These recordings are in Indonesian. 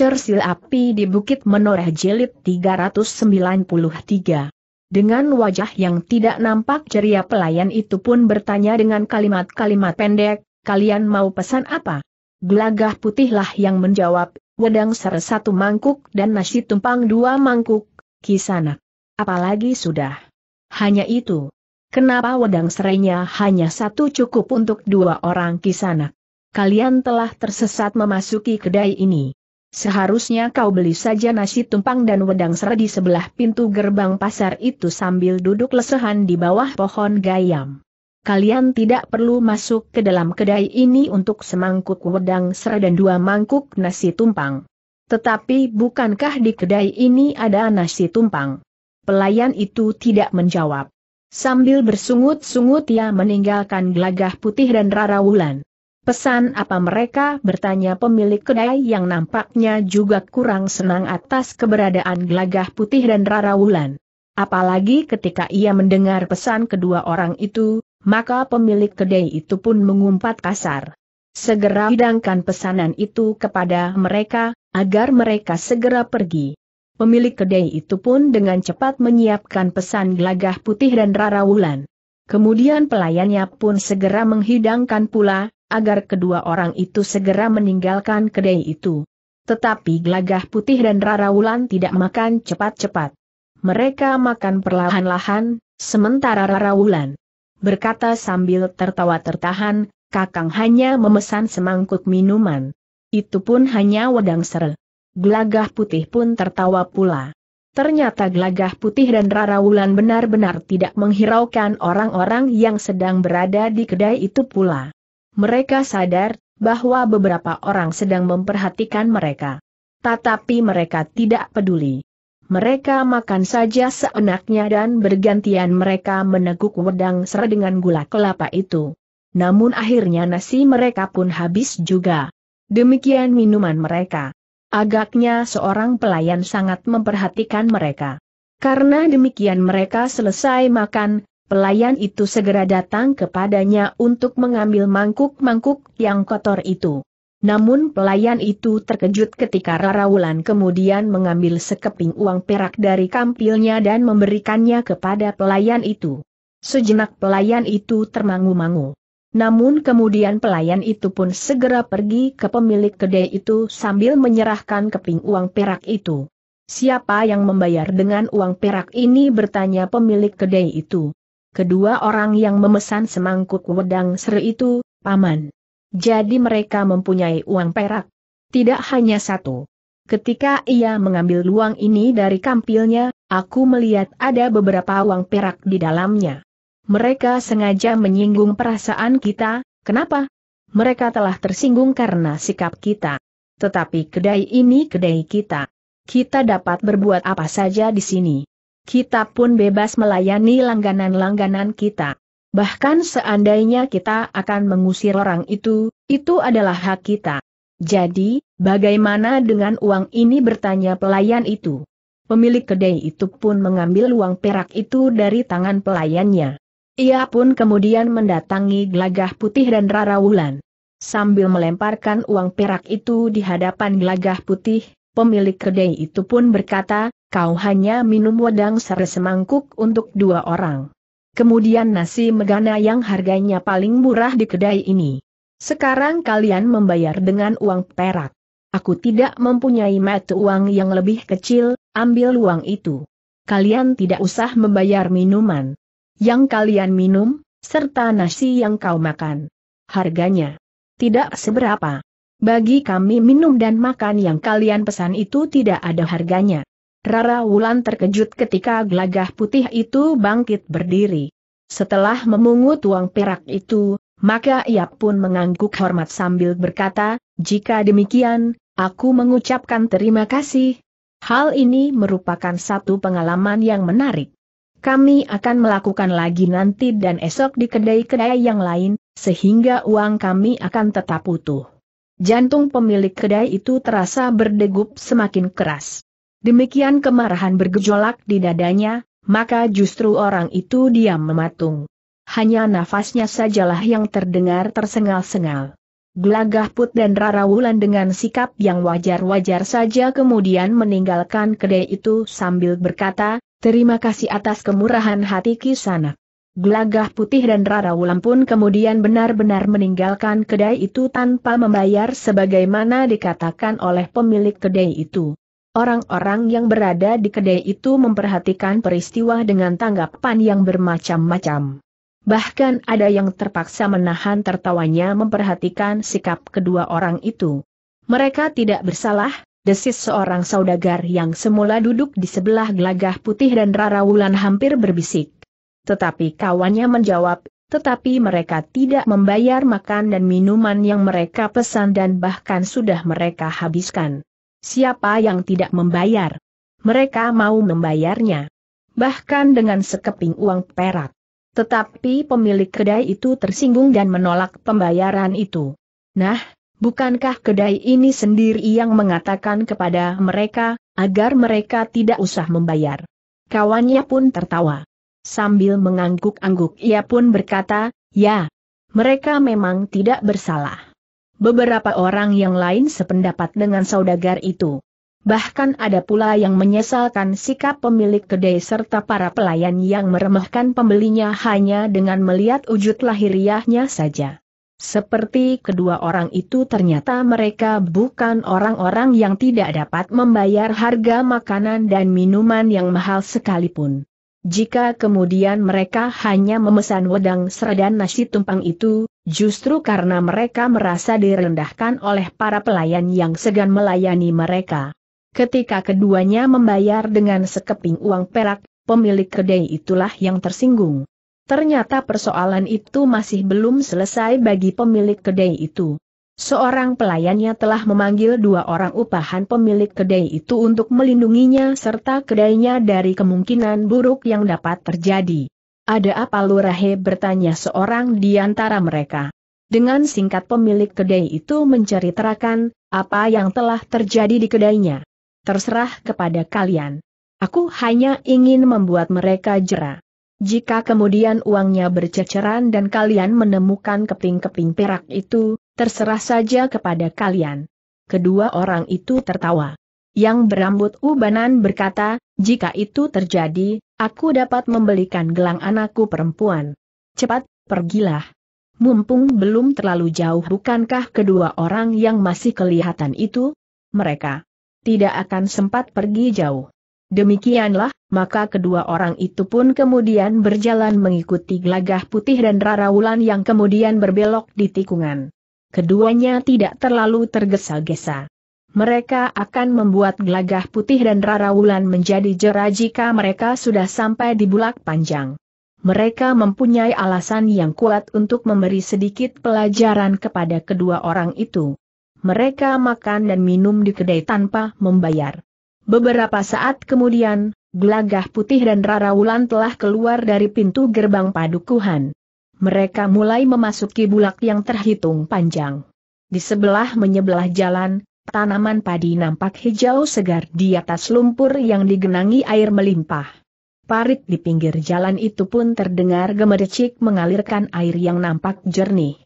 Cersil Api di Bukit Menoreh Jelit 393. Dengan wajah yang tidak nampak ceria pelayan itu pun bertanya dengan kalimat-kalimat pendek, kalian mau pesan apa? Gelagah putihlah yang menjawab, wedang ser satu mangkuk dan nasi tumpang dua mangkuk, kisana. Apalagi sudah. Hanya itu. Kenapa wedang serenya hanya satu cukup untuk dua orang kisana? Kalian telah tersesat memasuki kedai ini. Seharusnya kau beli saja nasi tumpang dan wedang serai di sebelah pintu gerbang pasar itu sambil duduk lesehan di bawah pohon gayam. Kalian tidak perlu masuk ke dalam kedai ini untuk semangkuk wedang serai dan dua mangkuk nasi tumpang. Tetapi bukankah di kedai ini ada nasi tumpang? Pelayan itu tidak menjawab. Sambil bersungut-sungut ia meninggalkan gelagah putih dan rara wulan. Pesan apa mereka bertanya pemilik kedai yang nampaknya juga kurang senang atas keberadaan gelagah putih dan Rara Wulan. Apalagi ketika ia mendengar pesan kedua orang itu, maka pemilik kedai itu pun mengumpat kasar. Segera hidangkan pesanan itu kepada mereka, agar mereka segera pergi. Pemilik kedai itu pun dengan cepat menyiapkan pesan gelagah putih dan Rara Wulan. Kemudian pelayannya pun segera menghidangkan pula, agar kedua orang itu segera meninggalkan kedai itu. Tetapi Glagah Putih dan Rara Wulan tidak makan cepat-cepat. Mereka makan perlahan-lahan, sementara Rara Wulan berkata sambil tertawa tertahan, Kakang hanya memesan semangkuk minuman. Itu pun hanya wedang ser. Glagah Putih pun tertawa pula. Ternyata Glagah Putih dan Rara Wulan benar-benar tidak menghiraukan orang-orang yang sedang berada di kedai itu pula mereka sadar bahwa beberapa orang sedang memperhatikan mereka. Tetapi mereka tidak peduli. Mereka makan saja seenaknya dan bergantian mereka meneguk wedang serta dengan gula kelapa itu. Namun akhirnya nasi mereka pun habis juga. Demikian minuman mereka. Agaknya seorang pelayan sangat memperhatikan mereka. Karena demikian mereka selesai makan, pelayan itu segera datang kepadanya untuk mengambil mangkuk-mangkuk yang kotor itu. Namun pelayan itu terkejut ketika Raraulan kemudian mengambil sekeping uang perak dari kampilnya dan memberikannya kepada pelayan itu. Sejenak pelayan itu termangu-mangu. Namun kemudian pelayan itu pun segera pergi ke pemilik kedai itu sambil menyerahkan keping uang perak itu. Siapa yang membayar dengan uang perak ini bertanya pemilik kedai itu kedua orang yang memesan semangkuk wedang seri itu, paman. Jadi mereka mempunyai uang perak. Tidak hanya satu. Ketika ia mengambil uang ini dari kampilnya, aku melihat ada beberapa uang perak di dalamnya. Mereka sengaja menyinggung perasaan kita, kenapa? Mereka telah tersinggung karena sikap kita. Tetapi kedai ini kedai kita. Kita dapat berbuat apa saja di sini kita pun bebas melayani langganan-langganan kita. Bahkan seandainya kita akan mengusir orang itu, itu adalah hak kita. Jadi, bagaimana dengan uang ini bertanya pelayan itu? Pemilik kedai itu pun mengambil uang perak itu dari tangan pelayannya. Ia pun kemudian mendatangi Glagah putih dan Rara Wulan. Sambil melemparkan uang perak itu di hadapan Glagah putih, pemilik kedai itu pun berkata, kau hanya minum wedang sere semangkuk untuk dua orang. Kemudian nasi megana yang harganya paling murah di kedai ini. Sekarang kalian membayar dengan uang perak. Aku tidak mempunyai mata uang yang lebih kecil, ambil uang itu. Kalian tidak usah membayar minuman. Yang kalian minum, serta nasi yang kau makan. Harganya tidak seberapa. Bagi kami minum dan makan yang kalian pesan itu tidak ada harganya. Rara Wulan terkejut ketika gelagah putih itu bangkit berdiri. Setelah memungut uang perak itu, maka ia pun mengangguk hormat sambil berkata, jika demikian, aku mengucapkan terima kasih. Hal ini merupakan satu pengalaman yang menarik. Kami akan melakukan lagi nanti dan esok di kedai-kedai yang lain, sehingga uang kami akan tetap utuh. Jantung pemilik kedai itu terasa berdegup semakin keras. Demikian kemarahan bergejolak di dadanya, maka justru orang itu diam mematung. Hanya nafasnya sajalah yang terdengar tersengal-sengal. Gelagah Put dan Rara Wulan dengan sikap yang wajar-wajar saja kemudian meninggalkan kedai itu sambil berkata, Terima kasih atas kemurahan hati Kisanak. Gelagah putih dan Rara Wulan pun kemudian benar-benar meninggalkan kedai itu tanpa membayar sebagaimana dikatakan oleh pemilik kedai itu. Orang-orang yang berada di kedai itu memperhatikan peristiwa dengan tanggapan yang bermacam-macam. Bahkan ada yang terpaksa menahan tertawanya memperhatikan sikap kedua orang itu. Mereka tidak bersalah, desis seorang saudagar yang semula duduk di sebelah gelagah putih dan Rara Wulan hampir berbisik. Tetapi kawannya menjawab, tetapi mereka tidak membayar makan dan minuman yang mereka pesan dan bahkan sudah mereka habiskan. Siapa yang tidak membayar? Mereka mau membayarnya. Bahkan dengan sekeping uang perak. Tetapi pemilik kedai itu tersinggung dan menolak pembayaran itu. Nah, bukankah kedai ini sendiri yang mengatakan kepada mereka, agar mereka tidak usah membayar? Kawannya pun tertawa. Sambil mengangguk-angguk ia pun berkata, ya, mereka memang tidak bersalah. Beberapa orang yang lain sependapat dengan saudagar itu. Bahkan ada pula yang menyesalkan sikap pemilik kedai serta para pelayan yang meremehkan pembelinya hanya dengan melihat wujud lahiriahnya saja. Seperti kedua orang itu ternyata mereka bukan orang-orang yang tidak dapat membayar harga makanan dan minuman yang mahal sekalipun. Jika kemudian mereka hanya memesan wedang dan nasi tumpang itu, justru karena mereka merasa direndahkan oleh para pelayan yang segan melayani mereka. Ketika keduanya membayar dengan sekeping uang perak, pemilik kedai itulah yang tersinggung. Ternyata persoalan itu masih belum selesai bagi pemilik kedai itu. Seorang pelayannya telah memanggil dua orang upahan pemilik kedai itu untuk melindunginya serta kedainya dari kemungkinan buruk yang dapat terjadi. Ada apa Lurahe bertanya seorang di antara mereka. Dengan singkat pemilik kedai itu menceritakan, apa yang telah terjadi di kedainya. Terserah kepada kalian. Aku hanya ingin membuat mereka jera. Jika kemudian uangnya berceceran dan kalian menemukan keping-keping perak itu, terserah saja kepada kalian. Kedua orang itu tertawa. Yang berambut ubanan berkata, jika itu terjadi, aku dapat membelikan gelang anakku perempuan. Cepat, pergilah. Mumpung belum terlalu jauh bukankah kedua orang yang masih kelihatan itu? Mereka tidak akan sempat pergi jauh. Demikianlah, maka kedua orang itu pun kemudian berjalan mengikuti gelagah putih dan rara wulan yang kemudian berbelok di tikungan keduanya tidak terlalu tergesa-gesa. Mereka akan membuat gelagah putih dan Rara Wulan menjadi jera jika mereka sudah sampai di bulak panjang. Mereka mempunyai alasan yang kuat untuk memberi sedikit pelajaran kepada kedua orang itu. Mereka makan dan minum di kedai tanpa membayar. Beberapa saat kemudian, gelagah putih dan Rara Wulan telah keluar dari pintu gerbang padukuhan mereka mulai memasuki bulak yang terhitung panjang. Di sebelah menyebelah jalan, tanaman padi nampak hijau segar di atas lumpur yang digenangi air melimpah. Parit di pinggir jalan itu pun terdengar gemericik mengalirkan air yang nampak jernih.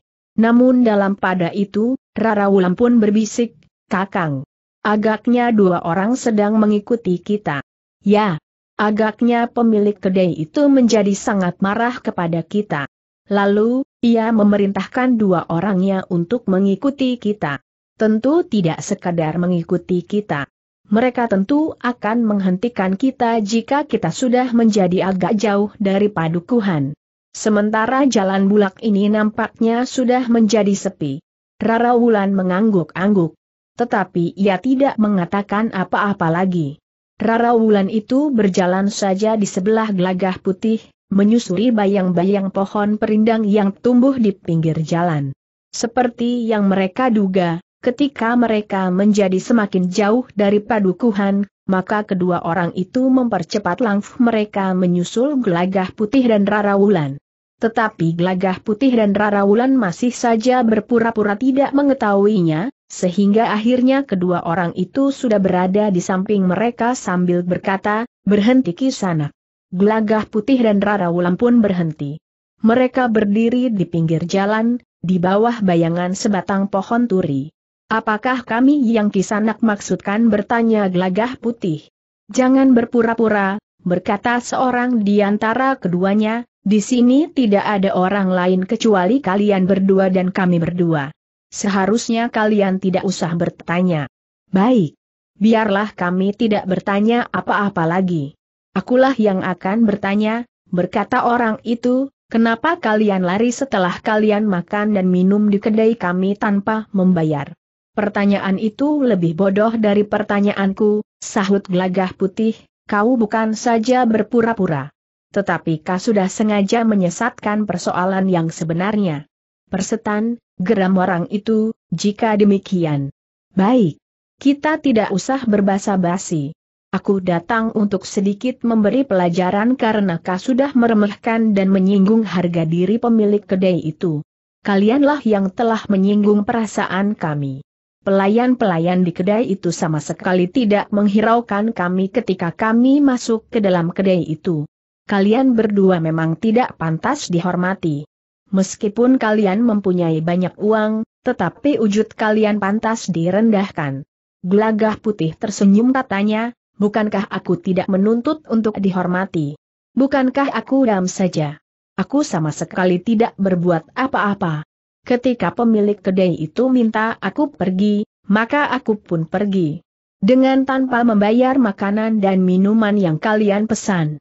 Namun dalam pada itu, Rara Wulan pun berbisik, Kakang. Agaknya dua orang sedang mengikuti kita. Ya, agaknya pemilik kedai itu menjadi sangat marah kepada kita. Lalu, ia memerintahkan dua orangnya untuk mengikuti kita. Tentu tidak sekadar mengikuti kita. Mereka tentu akan menghentikan kita jika kita sudah menjadi agak jauh dari padukuhan. Sementara jalan bulak ini nampaknya sudah menjadi sepi. Rara Wulan mengangguk-angguk. Tetapi ia tidak mengatakan apa-apa lagi. Rara Wulan itu berjalan saja di sebelah gelagah putih, menyusuri bayang-bayang pohon perindang yang tumbuh di pinggir jalan. Seperti yang mereka duga, ketika mereka menjadi semakin jauh dari padukuhan, maka kedua orang itu mempercepat langkah mereka menyusul gelagah putih dan rarawulan. Tetapi gelagah putih dan rarawulan masih saja berpura-pura tidak mengetahuinya, sehingga akhirnya kedua orang itu sudah berada di samping mereka sambil berkata, berhenti kisanak. Gelagah putih dan Rara Wulan pun berhenti. Mereka berdiri di pinggir jalan, di bawah bayangan sebatang pohon turi. Apakah kami yang kisanak maksudkan bertanya gelagah putih? Jangan berpura-pura, berkata seorang di antara keduanya, di sini tidak ada orang lain kecuali kalian berdua dan kami berdua. Seharusnya kalian tidak usah bertanya. Baik. Biarlah kami tidak bertanya apa-apa lagi. Akulah yang akan bertanya, berkata orang itu, kenapa kalian lari setelah kalian makan dan minum di kedai kami tanpa membayar? Pertanyaan itu lebih bodoh dari pertanyaanku, sahut gelagah putih, kau bukan saja berpura-pura. Tetapi kau sudah sengaja menyesatkan persoalan yang sebenarnya. Persetan, geram orang itu, jika demikian. Baik. Kita tidak usah berbasa-basi. Aku datang untuk sedikit memberi pelajaran karena kau sudah meremehkan dan menyinggung harga diri pemilik kedai itu. Kalianlah yang telah menyinggung perasaan kami. Pelayan-pelayan di kedai itu sama sekali tidak menghiraukan kami ketika kami masuk ke dalam kedai itu. Kalian berdua memang tidak pantas dihormati. Meskipun kalian mempunyai banyak uang, tetapi wujud kalian pantas direndahkan. Gelagah putih tersenyum katanya, bukankah aku tidak menuntut untuk dihormati? Bukankah aku dam saja? Aku sama sekali tidak berbuat apa-apa. Ketika pemilik kedai itu minta aku pergi, maka aku pun pergi. Dengan tanpa membayar makanan dan minuman yang kalian pesan.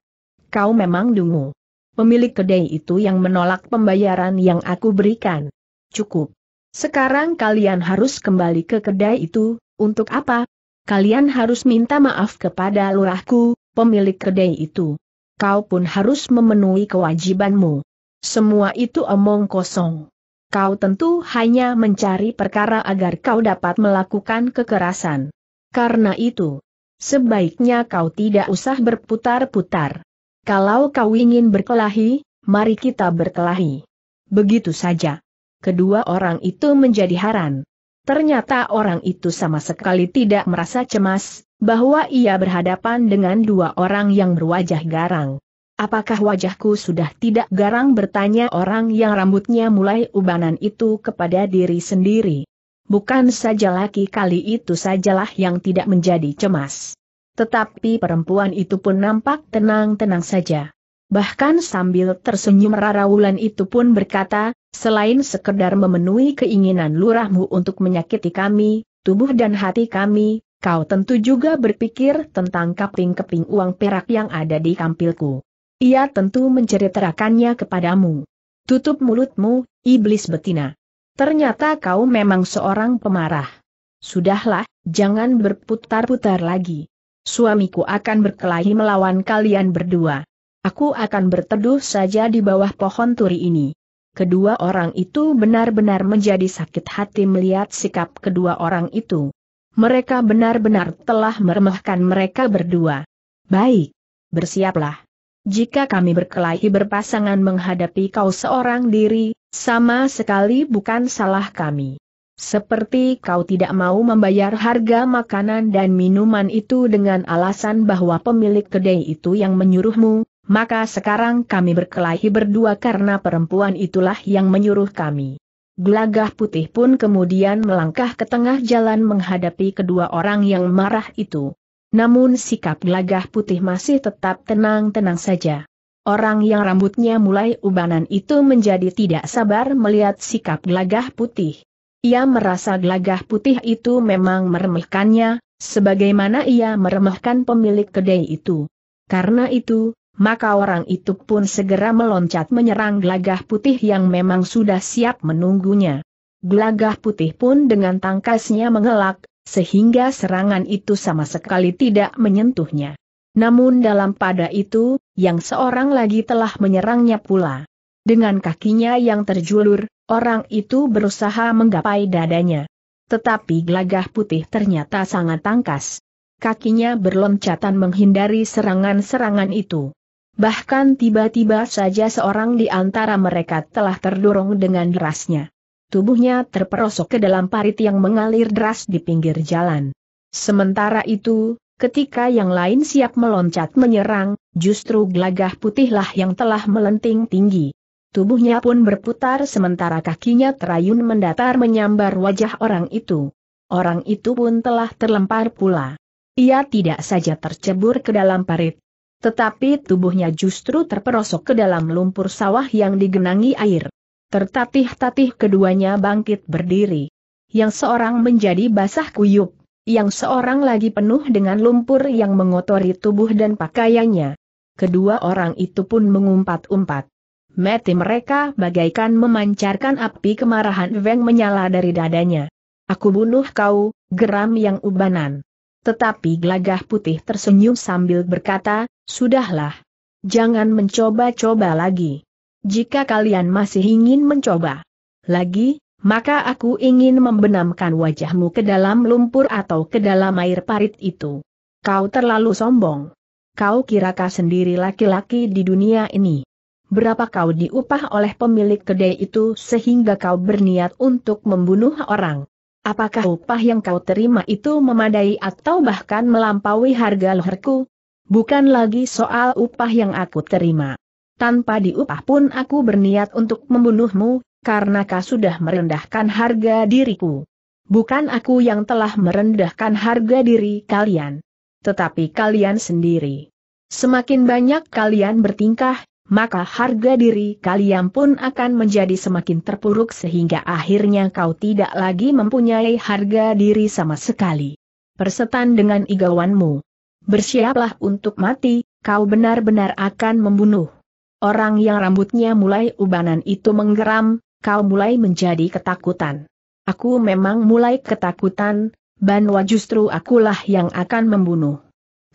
Kau memang dungu. Pemilik kedai itu yang menolak pembayaran yang aku berikan. Cukup. Sekarang kalian harus kembali ke kedai itu, untuk apa? kalian harus minta maaf kepada lurahku, pemilik kedai itu. Kau pun harus memenuhi kewajibanmu. Semua itu omong kosong. Kau tentu hanya mencari perkara agar kau dapat melakukan kekerasan. Karena itu, sebaiknya kau tidak usah berputar-putar. Kalau kau ingin berkelahi, mari kita berkelahi. Begitu saja. Kedua orang itu menjadi haran. Ternyata orang itu sama sekali tidak merasa cemas, bahwa ia berhadapan dengan dua orang yang berwajah garang. Apakah wajahku sudah tidak garang bertanya orang yang rambutnya mulai ubanan itu kepada diri sendiri. Bukan saja laki kali itu sajalah yang tidak menjadi cemas. Tetapi perempuan itu pun nampak tenang-tenang saja. Bahkan sambil tersenyum Rara Wulan itu pun berkata, selain sekedar memenuhi keinginan lurahmu untuk menyakiti kami, tubuh dan hati kami, kau tentu juga berpikir tentang keping-keping uang perak yang ada di kampilku. Ia tentu menceritakannya kepadamu. Tutup mulutmu, iblis betina. Ternyata kau memang seorang pemarah. Sudahlah, jangan berputar-putar lagi. Suamiku akan berkelahi melawan kalian berdua. Aku akan berteduh saja di bawah pohon turi ini. Kedua orang itu benar-benar menjadi sakit hati melihat sikap kedua orang itu. Mereka benar-benar telah meremehkan mereka berdua. Baik, bersiaplah. Jika kami berkelahi berpasangan menghadapi kau seorang diri, sama sekali bukan salah kami. Seperti kau tidak mau membayar harga makanan dan minuman itu dengan alasan bahwa pemilik kedai itu yang menyuruhmu, maka sekarang kami berkelahi berdua karena perempuan itulah yang menyuruh kami. Gelagah putih pun kemudian melangkah ke tengah jalan menghadapi kedua orang yang marah itu. Namun sikap gelagah putih masih tetap tenang-tenang saja. Orang yang rambutnya mulai ubanan itu menjadi tidak sabar melihat sikap gelagah putih. Ia merasa gelagah putih itu memang meremehkannya, sebagaimana ia meremehkan pemilik kedai itu. Karena itu, maka orang itu pun segera meloncat menyerang gelagah putih yang memang sudah siap menunggunya. Gelagah putih pun dengan tangkasnya mengelak, sehingga serangan itu sama sekali tidak menyentuhnya. Namun dalam pada itu, yang seorang lagi telah menyerangnya pula. Dengan kakinya yang terjulur, orang itu berusaha menggapai dadanya. Tetapi gelagah putih ternyata sangat tangkas. Kakinya berloncatan menghindari serangan-serangan itu. Bahkan tiba-tiba saja seorang di antara mereka telah terdorong dengan derasnya. Tubuhnya terperosok ke dalam parit yang mengalir deras di pinggir jalan. Sementara itu, ketika yang lain siap meloncat menyerang, justru gelagah putihlah yang telah melenting tinggi. Tubuhnya pun berputar sementara kakinya terayun mendatar menyambar wajah orang itu. Orang itu pun telah terlempar pula. Ia tidak saja tercebur ke dalam parit, tetapi tubuhnya justru terperosok ke dalam lumpur sawah yang digenangi air. Tertatih-tatih keduanya bangkit berdiri. Yang seorang menjadi basah kuyup, yang seorang lagi penuh dengan lumpur yang mengotori tubuh dan pakaiannya. Kedua orang itu pun mengumpat-umpat. Mati mereka bagaikan memancarkan api kemarahan Weng menyala dari dadanya. Aku bunuh kau, geram yang ubanan. Tetapi gelagah putih tersenyum sambil berkata, Sudahlah. Jangan mencoba-coba lagi. Jika kalian masih ingin mencoba lagi, maka aku ingin membenamkan wajahmu ke dalam lumpur atau ke dalam air parit itu. Kau terlalu sombong. Kau kirakah sendiri laki-laki di dunia ini? Berapa kau diupah oleh pemilik kedai itu sehingga kau berniat untuk membunuh orang? Apakah upah yang kau terima itu memadai atau bahkan melampaui harga leherku? bukan lagi soal upah yang aku terima. Tanpa diupah pun aku berniat untuk membunuhmu, karena kau sudah merendahkan harga diriku. Bukan aku yang telah merendahkan harga diri kalian. Tetapi kalian sendiri. Semakin banyak kalian bertingkah, maka harga diri kalian pun akan menjadi semakin terpuruk sehingga akhirnya kau tidak lagi mempunyai harga diri sama sekali. Persetan dengan igawanmu. Bersiaplah untuk mati, kau benar-benar akan membunuh. Orang yang rambutnya mulai ubanan itu menggeram, kau mulai menjadi ketakutan. Aku memang mulai ketakutan, Banwa justru akulah yang akan membunuh.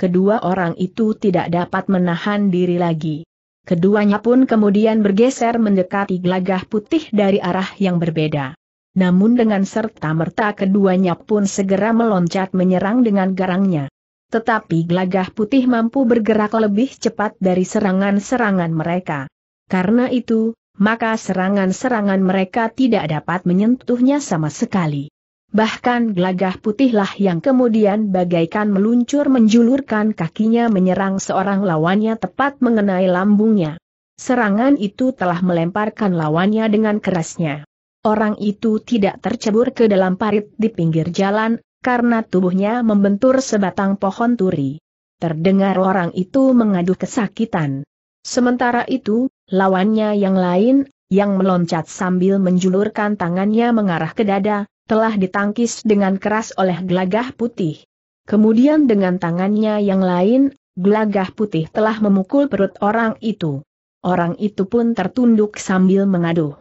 Kedua orang itu tidak dapat menahan diri lagi. Keduanya pun kemudian bergeser mendekati gelagah putih dari arah yang berbeda. Namun dengan serta merta keduanya pun segera meloncat menyerang dengan garangnya tetapi gelagah putih mampu bergerak lebih cepat dari serangan-serangan mereka. Karena itu, maka serangan-serangan mereka tidak dapat menyentuhnya sama sekali. Bahkan gelagah putihlah yang kemudian bagaikan meluncur menjulurkan kakinya menyerang seorang lawannya tepat mengenai lambungnya. Serangan itu telah melemparkan lawannya dengan kerasnya. Orang itu tidak tercebur ke dalam parit di pinggir jalan, karena tubuhnya membentur sebatang pohon turi. Terdengar orang itu mengadu kesakitan. Sementara itu, lawannya yang lain, yang meloncat sambil menjulurkan tangannya mengarah ke dada, telah ditangkis dengan keras oleh gelagah putih. Kemudian dengan tangannya yang lain, gelagah putih telah memukul perut orang itu. Orang itu pun tertunduk sambil mengaduh.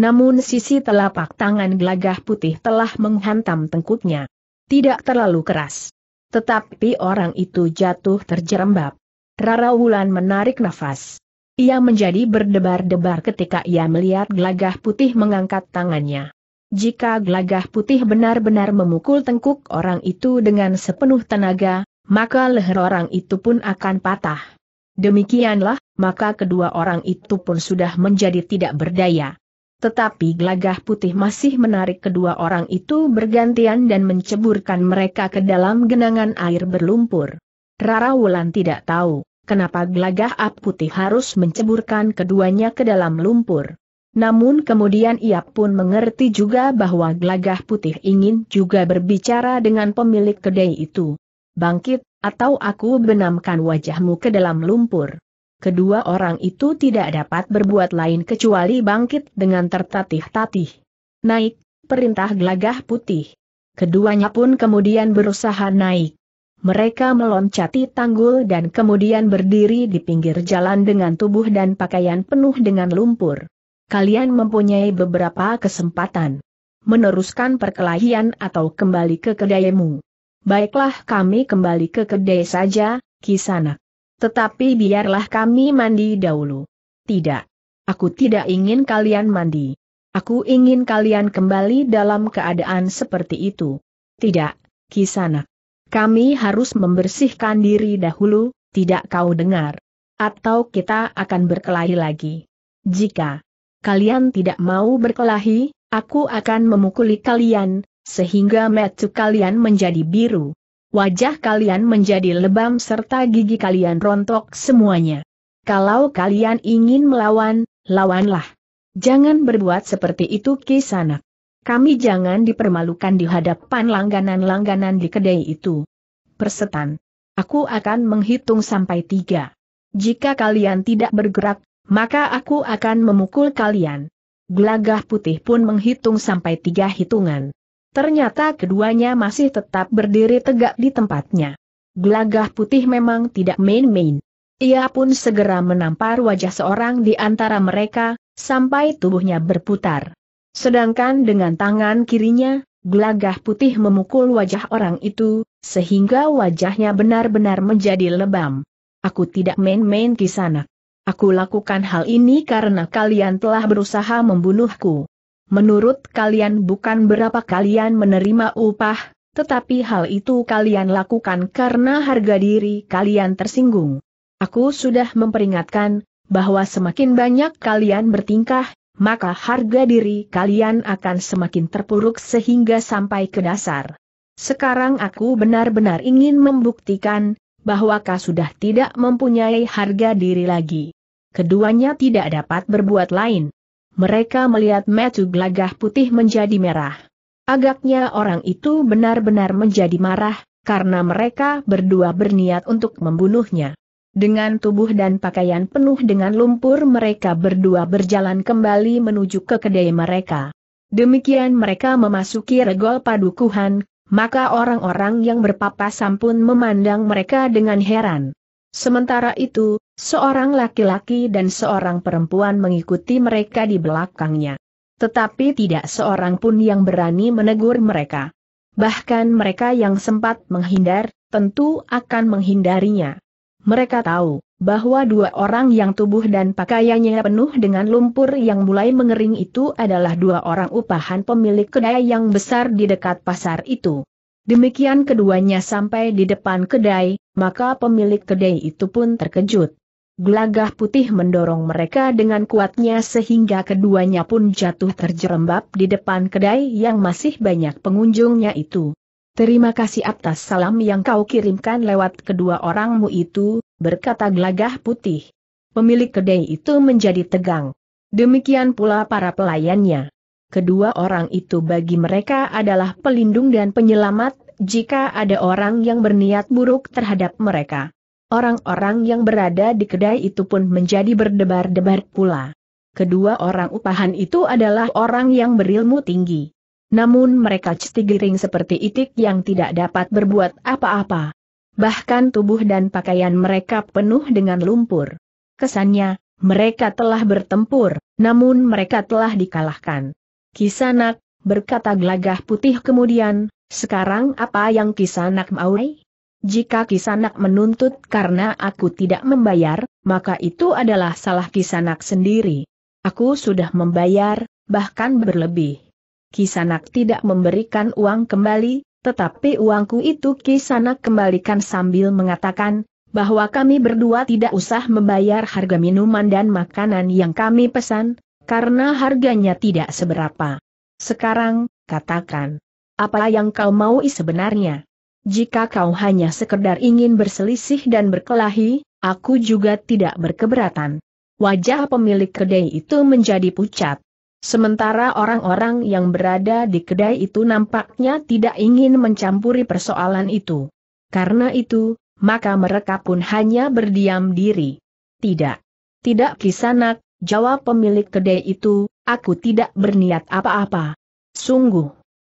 Namun sisi telapak tangan gelagah putih telah menghantam tengkuknya tidak terlalu keras. Tetapi orang itu jatuh terjerembab. Rara Wulan menarik nafas. Ia menjadi berdebar-debar ketika ia melihat gelagah putih mengangkat tangannya. Jika gelagah putih benar-benar memukul tengkuk orang itu dengan sepenuh tenaga, maka leher orang itu pun akan patah. Demikianlah, maka kedua orang itu pun sudah menjadi tidak berdaya. Tetapi gelagah putih masih menarik kedua orang itu bergantian dan menceburkan mereka ke dalam genangan air berlumpur. Rara Wulan tidak tahu kenapa gelagah ap putih harus menceburkan keduanya ke dalam lumpur. Namun kemudian ia pun mengerti juga bahwa gelagah putih ingin juga berbicara dengan pemilik kedai itu. Bangkit, atau aku benamkan wajahmu ke dalam lumpur kedua orang itu tidak dapat berbuat lain kecuali bangkit dengan tertatih-tatih. Naik, perintah gelagah putih. Keduanya pun kemudian berusaha naik. Mereka meloncati tanggul dan kemudian berdiri di pinggir jalan dengan tubuh dan pakaian penuh dengan lumpur. Kalian mempunyai beberapa kesempatan. Meneruskan perkelahian atau kembali ke kedaimu. Baiklah kami kembali ke kedai saja, Kisanak. Tetapi biarlah kami mandi dahulu. Tidak. Aku tidak ingin kalian mandi. Aku ingin kalian kembali dalam keadaan seperti itu. Tidak, Kisana. Kami harus membersihkan diri dahulu, tidak kau dengar. Atau kita akan berkelahi lagi. Jika kalian tidak mau berkelahi, aku akan memukuli kalian, sehingga metu kalian menjadi biru wajah kalian menjadi lebam serta gigi kalian rontok semuanya. Kalau kalian ingin melawan, lawanlah. Jangan berbuat seperti itu kisanak. Kami jangan dipermalukan di hadapan langganan-langganan di kedai itu. Persetan. Aku akan menghitung sampai tiga. Jika kalian tidak bergerak, maka aku akan memukul kalian. Gelagah putih pun menghitung sampai tiga hitungan. Ternyata keduanya masih tetap berdiri tegak di tempatnya. Gelagah putih memang tidak main-main. Ia pun segera menampar wajah seorang di antara mereka, sampai tubuhnya berputar. Sedangkan dengan tangan kirinya, gelagah putih memukul wajah orang itu, sehingga wajahnya benar-benar menjadi lebam. Aku tidak main-main di sana. Aku lakukan hal ini karena kalian telah berusaha membunuhku. Menurut kalian bukan berapa kalian menerima upah, tetapi hal itu kalian lakukan karena harga diri kalian tersinggung. Aku sudah memperingatkan, bahwa semakin banyak kalian bertingkah, maka harga diri kalian akan semakin terpuruk sehingga sampai ke dasar. Sekarang aku benar-benar ingin membuktikan, bahwa Kau sudah tidak mempunyai harga diri lagi. Keduanya tidak dapat berbuat lain mereka melihat metu gelagah putih menjadi merah. Agaknya orang itu benar-benar menjadi marah, karena mereka berdua berniat untuk membunuhnya. Dengan tubuh dan pakaian penuh dengan lumpur mereka berdua berjalan kembali menuju ke kedai mereka. Demikian mereka memasuki regol padukuhan, maka orang-orang yang berpapasan pun memandang mereka dengan heran. Sementara itu, Seorang laki-laki dan seorang perempuan mengikuti mereka di belakangnya. Tetapi tidak seorang pun yang berani menegur mereka. Bahkan mereka yang sempat menghindar, tentu akan menghindarinya. Mereka tahu bahwa dua orang yang tubuh dan pakaiannya penuh dengan lumpur yang mulai mengering itu adalah dua orang upahan pemilik kedai yang besar di dekat pasar itu. Demikian keduanya sampai di depan kedai, maka pemilik kedai itu pun terkejut. Gelagah putih mendorong mereka dengan kuatnya sehingga keduanya pun jatuh terjerembab di depan kedai yang masih banyak pengunjungnya itu. Terima kasih atas salam yang kau kirimkan lewat kedua orangmu itu, berkata gelagah putih. Pemilik kedai itu menjadi tegang. Demikian pula para pelayannya. Kedua orang itu bagi mereka adalah pelindung dan penyelamat jika ada orang yang berniat buruk terhadap mereka. Orang-orang yang berada di kedai itu pun menjadi berdebar-debar pula. Kedua orang upahan itu adalah orang yang berilmu tinggi. Namun mereka cetigiring seperti itik yang tidak dapat berbuat apa-apa. Bahkan tubuh dan pakaian mereka penuh dengan lumpur. Kesannya, mereka telah bertempur, namun mereka telah dikalahkan. Kisanak, berkata gelagah putih kemudian, sekarang apa yang Kisanak mau? Jika Kisanak menuntut karena aku tidak membayar, maka itu adalah salah Kisanak sendiri. Aku sudah membayar, bahkan berlebih. Kisanak tidak memberikan uang kembali, tetapi uangku itu Kisanak kembalikan sambil mengatakan, bahwa kami berdua tidak usah membayar harga minuman dan makanan yang kami pesan, karena harganya tidak seberapa. Sekarang, katakan. Apa yang kau mau sebenarnya? Jika kau hanya sekedar ingin berselisih dan berkelahi, aku juga tidak berkeberatan. Wajah pemilik kedai itu menjadi pucat. Sementara orang-orang yang berada di kedai itu nampaknya tidak ingin mencampuri persoalan itu. Karena itu, maka mereka pun hanya berdiam diri. Tidak. Tidak kisanak, jawab pemilik kedai itu, aku tidak berniat apa-apa. Sungguh.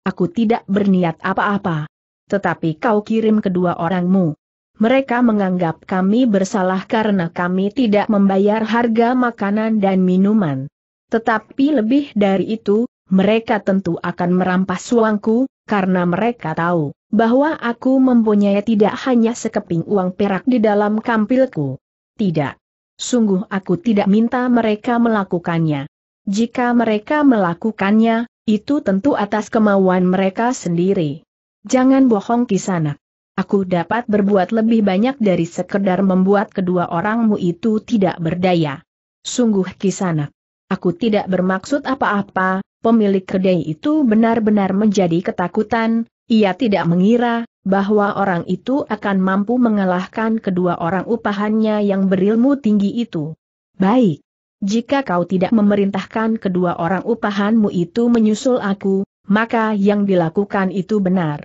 Aku tidak berniat apa-apa tetapi kau kirim kedua orangmu. Mereka menganggap kami bersalah karena kami tidak membayar harga makanan dan minuman. Tetapi lebih dari itu, mereka tentu akan merampas uangku, karena mereka tahu bahwa aku mempunyai tidak hanya sekeping uang perak di dalam kampilku. Tidak. Sungguh aku tidak minta mereka melakukannya. Jika mereka melakukannya, itu tentu atas kemauan mereka sendiri. Jangan bohong sana. Aku dapat berbuat lebih banyak dari sekedar membuat kedua orangmu itu tidak berdaya. Sungguh kisanak. Aku tidak bermaksud apa-apa, pemilik kedai itu benar-benar menjadi ketakutan, ia tidak mengira, bahwa orang itu akan mampu mengalahkan kedua orang upahannya yang berilmu tinggi itu. Baik. Jika kau tidak memerintahkan kedua orang upahanmu itu menyusul aku, maka yang dilakukan itu benar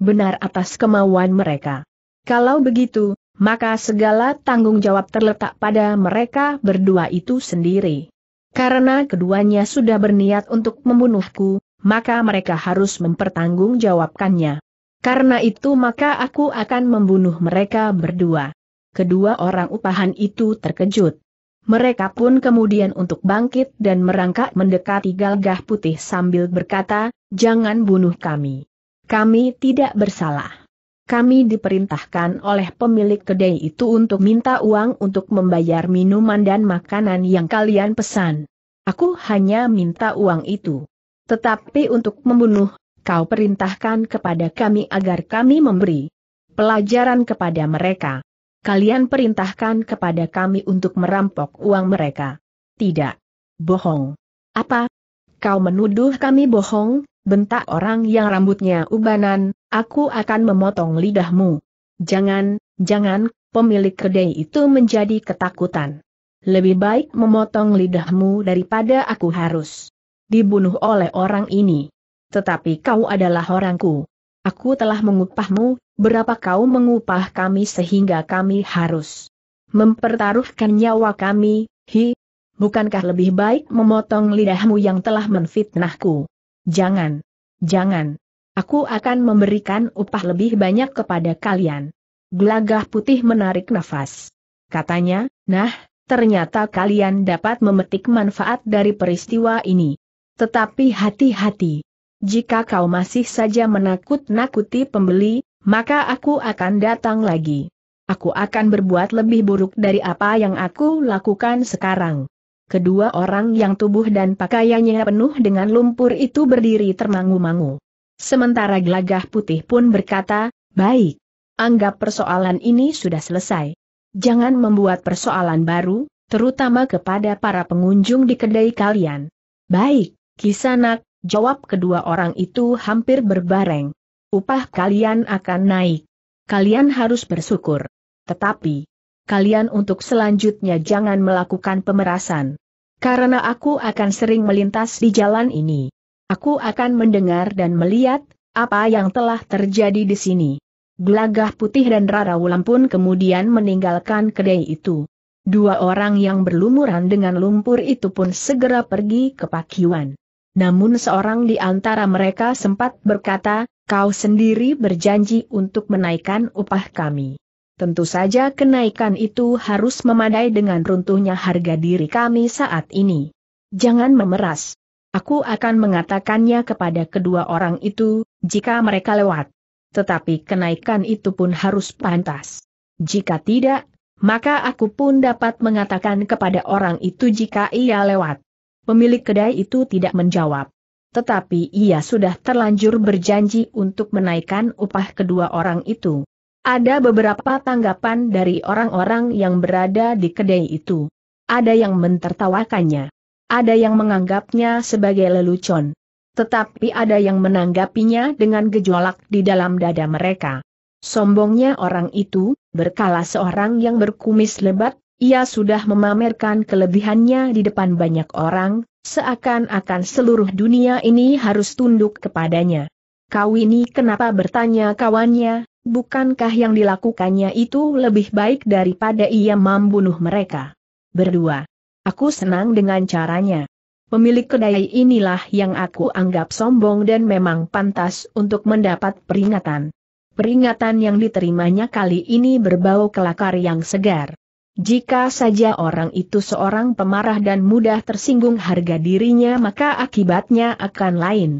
benar atas kemauan mereka. Kalau begitu, maka segala tanggung jawab terletak pada mereka berdua itu sendiri. Karena keduanya sudah berniat untuk membunuhku, maka mereka harus mempertanggungjawabkannya. Karena itu maka aku akan membunuh mereka berdua. Kedua orang upahan itu terkejut. Mereka pun kemudian untuk bangkit dan merangkak mendekati galgah putih sambil berkata, jangan bunuh kami. Kami tidak bersalah. Kami diperintahkan oleh pemilik kedai itu untuk minta uang untuk membayar minuman dan makanan yang kalian pesan. Aku hanya minta uang itu. Tetapi untuk membunuh, kau perintahkan kepada kami agar kami memberi pelajaran kepada mereka. Kalian perintahkan kepada kami untuk merampok uang mereka. Tidak. Bohong. Apa? Kau menuduh kami bohong? bentak orang yang rambutnya ubanan, aku akan memotong lidahmu. Jangan, jangan, pemilik kedai itu menjadi ketakutan. Lebih baik memotong lidahmu daripada aku harus dibunuh oleh orang ini. Tetapi kau adalah orangku. Aku telah mengupahmu, berapa kau mengupah kami sehingga kami harus mempertaruhkan nyawa kami, hi. Bukankah lebih baik memotong lidahmu yang telah menfitnahku? Jangan. Jangan. Aku akan memberikan upah lebih banyak kepada kalian. Gelagah putih menarik nafas. Katanya, nah, ternyata kalian dapat memetik manfaat dari peristiwa ini. Tetapi hati-hati. Jika kau masih saja menakut-nakuti pembeli, maka aku akan datang lagi. Aku akan berbuat lebih buruk dari apa yang aku lakukan sekarang. Kedua orang yang tubuh dan pakaiannya penuh dengan lumpur itu berdiri termangu-mangu. Sementara gelagah putih pun berkata, baik. Anggap persoalan ini sudah selesai. Jangan membuat persoalan baru, terutama kepada para pengunjung di kedai kalian. Baik, kisanak, jawab kedua orang itu hampir berbareng. Upah kalian akan naik. Kalian harus bersyukur. Tetapi, kalian untuk selanjutnya jangan melakukan pemerasan. Karena aku akan sering melintas di jalan ini. Aku akan mendengar dan melihat, apa yang telah terjadi di sini. Gelagah putih dan Rara Wulan pun kemudian meninggalkan kedai itu. Dua orang yang berlumuran dengan lumpur itu pun segera pergi ke pakiwan. Namun seorang di antara mereka sempat berkata, kau sendiri berjanji untuk menaikkan upah kami. Tentu saja kenaikan itu harus memadai dengan runtuhnya harga diri kami saat ini. Jangan memeras. Aku akan mengatakannya kepada kedua orang itu, jika mereka lewat. Tetapi kenaikan itu pun harus pantas. Jika tidak, maka aku pun dapat mengatakan kepada orang itu jika ia lewat. Pemilik kedai itu tidak menjawab. Tetapi ia sudah terlanjur berjanji untuk menaikkan upah kedua orang itu. Ada beberapa tanggapan dari orang-orang yang berada di kedai itu. Ada yang mentertawakannya. Ada yang menganggapnya sebagai lelucon. Tetapi ada yang menanggapinya dengan gejolak di dalam dada mereka. Sombongnya orang itu, berkala seorang yang berkumis lebat, ia sudah memamerkan kelebihannya di depan banyak orang, seakan-akan seluruh dunia ini harus tunduk kepadanya. Kau ini kenapa bertanya kawannya, bukankah yang dilakukannya itu lebih baik daripada ia membunuh mereka? Berdua. Aku senang dengan caranya. Pemilik kedai inilah yang aku anggap sombong dan memang pantas untuk mendapat peringatan. Peringatan yang diterimanya kali ini berbau kelakar yang segar. Jika saja orang itu seorang pemarah dan mudah tersinggung harga dirinya maka akibatnya akan lain.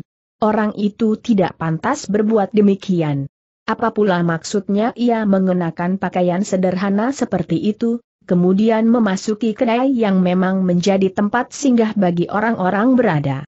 Orang itu tidak pantas berbuat demikian. Apa pula maksudnya ia mengenakan pakaian sederhana seperti itu, kemudian memasuki kedai yang memang menjadi tempat singgah bagi orang-orang berada.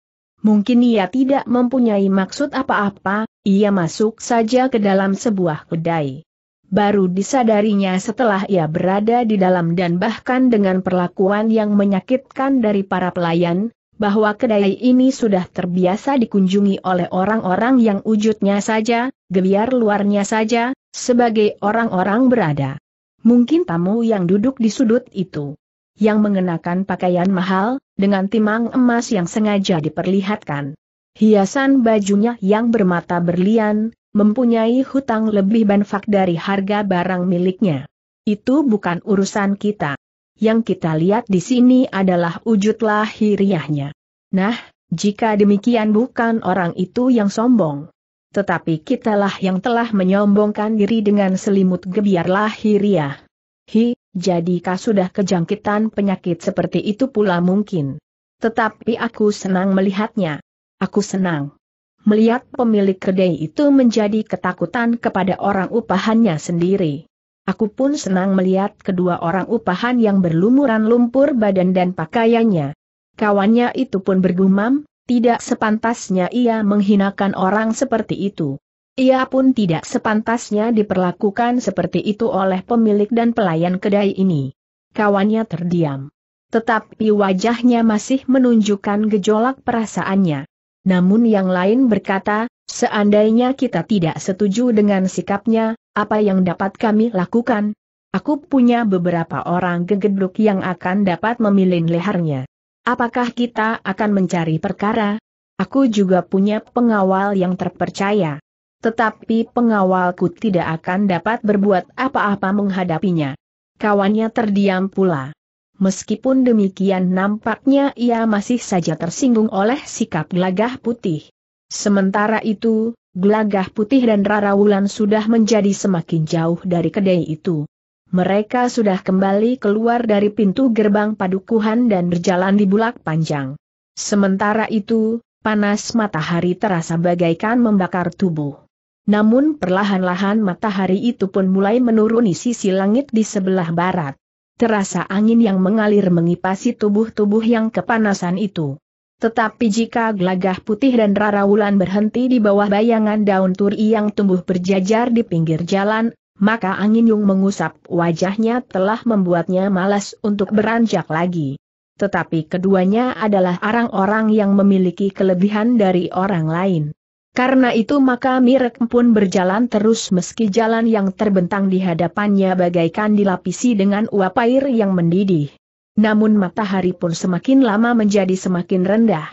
Mungkin ia tidak mempunyai maksud apa-apa, ia masuk saja ke dalam sebuah kedai. Baru disadarinya setelah ia berada di dalam dan bahkan dengan perlakuan yang menyakitkan dari para pelayan, bahwa kedai ini sudah terbiasa dikunjungi oleh orang-orang yang wujudnya saja, gebiar luarnya saja, sebagai orang-orang berada. Mungkin tamu yang duduk di sudut itu, yang mengenakan pakaian mahal, dengan timang emas yang sengaja diperlihatkan. Hiasan bajunya yang bermata berlian, mempunyai hutang lebih banfak dari harga barang miliknya. Itu bukan urusan kita. Yang kita lihat di sini adalah wujud lahiriahnya. Nah, jika demikian bukan orang itu yang sombong. Tetapi kitalah yang telah menyombongkan diri dengan selimut gebiar lahiriah. Hi, jadikah sudah kejangkitan penyakit seperti itu pula mungkin. Tetapi aku senang melihatnya. Aku senang melihat pemilik kedai itu menjadi ketakutan kepada orang upahannya sendiri. Aku pun senang melihat kedua orang upahan yang berlumuran lumpur badan dan pakaiannya. Kawannya itu pun bergumam, tidak sepantasnya ia menghinakan orang seperti itu. Ia pun tidak sepantasnya diperlakukan seperti itu oleh pemilik dan pelayan kedai ini. Kawannya terdiam. Tetapi wajahnya masih menunjukkan gejolak perasaannya. Namun yang lain berkata, seandainya kita tidak setuju dengan sikapnya, apa yang dapat kami lakukan? Aku punya beberapa orang gegedruk yang akan dapat memilin lehernya. Apakah kita akan mencari perkara? Aku juga punya pengawal yang terpercaya. Tetapi pengawalku tidak akan dapat berbuat apa-apa menghadapinya. Kawannya terdiam pula. Meskipun demikian nampaknya ia masih saja tersinggung oleh sikap gelagah putih. Sementara itu, gelagah putih dan Rara Wulan sudah menjadi semakin jauh dari kedai itu. Mereka sudah kembali keluar dari pintu gerbang padukuhan dan berjalan di bulak panjang. Sementara itu, panas matahari terasa bagaikan membakar tubuh. Namun perlahan-lahan matahari itu pun mulai menuruni sisi langit di sebelah barat. Terasa angin yang mengalir mengipasi tubuh-tubuh yang kepanasan itu. Tetapi jika gelagah putih dan rara wulan berhenti di bawah bayangan daun turi yang tumbuh berjajar di pinggir jalan, maka angin yang mengusap wajahnya telah membuatnya malas untuk beranjak lagi. Tetapi keduanya adalah orang-orang yang memiliki kelebihan dari orang lain. Karena itu maka Mirek pun berjalan terus meski jalan yang terbentang di hadapannya bagaikan dilapisi dengan uap air yang mendidih. Namun matahari pun semakin lama menjadi semakin rendah.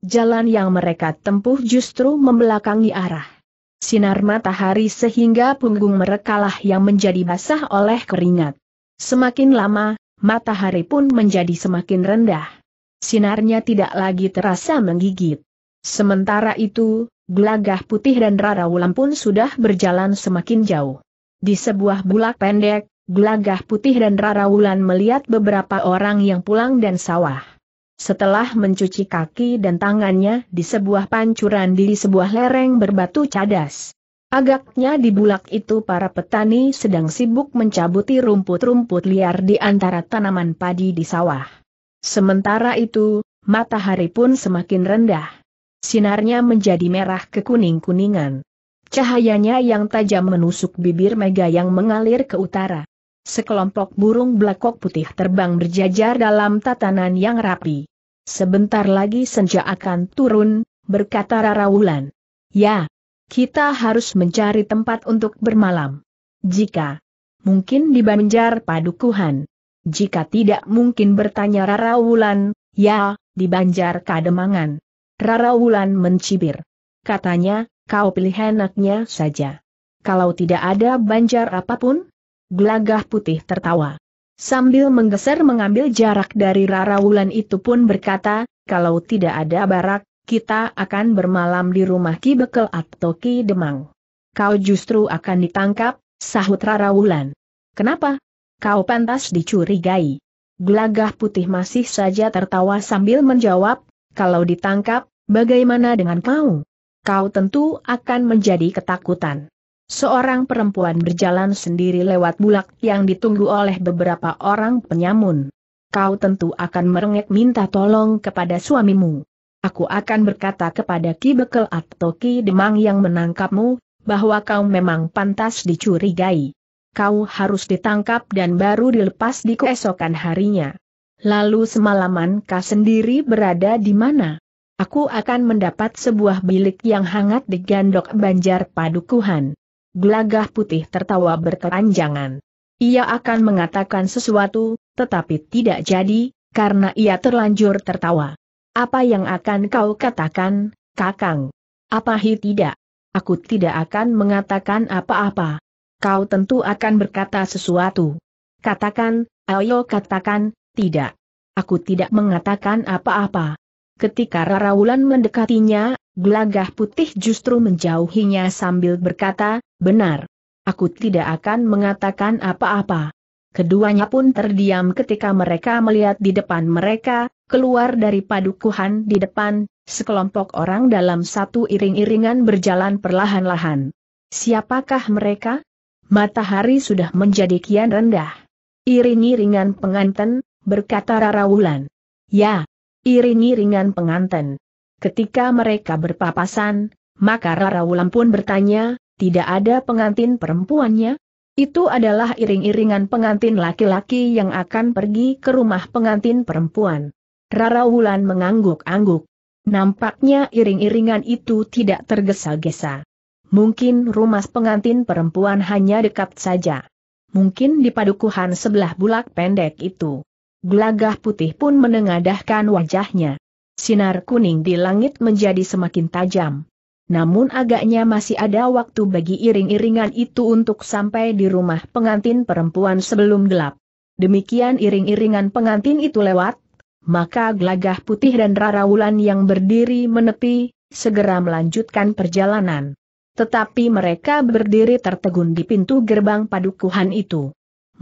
Jalan yang mereka tempuh justru membelakangi arah sinar matahari sehingga punggung merekalah yang menjadi basah oleh keringat. Semakin lama, matahari pun menjadi semakin rendah. Sinarnya tidak lagi terasa menggigit. Sementara itu, gelagah putih dan rara wulan pun sudah berjalan semakin jauh. Di sebuah bulak pendek, gelagah putih dan rara wulan melihat beberapa orang yang pulang dan sawah. Setelah mencuci kaki dan tangannya di sebuah pancuran di sebuah lereng berbatu cadas. Agaknya di bulak itu para petani sedang sibuk mencabuti rumput-rumput liar di antara tanaman padi di sawah. Sementara itu, matahari pun semakin rendah. Sinarnya menjadi merah kekuning-kuningan. Cahayanya yang tajam menusuk bibir mega yang mengalir ke utara. Sekelompok burung belakok putih terbang berjajar dalam tatanan yang rapi. Sebentar lagi senja akan turun, berkata Raraulan. Ya, kita harus mencari tempat untuk bermalam. Jika mungkin di Banjar Padukuhan. Jika tidak mungkin bertanya Raraulan, ya, di Banjar Kademangan. Raraulan mencibir. Katanya, kau pilih enaknya saja. Kalau tidak ada banjar apapun, Gelagah putih tertawa. Sambil menggeser mengambil jarak dari Rara Wulan itu pun berkata, kalau tidak ada barak, kita akan bermalam di rumah Ki Bekel atau Ki Demang. Kau justru akan ditangkap, sahut Rara Wulan. Kenapa? Kau pantas dicurigai. Gelagah putih masih saja tertawa sambil menjawab, kalau ditangkap, bagaimana dengan kau? Kau tentu akan menjadi ketakutan. Seorang perempuan berjalan sendiri lewat bulak yang ditunggu oleh beberapa orang penyamun. Kau tentu akan merengek minta tolong kepada suamimu. Aku akan berkata kepada Ki Bekel atau Ki Demang yang menangkapmu, bahwa kau memang pantas dicurigai. Kau harus ditangkap dan baru dilepas di keesokan harinya. Lalu semalaman kau sendiri berada di mana? Aku akan mendapat sebuah bilik yang hangat di Gandok Banjar Padukuhan. Gelagah putih tertawa berkepanjangan. Ia akan mengatakan sesuatu, tetapi tidak jadi, karena ia terlanjur tertawa. Apa yang akan kau katakan, Kakang? Apa hi tidak? Aku tidak akan mengatakan apa-apa. Kau tentu akan berkata sesuatu. Katakan, ayo katakan, tidak. Aku tidak mengatakan apa-apa. Ketika Raraulan mendekatinya, gelagah putih justru menjauhinya sambil berkata, Benar. Aku tidak akan mengatakan apa-apa. Keduanya pun terdiam ketika mereka melihat di depan mereka, keluar dari padukuhan di depan, sekelompok orang dalam satu iring-iringan berjalan perlahan-lahan. Siapakah mereka? Matahari sudah menjadi kian rendah. Iring-iringan penganten, berkata Rara Wulan. Ya, iring-iringan penganten. Ketika mereka berpapasan, maka Rara Wulan pun bertanya, tidak ada pengantin perempuannya. Itu adalah iring-iringan pengantin laki-laki yang akan pergi ke rumah pengantin perempuan. Rara Wulan mengangguk-angguk. Nampaknya iring-iringan itu tidak tergesa-gesa. Mungkin rumah pengantin perempuan hanya dekat saja. Mungkin di padukuhan sebelah bulak pendek itu. Gelagah putih pun menengadahkan wajahnya. Sinar kuning di langit menjadi semakin tajam namun agaknya masih ada waktu bagi iring-iringan itu untuk sampai di rumah pengantin perempuan sebelum gelap. Demikian iring-iringan pengantin itu lewat, maka gelagah putih dan wulan yang berdiri menepi, segera melanjutkan perjalanan. Tetapi mereka berdiri tertegun di pintu gerbang padukuhan itu.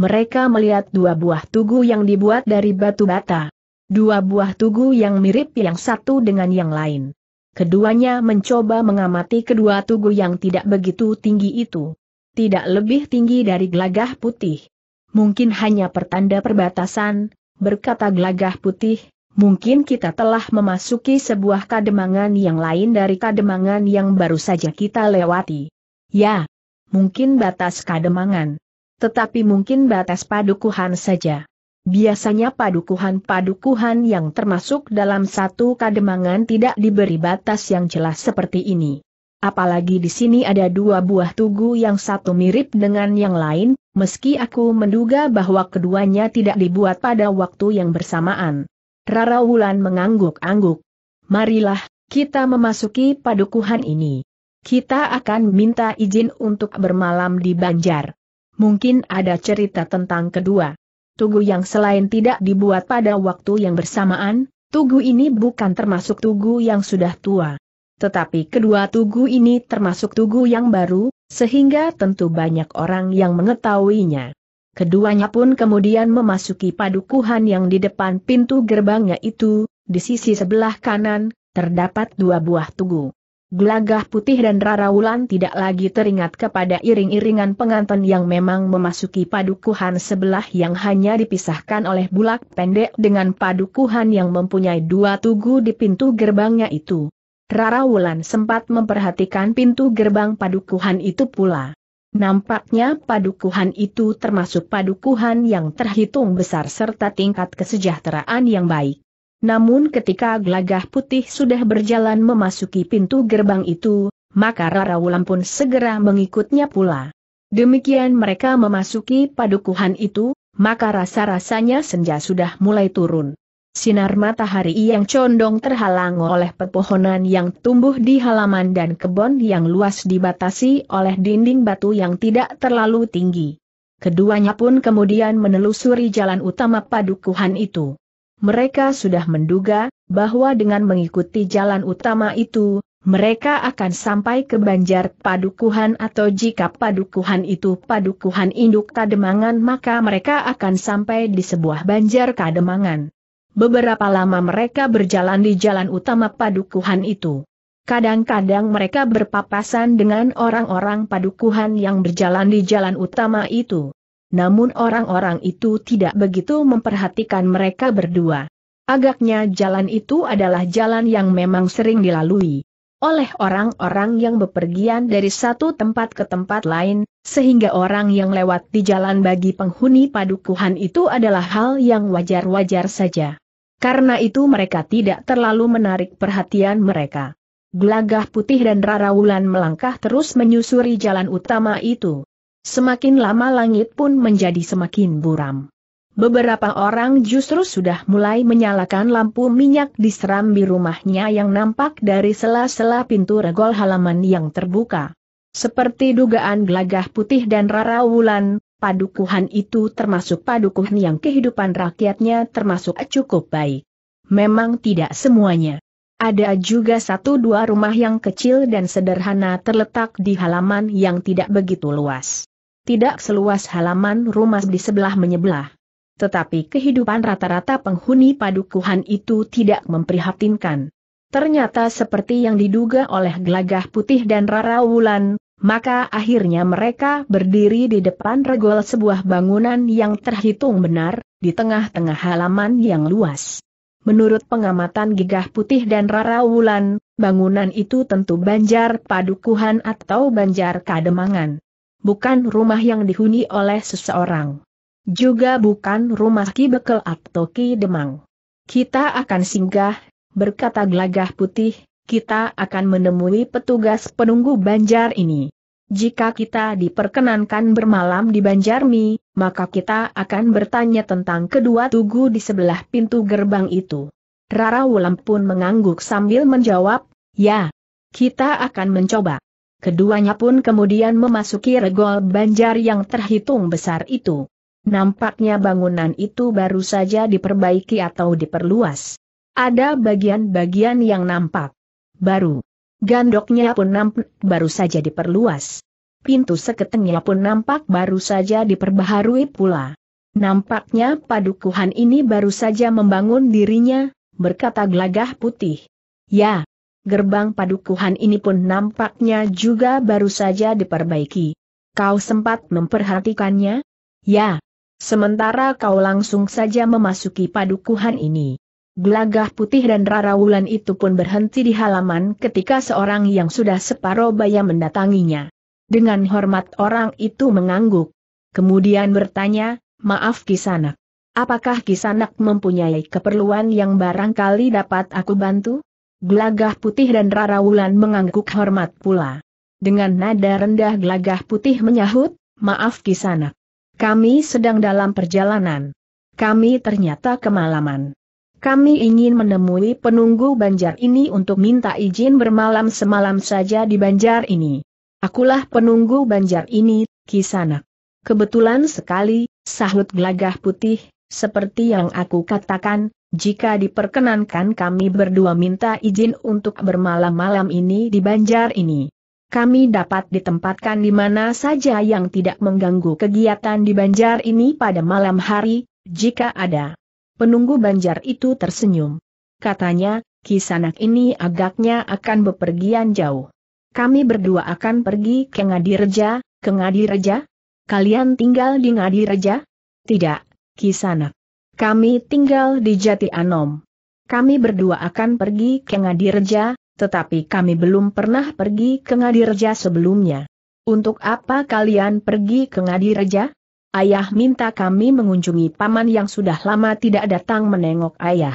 Mereka melihat dua buah tugu yang dibuat dari batu bata. Dua buah tugu yang mirip yang satu dengan yang lain keduanya mencoba mengamati kedua tugu yang tidak begitu tinggi itu. Tidak lebih tinggi dari gelagah putih. Mungkin hanya pertanda perbatasan, berkata gelagah putih, mungkin kita telah memasuki sebuah kademangan yang lain dari kademangan yang baru saja kita lewati. Ya, mungkin batas kademangan. Tetapi mungkin batas padukuhan saja. Biasanya padukuhan-padukuhan yang termasuk dalam satu kademangan tidak diberi batas yang jelas seperti ini. Apalagi di sini ada dua buah tugu yang satu mirip dengan yang lain, meski aku menduga bahwa keduanya tidak dibuat pada waktu yang bersamaan. Rara Wulan mengangguk-angguk. Marilah, kita memasuki padukuhan ini. Kita akan minta izin untuk bermalam di Banjar. Mungkin ada cerita tentang kedua tugu yang selain tidak dibuat pada waktu yang bersamaan, tugu ini bukan termasuk tugu yang sudah tua. Tetapi kedua tugu ini termasuk tugu yang baru, sehingga tentu banyak orang yang mengetahuinya. Keduanya pun kemudian memasuki padukuhan yang di depan pintu gerbangnya itu, di sisi sebelah kanan, terdapat dua buah tugu. Gelagah putih dan rara wulan tidak lagi teringat kepada iring-iringan pengantin yang memang memasuki padukuhan sebelah yang hanya dipisahkan oleh bulak pendek dengan padukuhan yang mempunyai dua tugu di pintu gerbangnya itu. Rara Wulan sempat memperhatikan pintu gerbang padukuhan itu pula. Nampaknya padukuhan itu termasuk padukuhan yang terhitung besar serta tingkat kesejahteraan yang baik. Namun ketika gelagah putih sudah berjalan memasuki pintu gerbang itu, maka Rara Wulan pun segera mengikutnya pula. Demikian mereka memasuki padukuhan itu, maka rasa-rasanya senja sudah mulai turun. Sinar matahari yang condong terhalang oleh pepohonan yang tumbuh di halaman dan kebun yang luas dibatasi oleh dinding batu yang tidak terlalu tinggi. Keduanya pun kemudian menelusuri jalan utama padukuhan itu. Mereka sudah menduga bahwa dengan mengikuti jalan utama itu, mereka akan sampai ke Banjar Padukuhan atau jika Padukuhan itu Padukuhan Induk Kademangan maka mereka akan sampai di sebuah Banjar Kademangan. Beberapa lama mereka berjalan di jalan utama Padukuhan itu. Kadang-kadang mereka berpapasan dengan orang-orang padukuhan yang berjalan di jalan utama itu namun orang-orang itu tidak begitu memperhatikan mereka berdua. Agaknya jalan itu adalah jalan yang memang sering dilalui oleh orang-orang yang bepergian dari satu tempat ke tempat lain, sehingga orang yang lewat di jalan bagi penghuni padukuhan itu adalah hal yang wajar-wajar saja. Karena itu mereka tidak terlalu menarik perhatian mereka. Gelagah putih dan raraulan melangkah terus menyusuri jalan utama itu. Semakin lama langit pun menjadi semakin buram. Beberapa orang justru sudah mulai menyalakan lampu minyak di serambi rumahnya yang nampak dari sela-sela pintu regol halaman yang terbuka. Seperti dugaan gelagah putih dan rara wulan, padukuhan itu termasuk padukuhan yang kehidupan rakyatnya termasuk cukup baik. Memang tidak semuanya. Ada juga satu dua rumah yang kecil dan sederhana terletak di halaman yang tidak begitu luas tidak seluas halaman rumah di sebelah menyebelah. Tetapi kehidupan rata-rata penghuni padukuhan itu tidak memprihatinkan. Ternyata seperti yang diduga oleh Gelagah Putih dan Rara Wulan, maka akhirnya mereka berdiri di depan regol sebuah bangunan yang terhitung benar, di tengah-tengah halaman yang luas. Menurut pengamatan Gigah Putih dan Rara Wulan, bangunan itu tentu banjar padukuhan atau banjar kademangan bukan rumah yang dihuni oleh seseorang. Juga bukan rumah Ki Bekel atau Ki Demang. Kita akan singgah, berkata gelagah putih, kita akan menemui petugas penunggu banjar ini. Jika kita diperkenankan bermalam di Banjarmi, maka kita akan bertanya tentang kedua tugu di sebelah pintu gerbang itu. Rara Wulam pun mengangguk sambil menjawab, ya, kita akan mencoba. Keduanya pun kemudian memasuki regol banjar yang terhitung besar itu. Nampaknya bangunan itu baru saja diperbaiki atau diperluas. Ada bagian-bagian yang nampak baru. Gandoknya pun nampak baru saja diperluas. Pintu seketengnya pun nampak baru saja diperbaharui pula. Nampaknya padukuhan ini baru saja membangun dirinya, berkata gelagah putih. Ya, gerbang padukuhan ini pun nampaknya juga baru saja diperbaiki. Kau sempat memperhatikannya? Ya. Sementara kau langsung saja memasuki padukuhan ini. Gelagah putih dan rarawulan itu pun berhenti di halaman ketika seorang yang sudah separuh baya mendatanginya. Dengan hormat orang itu mengangguk. Kemudian bertanya, maaf Kisanak. Apakah Kisanak mempunyai keperluan yang barangkali dapat aku bantu? Gelagah putih dan Rara Wulan mengangguk hormat pula. Dengan nada rendah gelagah putih menyahut, maaf kisana. Kami sedang dalam perjalanan. Kami ternyata kemalaman. Kami ingin menemui penunggu banjar ini untuk minta izin bermalam semalam saja di banjar ini. Akulah penunggu banjar ini, kisana. Kebetulan sekali, sahut gelagah putih, seperti yang aku katakan, jika diperkenankan kami berdua minta izin untuk bermalam-malam ini di banjar ini. Kami dapat ditempatkan di mana saja yang tidak mengganggu kegiatan di banjar ini pada malam hari, jika ada. Penunggu banjar itu tersenyum. Katanya, kisanak ini agaknya akan bepergian jauh. Kami berdua akan pergi ke Ngadireja, ke Ngadireja? Kalian tinggal di Ngadireja? Tidak, kisanak. Kami tinggal di Jati Anom. Kami berdua akan pergi ke Ngadirja, tetapi kami belum pernah pergi ke Ngadirja sebelumnya. Untuk apa kalian pergi ke Ngadirja? Ayah minta kami mengunjungi paman yang sudah lama tidak datang menengok ayah.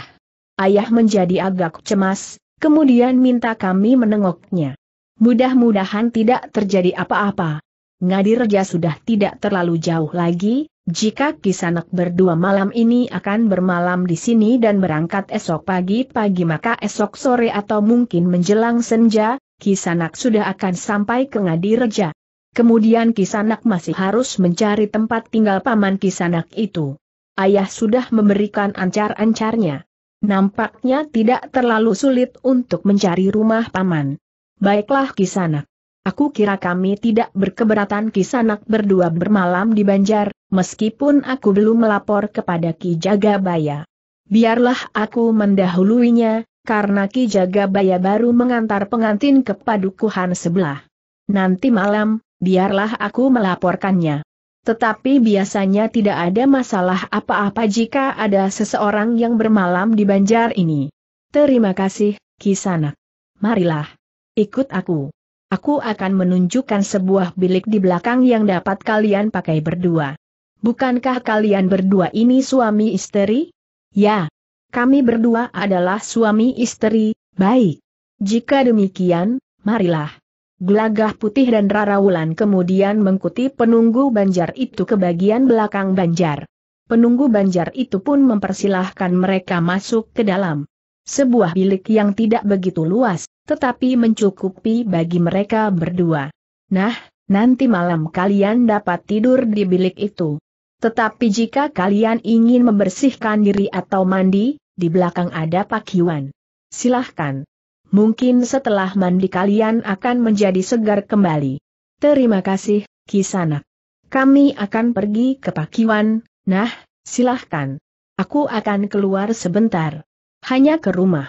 Ayah menjadi agak cemas, kemudian minta kami menengoknya. Mudah-mudahan tidak terjadi apa-apa. Ngadirja sudah tidak terlalu jauh lagi, jika Kisanak berdua malam ini akan bermalam di sini dan berangkat esok pagi-pagi maka esok sore atau mungkin menjelang senja, Kisanak sudah akan sampai ke Ngadireja. Kemudian Kisanak masih harus mencari tempat tinggal paman Kisanak itu. Ayah sudah memberikan ancar-ancarnya. Nampaknya tidak terlalu sulit untuk mencari rumah paman. Baiklah Kisanak. Aku kira kami tidak berkeberatan kisanak berdua bermalam di Banjar, meskipun aku belum melapor kepada Ki Jagabaya. Biarlah aku mendahuluinya, karena Ki Jagabaya baru mengantar pengantin ke padukuhan sebelah. Nanti malam, biarlah aku melaporkannya. Tetapi biasanya tidak ada masalah apa-apa jika ada seseorang yang bermalam di Banjar ini. Terima kasih, Kisanak. Marilah. Ikut aku. Aku akan menunjukkan sebuah bilik di belakang yang dapat kalian pakai berdua. Bukankah kalian berdua ini suami istri? Ya. Kami berdua adalah suami istri, baik. Jika demikian, marilah. Gelagah putih dan Rara Wulan kemudian mengikuti penunggu banjar itu ke bagian belakang banjar. Penunggu banjar itu pun mempersilahkan mereka masuk ke dalam sebuah bilik yang tidak begitu luas, tetapi mencukupi bagi mereka berdua. Nah, nanti malam kalian dapat tidur di bilik itu. Tetapi jika kalian ingin membersihkan diri atau mandi, di belakang ada pakiwan. Silahkan. Mungkin setelah mandi kalian akan menjadi segar kembali. Terima kasih, Kisanak. Kami akan pergi ke pakiwan, nah, silahkan. Aku akan keluar sebentar. Hanya ke rumah.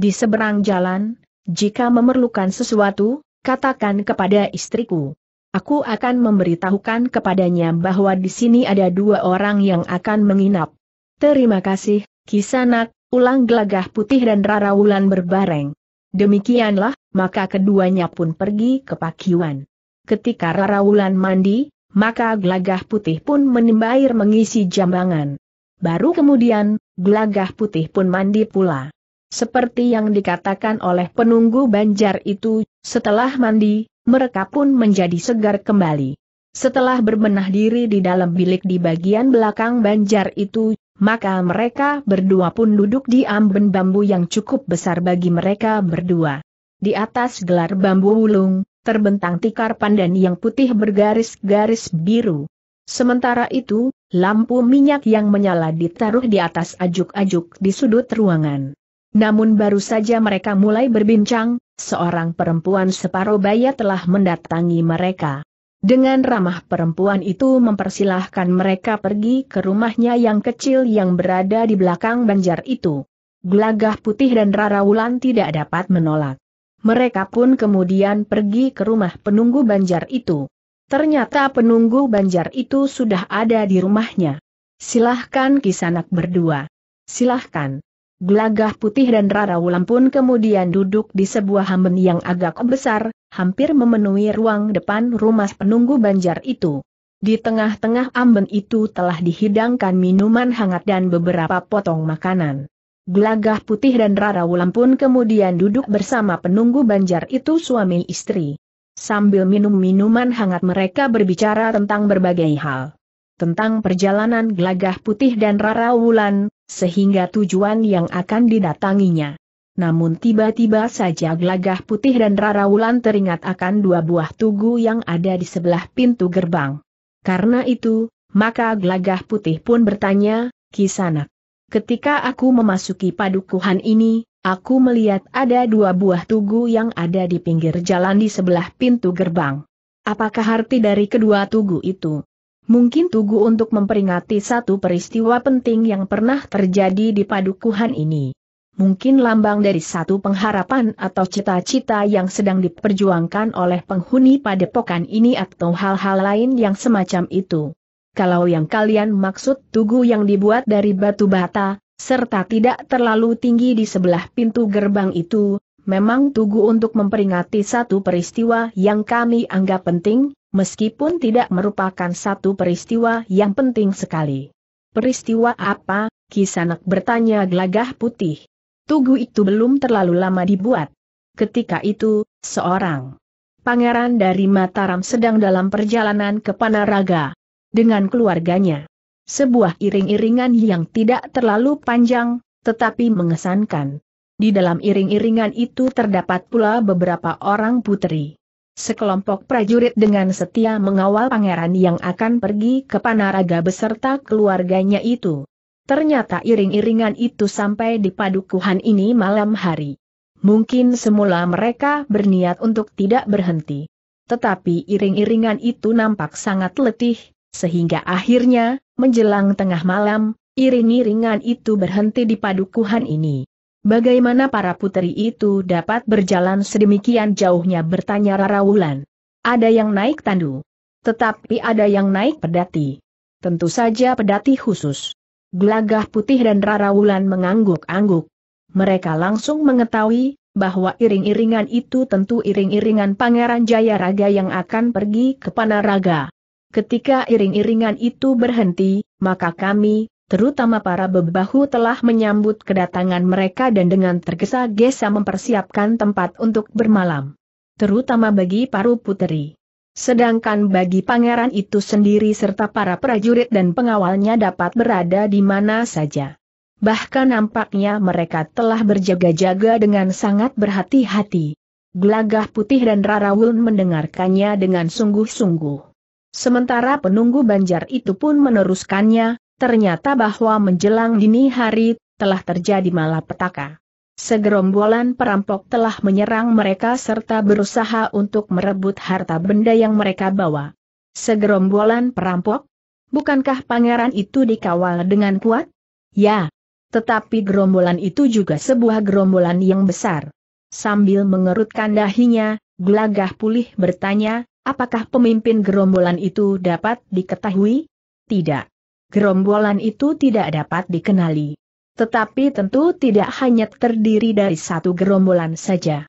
Di seberang jalan, jika memerlukan sesuatu, katakan kepada istriku. Aku akan memberitahukan kepadanya bahwa di sini ada dua orang yang akan menginap. Terima kasih, Kisanak, ulang gelagah putih dan Rara Wulan berbareng. Demikianlah, maka keduanya pun pergi ke pakiwan. Ketika Rara Wulan mandi, maka gelagah putih pun menimba air mengisi jambangan. Baru kemudian, gelagah putih pun mandi pula. Seperti yang dikatakan oleh penunggu banjar itu, setelah mandi, mereka pun menjadi segar kembali. Setelah berbenah diri di dalam bilik di bagian belakang banjar itu, maka mereka berdua pun duduk di amben bambu yang cukup besar bagi mereka berdua. Di atas gelar bambu wulung, terbentang tikar pandan yang putih bergaris-garis biru. Sementara itu, lampu minyak yang menyala ditaruh di atas ajuk-ajuk di sudut ruangan. Namun baru saja mereka mulai berbincang, seorang perempuan separuh baya telah mendatangi mereka. Dengan ramah perempuan itu mempersilahkan mereka pergi ke rumahnya yang kecil yang berada di belakang banjar itu. Gelagah putih dan Rara Wulan tidak dapat menolak. Mereka pun kemudian pergi ke rumah penunggu banjar itu. Ternyata penunggu banjar itu sudah ada di rumahnya. Silahkan kisanak berdua. Silahkan. Gelagah putih dan Rara Wulan pun kemudian duduk di sebuah hamben yang agak besar, hampir memenuhi ruang depan rumah penunggu banjar itu. Di tengah-tengah amben itu telah dihidangkan minuman hangat dan beberapa potong makanan. Gelagah putih dan Rara Wulan pun kemudian duduk bersama penunggu banjar itu suami istri. Sambil minum minuman hangat mereka berbicara tentang berbagai hal. Tentang perjalanan Glagah putih dan rara wulan, sehingga tujuan yang akan didatanginya. Namun tiba-tiba saja Glagah putih dan Rara Wulan teringat akan dua buah tugu yang ada di sebelah pintu gerbang. Karena itu, maka Glagah putih pun bertanya, Kisanak, ketika aku memasuki padukuhan ini, Aku melihat ada dua buah tugu yang ada di pinggir jalan di sebelah pintu gerbang. Apakah arti dari kedua tugu itu? Mungkin tugu untuk memperingati satu peristiwa penting yang pernah terjadi di padukuhan ini. Mungkin lambang dari satu pengharapan atau cita-cita yang sedang diperjuangkan oleh penghuni padepokan ini atau hal-hal lain yang semacam itu. Kalau yang kalian maksud tugu yang dibuat dari batu bata, serta tidak terlalu tinggi di sebelah pintu gerbang itu, memang tugu untuk memperingati satu peristiwa yang kami anggap penting, meskipun tidak merupakan satu peristiwa yang penting sekali. Peristiwa apa? Kisanak bertanya gelagah putih. Tugu itu belum terlalu lama dibuat. Ketika itu, seorang pangeran dari Mataram sedang dalam perjalanan ke Panaraga dengan keluarganya sebuah iring-iringan yang tidak terlalu panjang, tetapi mengesankan. Di dalam iring-iringan itu terdapat pula beberapa orang putri. Sekelompok prajurit dengan setia mengawal pangeran yang akan pergi ke Panaraga beserta keluarganya itu. Ternyata iring-iringan itu sampai di padukuhan ini malam hari. Mungkin semula mereka berniat untuk tidak berhenti. Tetapi iring-iringan itu nampak sangat letih, sehingga akhirnya, Menjelang tengah malam, iring-iringan itu berhenti di padukuhan ini. Bagaimana para putri itu dapat berjalan sedemikian jauhnya bertanya Rara Wulan. Ada yang naik tandu. Tetapi ada yang naik pedati. Tentu saja pedati khusus. Gelagah putih dan Rara Wulan mengangguk-angguk. Mereka langsung mengetahui, bahwa iring-iringan itu tentu iring-iringan Pangeran Jayaraga yang akan pergi ke Panaraga. Ketika iring-iringan itu berhenti, maka kami, terutama para bebahu telah menyambut kedatangan mereka dan dengan tergesa-gesa mempersiapkan tempat untuk bermalam. Terutama bagi paru puteri. Sedangkan bagi pangeran itu sendiri serta para prajurit dan pengawalnya dapat berada di mana saja. Bahkan nampaknya mereka telah berjaga-jaga dengan sangat berhati-hati. Glagah putih dan Rarawul mendengarkannya dengan sungguh-sungguh. Sementara penunggu banjar itu pun meneruskannya, ternyata bahwa menjelang dini hari, telah terjadi malapetaka. Segerombolan perampok telah menyerang mereka serta berusaha untuk merebut harta benda yang mereka bawa. Segerombolan perampok? Bukankah pangeran itu dikawal dengan kuat? Ya. Tetapi gerombolan itu juga sebuah gerombolan yang besar. Sambil mengerutkan dahinya, Gelagah pulih bertanya, Apakah pemimpin gerombolan itu dapat diketahui? Tidak. Gerombolan itu tidak dapat dikenali. Tetapi tentu tidak hanya terdiri dari satu gerombolan saja.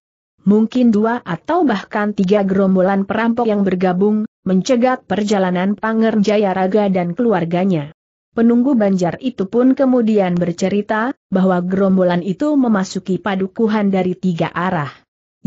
Mungkin dua atau bahkan tiga gerombolan perampok yang bergabung, mencegat perjalanan Panger Jaya Raga dan keluarganya. Penunggu Banjar itu pun kemudian bercerita, bahwa gerombolan itu memasuki padukuhan dari tiga arah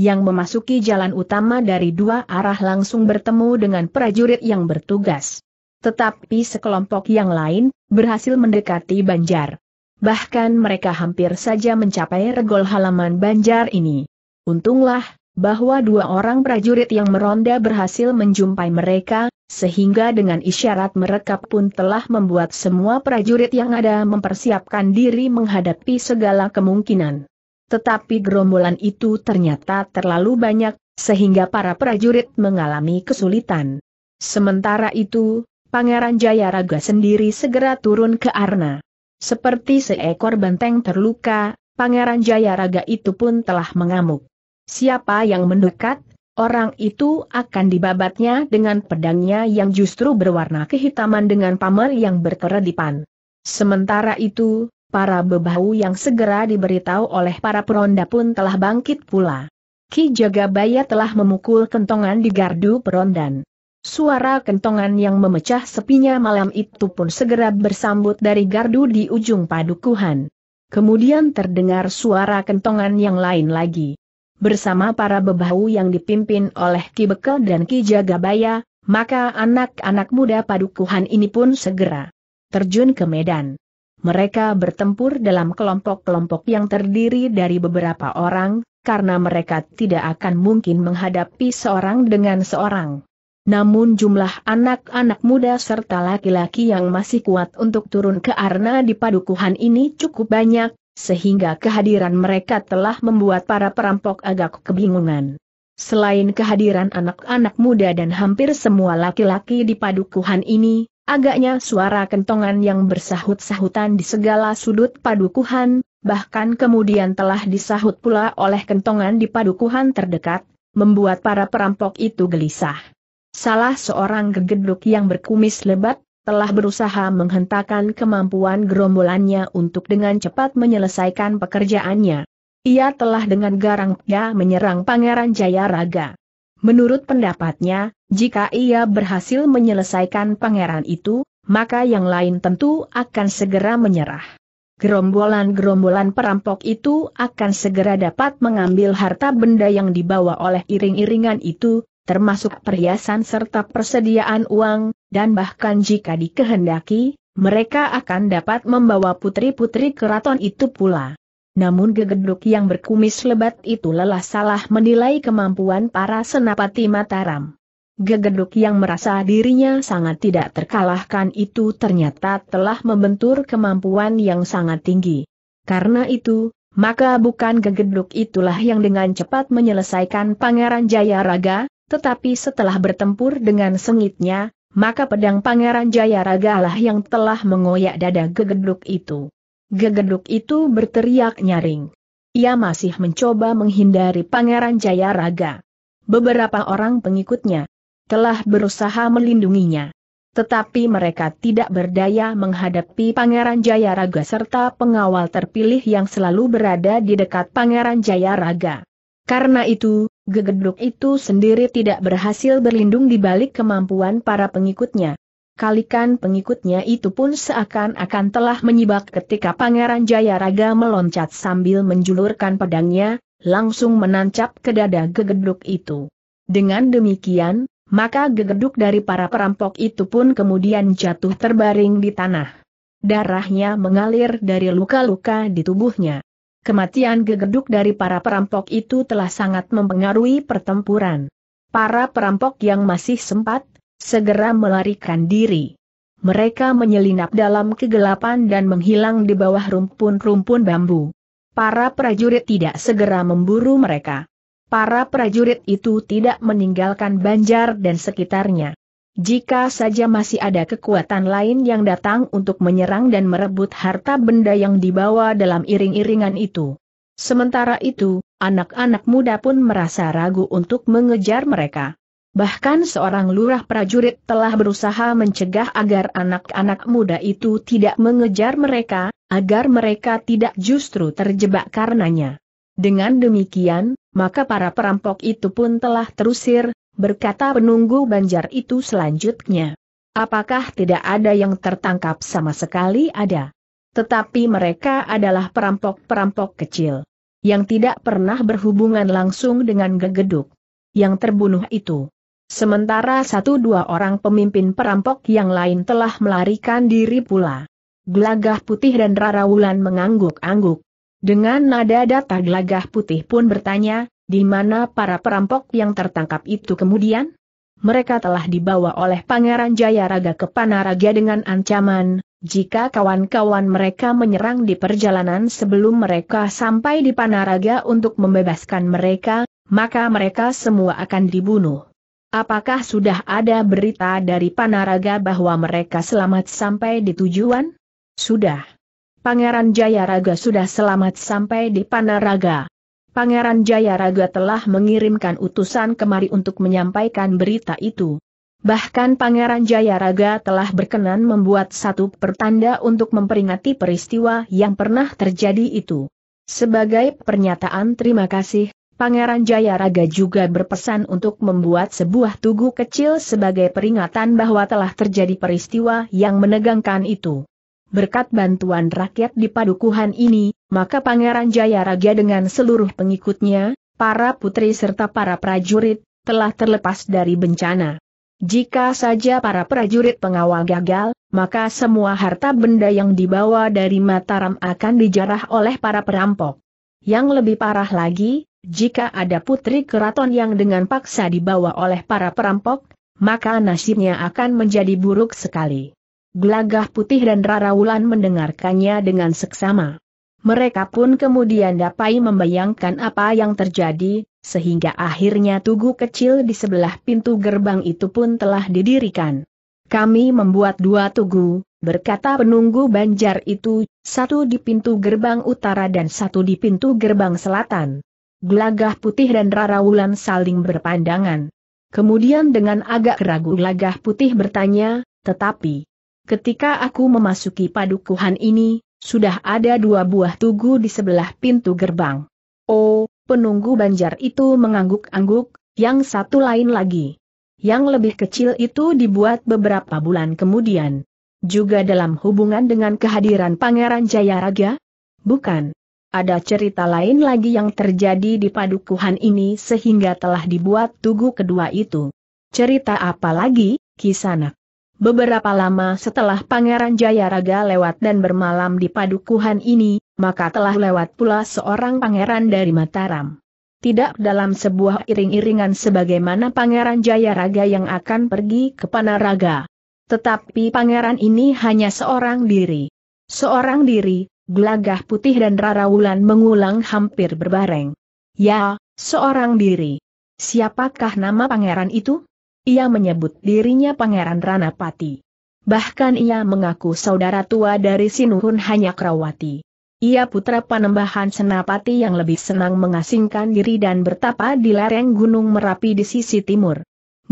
yang memasuki jalan utama dari dua arah langsung bertemu dengan prajurit yang bertugas. Tetapi sekelompok yang lain, berhasil mendekati Banjar. Bahkan mereka hampir saja mencapai regol halaman Banjar ini. Untunglah, bahwa dua orang prajurit yang meronda berhasil menjumpai mereka, sehingga dengan isyarat mereka pun telah membuat semua prajurit yang ada mempersiapkan diri menghadapi segala kemungkinan tetapi gerombolan itu ternyata terlalu banyak, sehingga para prajurit mengalami kesulitan. Sementara itu, Pangeran Jayaraga sendiri segera turun ke Arna. Seperti seekor benteng terluka, Pangeran Jayaraga itu pun telah mengamuk. Siapa yang mendekat, orang itu akan dibabatnya dengan pedangnya yang justru berwarna kehitaman dengan pamer yang berkeredipan. Sementara itu, para bebahu yang segera diberitahu oleh para peronda pun telah bangkit pula. Ki Jagabaya telah memukul kentongan di gardu perondan. Suara kentongan yang memecah sepinya malam itu pun segera bersambut dari gardu di ujung padukuhan. Kemudian terdengar suara kentongan yang lain lagi. Bersama para bebahu yang dipimpin oleh Ki Bekel dan Ki Jagabaya, maka anak-anak muda padukuhan ini pun segera terjun ke medan. Mereka bertempur dalam kelompok-kelompok yang terdiri dari beberapa orang, karena mereka tidak akan mungkin menghadapi seorang dengan seorang. Namun jumlah anak-anak muda serta laki-laki yang masih kuat untuk turun ke arna di padukuhan ini cukup banyak, sehingga kehadiran mereka telah membuat para perampok agak kebingungan. Selain kehadiran anak-anak muda dan hampir semua laki-laki di padukuhan ini, Agaknya suara kentongan yang bersahut-sahutan di segala sudut padukuhan, bahkan kemudian telah disahut pula oleh kentongan di padukuhan terdekat, membuat para perampok itu gelisah. Salah seorang gegeduk yang berkumis lebat, telah berusaha menghentakkan kemampuan gerombolannya untuk dengan cepat menyelesaikan pekerjaannya. Ia telah dengan garangnya menyerang Pangeran Jayaraga. Menurut pendapatnya, jika ia berhasil menyelesaikan pangeran itu, maka yang lain tentu akan segera menyerah. Gerombolan-gerombolan perampok itu akan segera dapat mengambil harta benda yang dibawa oleh iring-iringan itu, termasuk perhiasan serta persediaan uang, dan bahkan jika dikehendaki, mereka akan dapat membawa putri-putri keraton itu pula namun gegeduk yang berkumis lebat itu lelah salah menilai kemampuan para senapati Mataram. Gegeduk yang merasa dirinya sangat tidak terkalahkan itu ternyata telah membentur kemampuan yang sangat tinggi. Karena itu, maka bukan gegeduk itulah yang dengan cepat menyelesaikan Pangeran Jayaraga, tetapi setelah bertempur dengan sengitnya, maka pedang Pangeran Jayaraga lah yang telah mengoyak dada gegeduk itu. Gegeduk itu berteriak nyaring. Ia masih mencoba menghindari Pangeran Jayaraga. Beberapa orang pengikutnya telah berusaha melindunginya. Tetapi mereka tidak berdaya menghadapi Pangeran Jayaraga serta pengawal terpilih yang selalu berada di dekat Pangeran Jayaraga. Karena itu, gegeduk itu sendiri tidak berhasil berlindung di balik kemampuan para pengikutnya, kalikan pengikutnya itu pun seakan-akan telah menyibak ketika Pangeran Jayaraga meloncat sambil menjulurkan pedangnya, langsung menancap ke dada gegeduk itu. Dengan demikian, maka gegeduk dari para perampok itu pun kemudian jatuh terbaring di tanah. Darahnya mengalir dari luka-luka di tubuhnya. Kematian gegeduk dari para perampok itu telah sangat mempengaruhi pertempuran. Para perampok yang masih sempat segera melarikan diri. Mereka menyelinap dalam kegelapan dan menghilang di bawah rumpun-rumpun bambu. Para prajurit tidak segera memburu mereka. Para prajurit itu tidak meninggalkan Banjar dan sekitarnya. Jika saja masih ada kekuatan lain yang datang untuk menyerang dan merebut harta benda yang dibawa dalam iring-iringan itu. Sementara itu, anak-anak muda pun merasa ragu untuk mengejar mereka. Bahkan seorang lurah prajurit telah berusaha mencegah agar anak-anak muda itu tidak mengejar mereka, agar mereka tidak justru terjebak karenanya. Dengan demikian, maka para perampok itu pun telah terusir, berkata penunggu banjar itu selanjutnya. Apakah tidak ada yang tertangkap sama sekali ada? Tetapi mereka adalah perampok-perampok kecil, yang tidak pernah berhubungan langsung dengan gegeduk yang terbunuh itu. Sementara satu dua orang pemimpin perampok yang lain telah melarikan diri pula. Gelagah putih dan Rara Wulan mengangguk-angguk. Dengan nada data gelagah putih pun bertanya, di mana para perampok yang tertangkap itu kemudian? Mereka telah dibawa oleh Pangeran Jayaraga ke Panaraga dengan ancaman, jika kawan-kawan mereka menyerang di perjalanan sebelum mereka sampai di Panaraga untuk membebaskan mereka, maka mereka semua akan dibunuh. Apakah sudah ada berita dari Panaraga bahwa mereka selamat sampai di tujuan? Sudah. Pangeran Jayaraga sudah selamat sampai di Panaraga. Pangeran Jayaraga telah mengirimkan utusan kemari untuk menyampaikan berita itu. Bahkan Pangeran Jayaraga telah berkenan membuat satu pertanda untuk memperingati peristiwa yang pernah terjadi itu. Sebagai pernyataan terima kasih, Pangeran Jayaraga juga berpesan untuk membuat sebuah tugu kecil sebagai peringatan bahwa telah terjadi peristiwa yang menegangkan itu. Berkat bantuan rakyat di padukuhan ini, maka Pangeran Jayaraga dengan seluruh pengikutnya, para putri serta para prajurit, telah terlepas dari bencana. Jika saja para prajurit pengawal gagal, maka semua harta benda yang dibawa dari Mataram akan dijarah oleh para perampok. Yang lebih parah lagi, jika ada putri keraton yang dengan paksa dibawa oleh para perampok, maka nasibnya akan menjadi buruk sekali. Gelagah putih dan Raraulan mendengarkannya dengan seksama. Mereka pun kemudian dapat membayangkan apa yang terjadi, sehingga akhirnya tugu kecil di sebelah pintu gerbang itu pun telah didirikan. Kami membuat dua tugu, berkata penunggu banjar itu, satu di pintu gerbang utara dan satu di pintu gerbang selatan. Gelagah putih dan Rara Wulan saling berpandangan. Kemudian dengan agak ragu gelagah putih bertanya, tetapi, ketika aku memasuki padukuhan ini, sudah ada dua buah tugu di sebelah pintu gerbang. Oh, penunggu banjar itu mengangguk-angguk, yang satu lain lagi. Yang lebih kecil itu dibuat beberapa bulan kemudian. Juga dalam hubungan dengan kehadiran Pangeran Jayaraga? Bukan. Ada cerita lain lagi yang terjadi di padukuhan ini sehingga telah dibuat tugu kedua itu. Cerita apa lagi, Kisanak? Beberapa lama setelah Pangeran Jayaraga lewat dan bermalam di padukuhan ini, maka telah lewat pula seorang pangeran dari Mataram. Tidak dalam sebuah iring-iringan sebagaimana Pangeran Jayaraga yang akan pergi ke Panaraga. Tetapi pangeran ini hanya seorang diri. Seorang diri, gelagah putih dan Rara Wulan mengulang hampir berbareng. Ya, seorang diri. Siapakah nama pangeran itu? Ia menyebut dirinya Pangeran Ranapati. Bahkan ia mengaku saudara tua dari Sinuhun hanya Krawati. Ia putra panembahan Senapati yang lebih senang mengasingkan diri dan bertapa di lereng Gunung Merapi di sisi timur.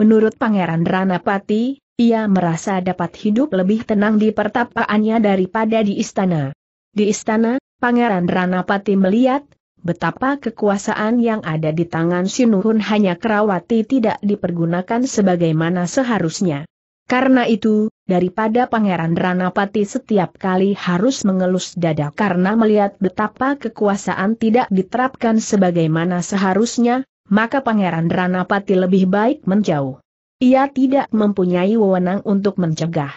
Menurut Pangeran Ranapati, ia merasa dapat hidup lebih tenang di pertapaannya daripada di istana. Di istana, Pangeran Ranapati melihat, betapa kekuasaan yang ada di tangan Sinuhun hanya Kerawati tidak dipergunakan sebagaimana seharusnya. Karena itu, daripada Pangeran Ranapati setiap kali harus mengelus dada karena melihat betapa kekuasaan tidak diterapkan sebagaimana seharusnya, maka Pangeran Ranapati lebih baik menjauh. Ia tidak mempunyai wewenang untuk mencegah.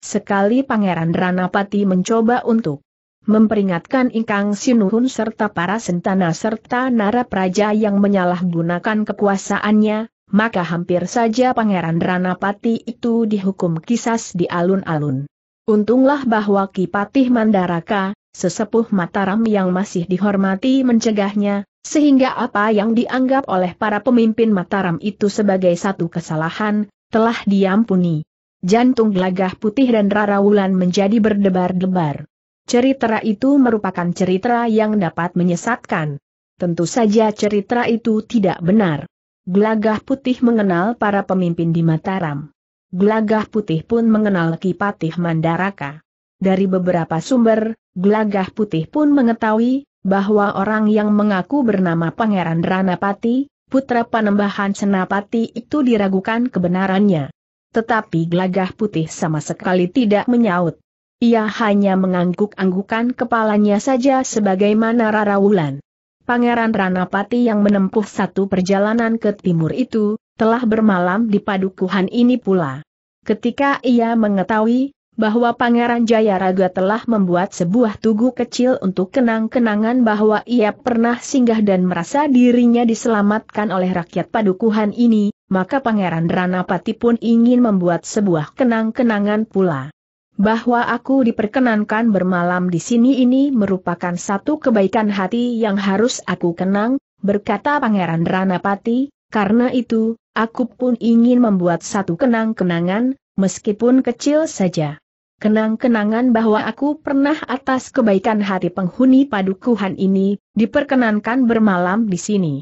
Sekali Pangeran Ranapati mencoba untuk memperingatkan Ingkang Sinuhun serta para sentana serta nara praja yang menyalahgunakan kekuasaannya, maka hampir saja Pangeran Ranapati itu dihukum kisas di alun-alun. Untunglah bahwa Kipatih Mandaraka, sesepuh Mataram yang masih dihormati mencegahnya, sehingga apa yang dianggap oleh para pemimpin Mataram itu sebagai satu kesalahan, telah diampuni. Jantung gelagah putih dan Rara Wulan menjadi berdebar-debar. Ceritera itu merupakan ceritera yang dapat menyesatkan. Tentu saja ceritera itu tidak benar. Glagah putih mengenal para pemimpin di Mataram. Glagah putih pun mengenal Kipatih Mandaraka. Dari beberapa sumber, Gelagah putih pun mengetahui bahwa orang yang mengaku bernama Pangeran Ranapati, putra panembahan Senapati itu diragukan kebenarannya. Tetapi Gelagah putih sama sekali tidak menyaut. Ia hanya mengangguk-anggukan kepalanya saja sebagaimana Rara Wulan. Pangeran Ranapati yang menempuh satu perjalanan ke timur itu, telah bermalam di padukuhan ini pula. Ketika ia mengetahui bahwa Pangeran Jayaraga telah membuat sebuah tugu kecil untuk kenang-kenangan bahwa ia pernah singgah dan merasa dirinya diselamatkan oleh rakyat padukuhan ini, maka Pangeran Ranapati pun ingin membuat sebuah kenang-kenangan pula bahwa aku diperkenankan bermalam di sini ini merupakan satu kebaikan hati yang harus aku kenang, berkata Pangeran Ranapati, karena itu, aku pun ingin membuat satu kenang-kenangan, meskipun kecil saja. Kenang-kenangan bahwa aku pernah atas kebaikan hati penghuni padukuhan ini, diperkenankan bermalam di sini.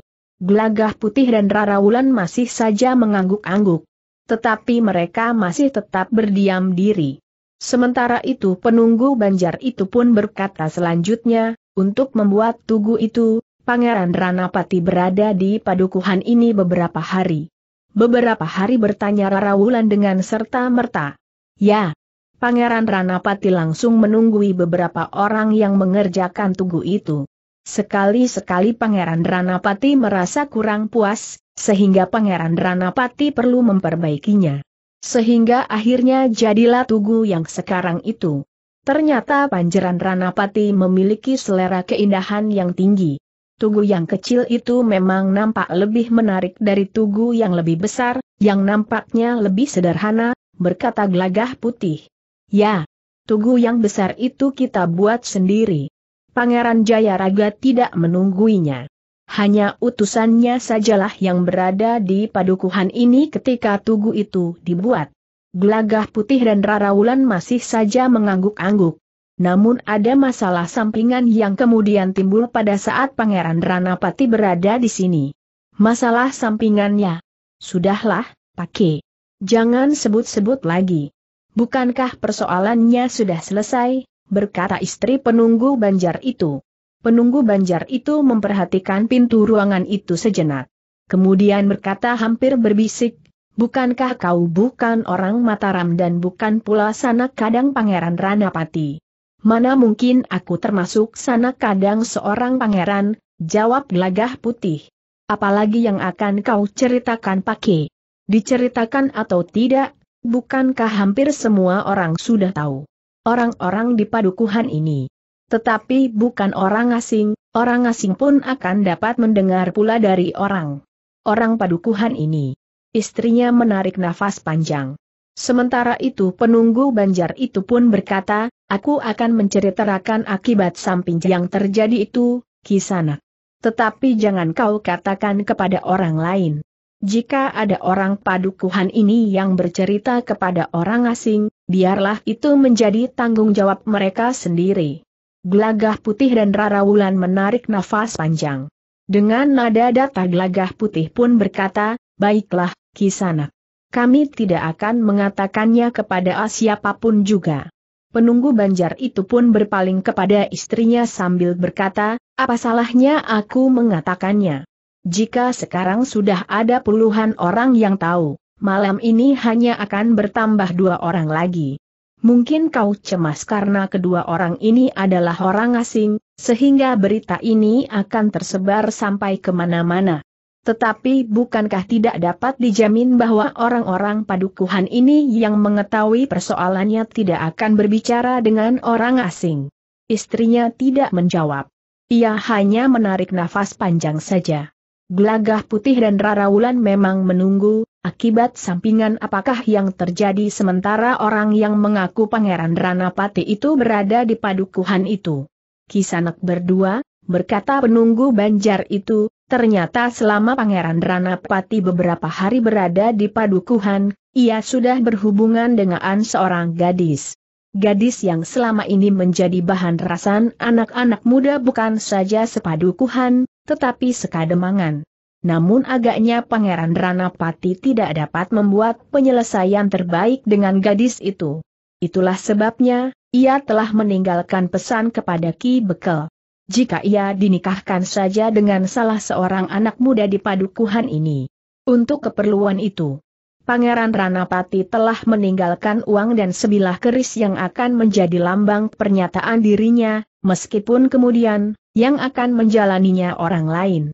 Gelagah putih dan Rarawulan masih saja mengangguk-angguk. Tetapi mereka masih tetap berdiam diri. Sementara itu penunggu banjar itu pun berkata selanjutnya, untuk membuat tugu itu, Pangeran Ranapati berada di padukuhan ini beberapa hari. Beberapa hari bertanya Rara Wulan dengan serta-merta. Ya, Pangeran Ranapati langsung menunggui beberapa orang yang mengerjakan tugu itu. Sekali-sekali Pangeran Ranapati merasa kurang puas, sehingga Pangeran Ranapati perlu memperbaikinya. Sehingga akhirnya jadilah tugu yang sekarang itu. Ternyata panjeran Ranapati memiliki selera keindahan yang tinggi. Tugu yang kecil itu memang nampak lebih menarik dari tugu yang lebih besar, yang nampaknya lebih sederhana, berkata gelagah putih. Ya, tugu yang besar itu kita buat sendiri. Pangeran Jayaraga tidak menungguinya. Hanya utusannya sajalah yang berada di padukuhan ini ketika tugu itu dibuat. Gelagah putih dan Wulan masih saja mengangguk-angguk. Namun ada masalah sampingan yang kemudian timbul pada saat Pangeran Ranapati berada di sini. Masalah sampingannya. Sudahlah, pakai. Jangan sebut-sebut lagi. Bukankah persoalannya sudah selesai, berkata istri penunggu banjar itu. Penunggu banjar itu memperhatikan pintu ruangan itu sejenak. Kemudian berkata hampir berbisik, Bukankah kau bukan orang Mataram dan bukan pula sanak kadang pangeran Ranapati? Mana mungkin aku termasuk sanak kadang seorang pangeran, jawab gelagah putih. Apalagi yang akan kau ceritakan pakai? Diceritakan atau tidak, bukankah hampir semua orang sudah tahu? Orang-orang di padukuhan ini tetapi bukan orang asing, orang asing pun akan dapat mendengar pula dari orang. Orang padukuhan ini. Istrinya menarik nafas panjang. Sementara itu penunggu banjar itu pun berkata, aku akan menceritakan akibat samping yang terjadi itu, kisanak. Tetapi jangan kau katakan kepada orang lain. Jika ada orang padukuhan ini yang bercerita kepada orang asing, biarlah itu menjadi tanggung jawab mereka sendiri. Gelagah putih dan Rara Wulan menarik nafas panjang. Dengan nada data gelagah putih pun berkata, baiklah, Kisana. Kami tidak akan mengatakannya kepada siapapun juga. Penunggu banjar itu pun berpaling kepada istrinya sambil berkata, apa salahnya aku mengatakannya. Jika sekarang sudah ada puluhan orang yang tahu, malam ini hanya akan bertambah dua orang lagi. Mungkin kau cemas karena kedua orang ini adalah orang asing, sehingga berita ini akan tersebar sampai kemana-mana. Tetapi bukankah tidak dapat dijamin bahwa orang-orang padukuhan ini yang mengetahui persoalannya tidak akan berbicara dengan orang asing? Istrinya tidak menjawab. Ia hanya menarik nafas panjang saja. Gelagah putih dan Rara Wulan memang menunggu, Akibat sampingan apakah yang terjadi sementara orang yang mengaku Pangeran Ranapati itu berada di padukuhan itu? Kisanak berdua, berkata penunggu banjar itu, ternyata selama Pangeran Ranapati beberapa hari berada di padukuhan, ia sudah berhubungan dengan seorang gadis. Gadis yang selama ini menjadi bahan rasan anak-anak muda bukan saja sepadukuhan, tetapi sekademangan. Namun agaknya Pangeran Ranapati tidak dapat membuat penyelesaian terbaik dengan gadis itu. Itulah sebabnya, ia telah meninggalkan pesan kepada Ki Bekel. Jika ia dinikahkan saja dengan salah seorang anak muda di padukuhan ini. Untuk keperluan itu, Pangeran Ranapati telah meninggalkan uang dan sebilah keris yang akan menjadi lambang pernyataan dirinya, meskipun kemudian, yang akan menjalaninya orang lain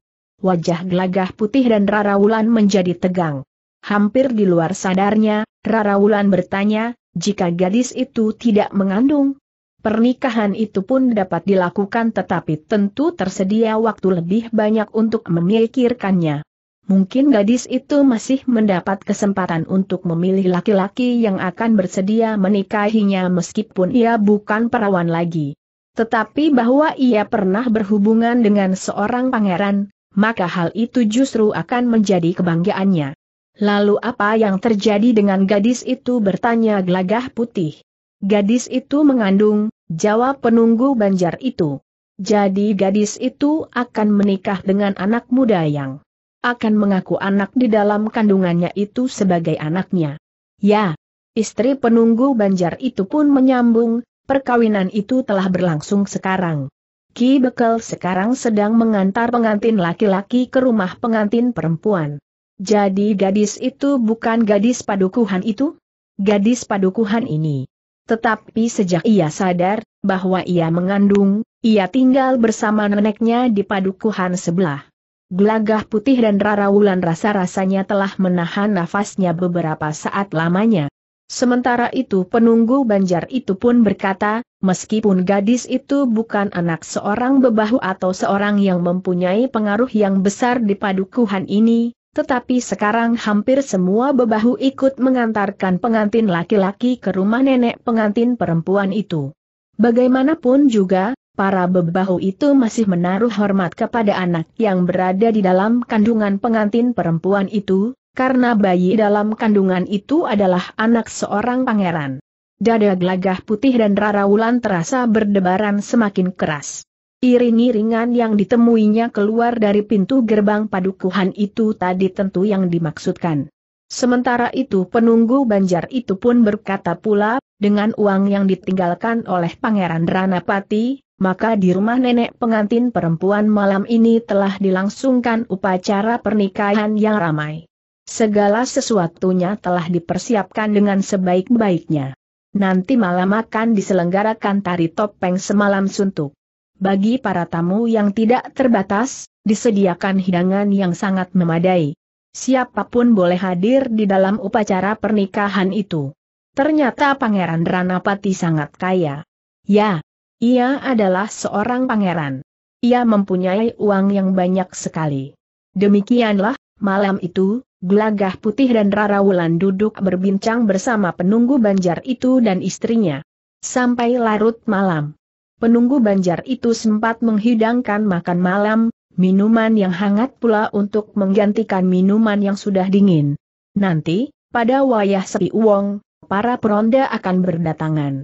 wajah gelagah putih dan Rara Wulan menjadi tegang. Hampir di luar sadarnya, Rara Wulan bertanya, jika gadis itu tidak mengandung, pernikahan itu pun dapat dilakukan tetapi tentu tersedia waktu lebih banyak untuk memikirkannya. Mungkin gadis itu masih mendapat kesempatan untuk memilih laki-laki yang akan bersedia menikahinya meskipun ia bukan perawan lagi. Tetapi bahwa ia pernah berhubungan dengan seorang pangeran, maka hal itu justru akan menjadi kebanggaannya. Lalu apa yang terjadi dengan gadis itu bertanya gelagah putih. Gadis itu mengandung, jawab penunggu banjar itu. Jadi gadis itu akan menikah dengan anak muda yang akan mengaku anak di dalam kandungannya itu sebagai anaknya. Ya, istri penunggu banjar itu pun menyambung, perkawinan itu telah berlangsung sekarang. Ki Bekel sekarang sedang mengantar pengantin laki-laki ke rumah pengantin perempuan. Jadi gadis itu bukan gadis padukuhan itu? Gadis padukuhan ini. Tetapi sejak ia sadar bahwa ia mengandung, ia tinggal bersama neneknya di padukuhan sebelah. Glagah putih dan Rara Wulan rasa-rasanya telah menahan nafasnya beberapa saat lamanya. Sementara itu penunggu banjar itu pun berkata, meskipun gadis itu bukan anak seorang bebahu atau seorang yang mempunyai pengaruh yang besar di padukuhan ini, tetapi sekarang hampir semua bebahu ikut mengantarkan pengantin laki-laki ke rumah nenek pengantin perempuan itu. Bagaimanapun juga, para bebahu itu masih menaruh hormat kepada anak yang berada di dalam kandungan pengantin perempuan itu, karena bayi dalam kandungan itu adalah anak seorang pangeran. Dada gelagah putih dan Rara Wulan terasa berdebaran semakin keras. Iring-iringan yang ditemuinya keluar dari pintu gerbang padukuhan itu tadi tentu yang dimaksudkan. Sementara itu penunggu banjar itu pun berkata pula, dengan uang yang ditinggalkan oleh Pangeran Ranapati, maka di rumah nenek pengantin perempuan malam ini telah dilangsungkan upacara pernikahan yang ramai. Segala sesuatunya telah dipersiapkan dengan sebaik-baiknya. Nanti malam akan diselenggarakan tari topeng semalam suntuk. Bagi para tamu yang tidak terbatas, disediakan hidangan yang sangat memadai. Siapapun boleh hadir di dalam upacara pernikahan itu. Ternyata Pangeran Ranapati sangat kaya. Ya, ia adalah seorang pangeran. Ia mempunyai uang yang banyak sekali. Demikianlah, malam itu, Gelagah Putih dan Rara Wulan duduk berbincang bersama penunggu banjar itu dan istrinya. Sampai larut malam. Penunggu banjar itu sempat menghidangkan makan malam, minuman yang hangat pula untuk menggantikan minuman yang sudah dingin. Nanti, pada wayah sepi uong, para peronda akan berdatangan.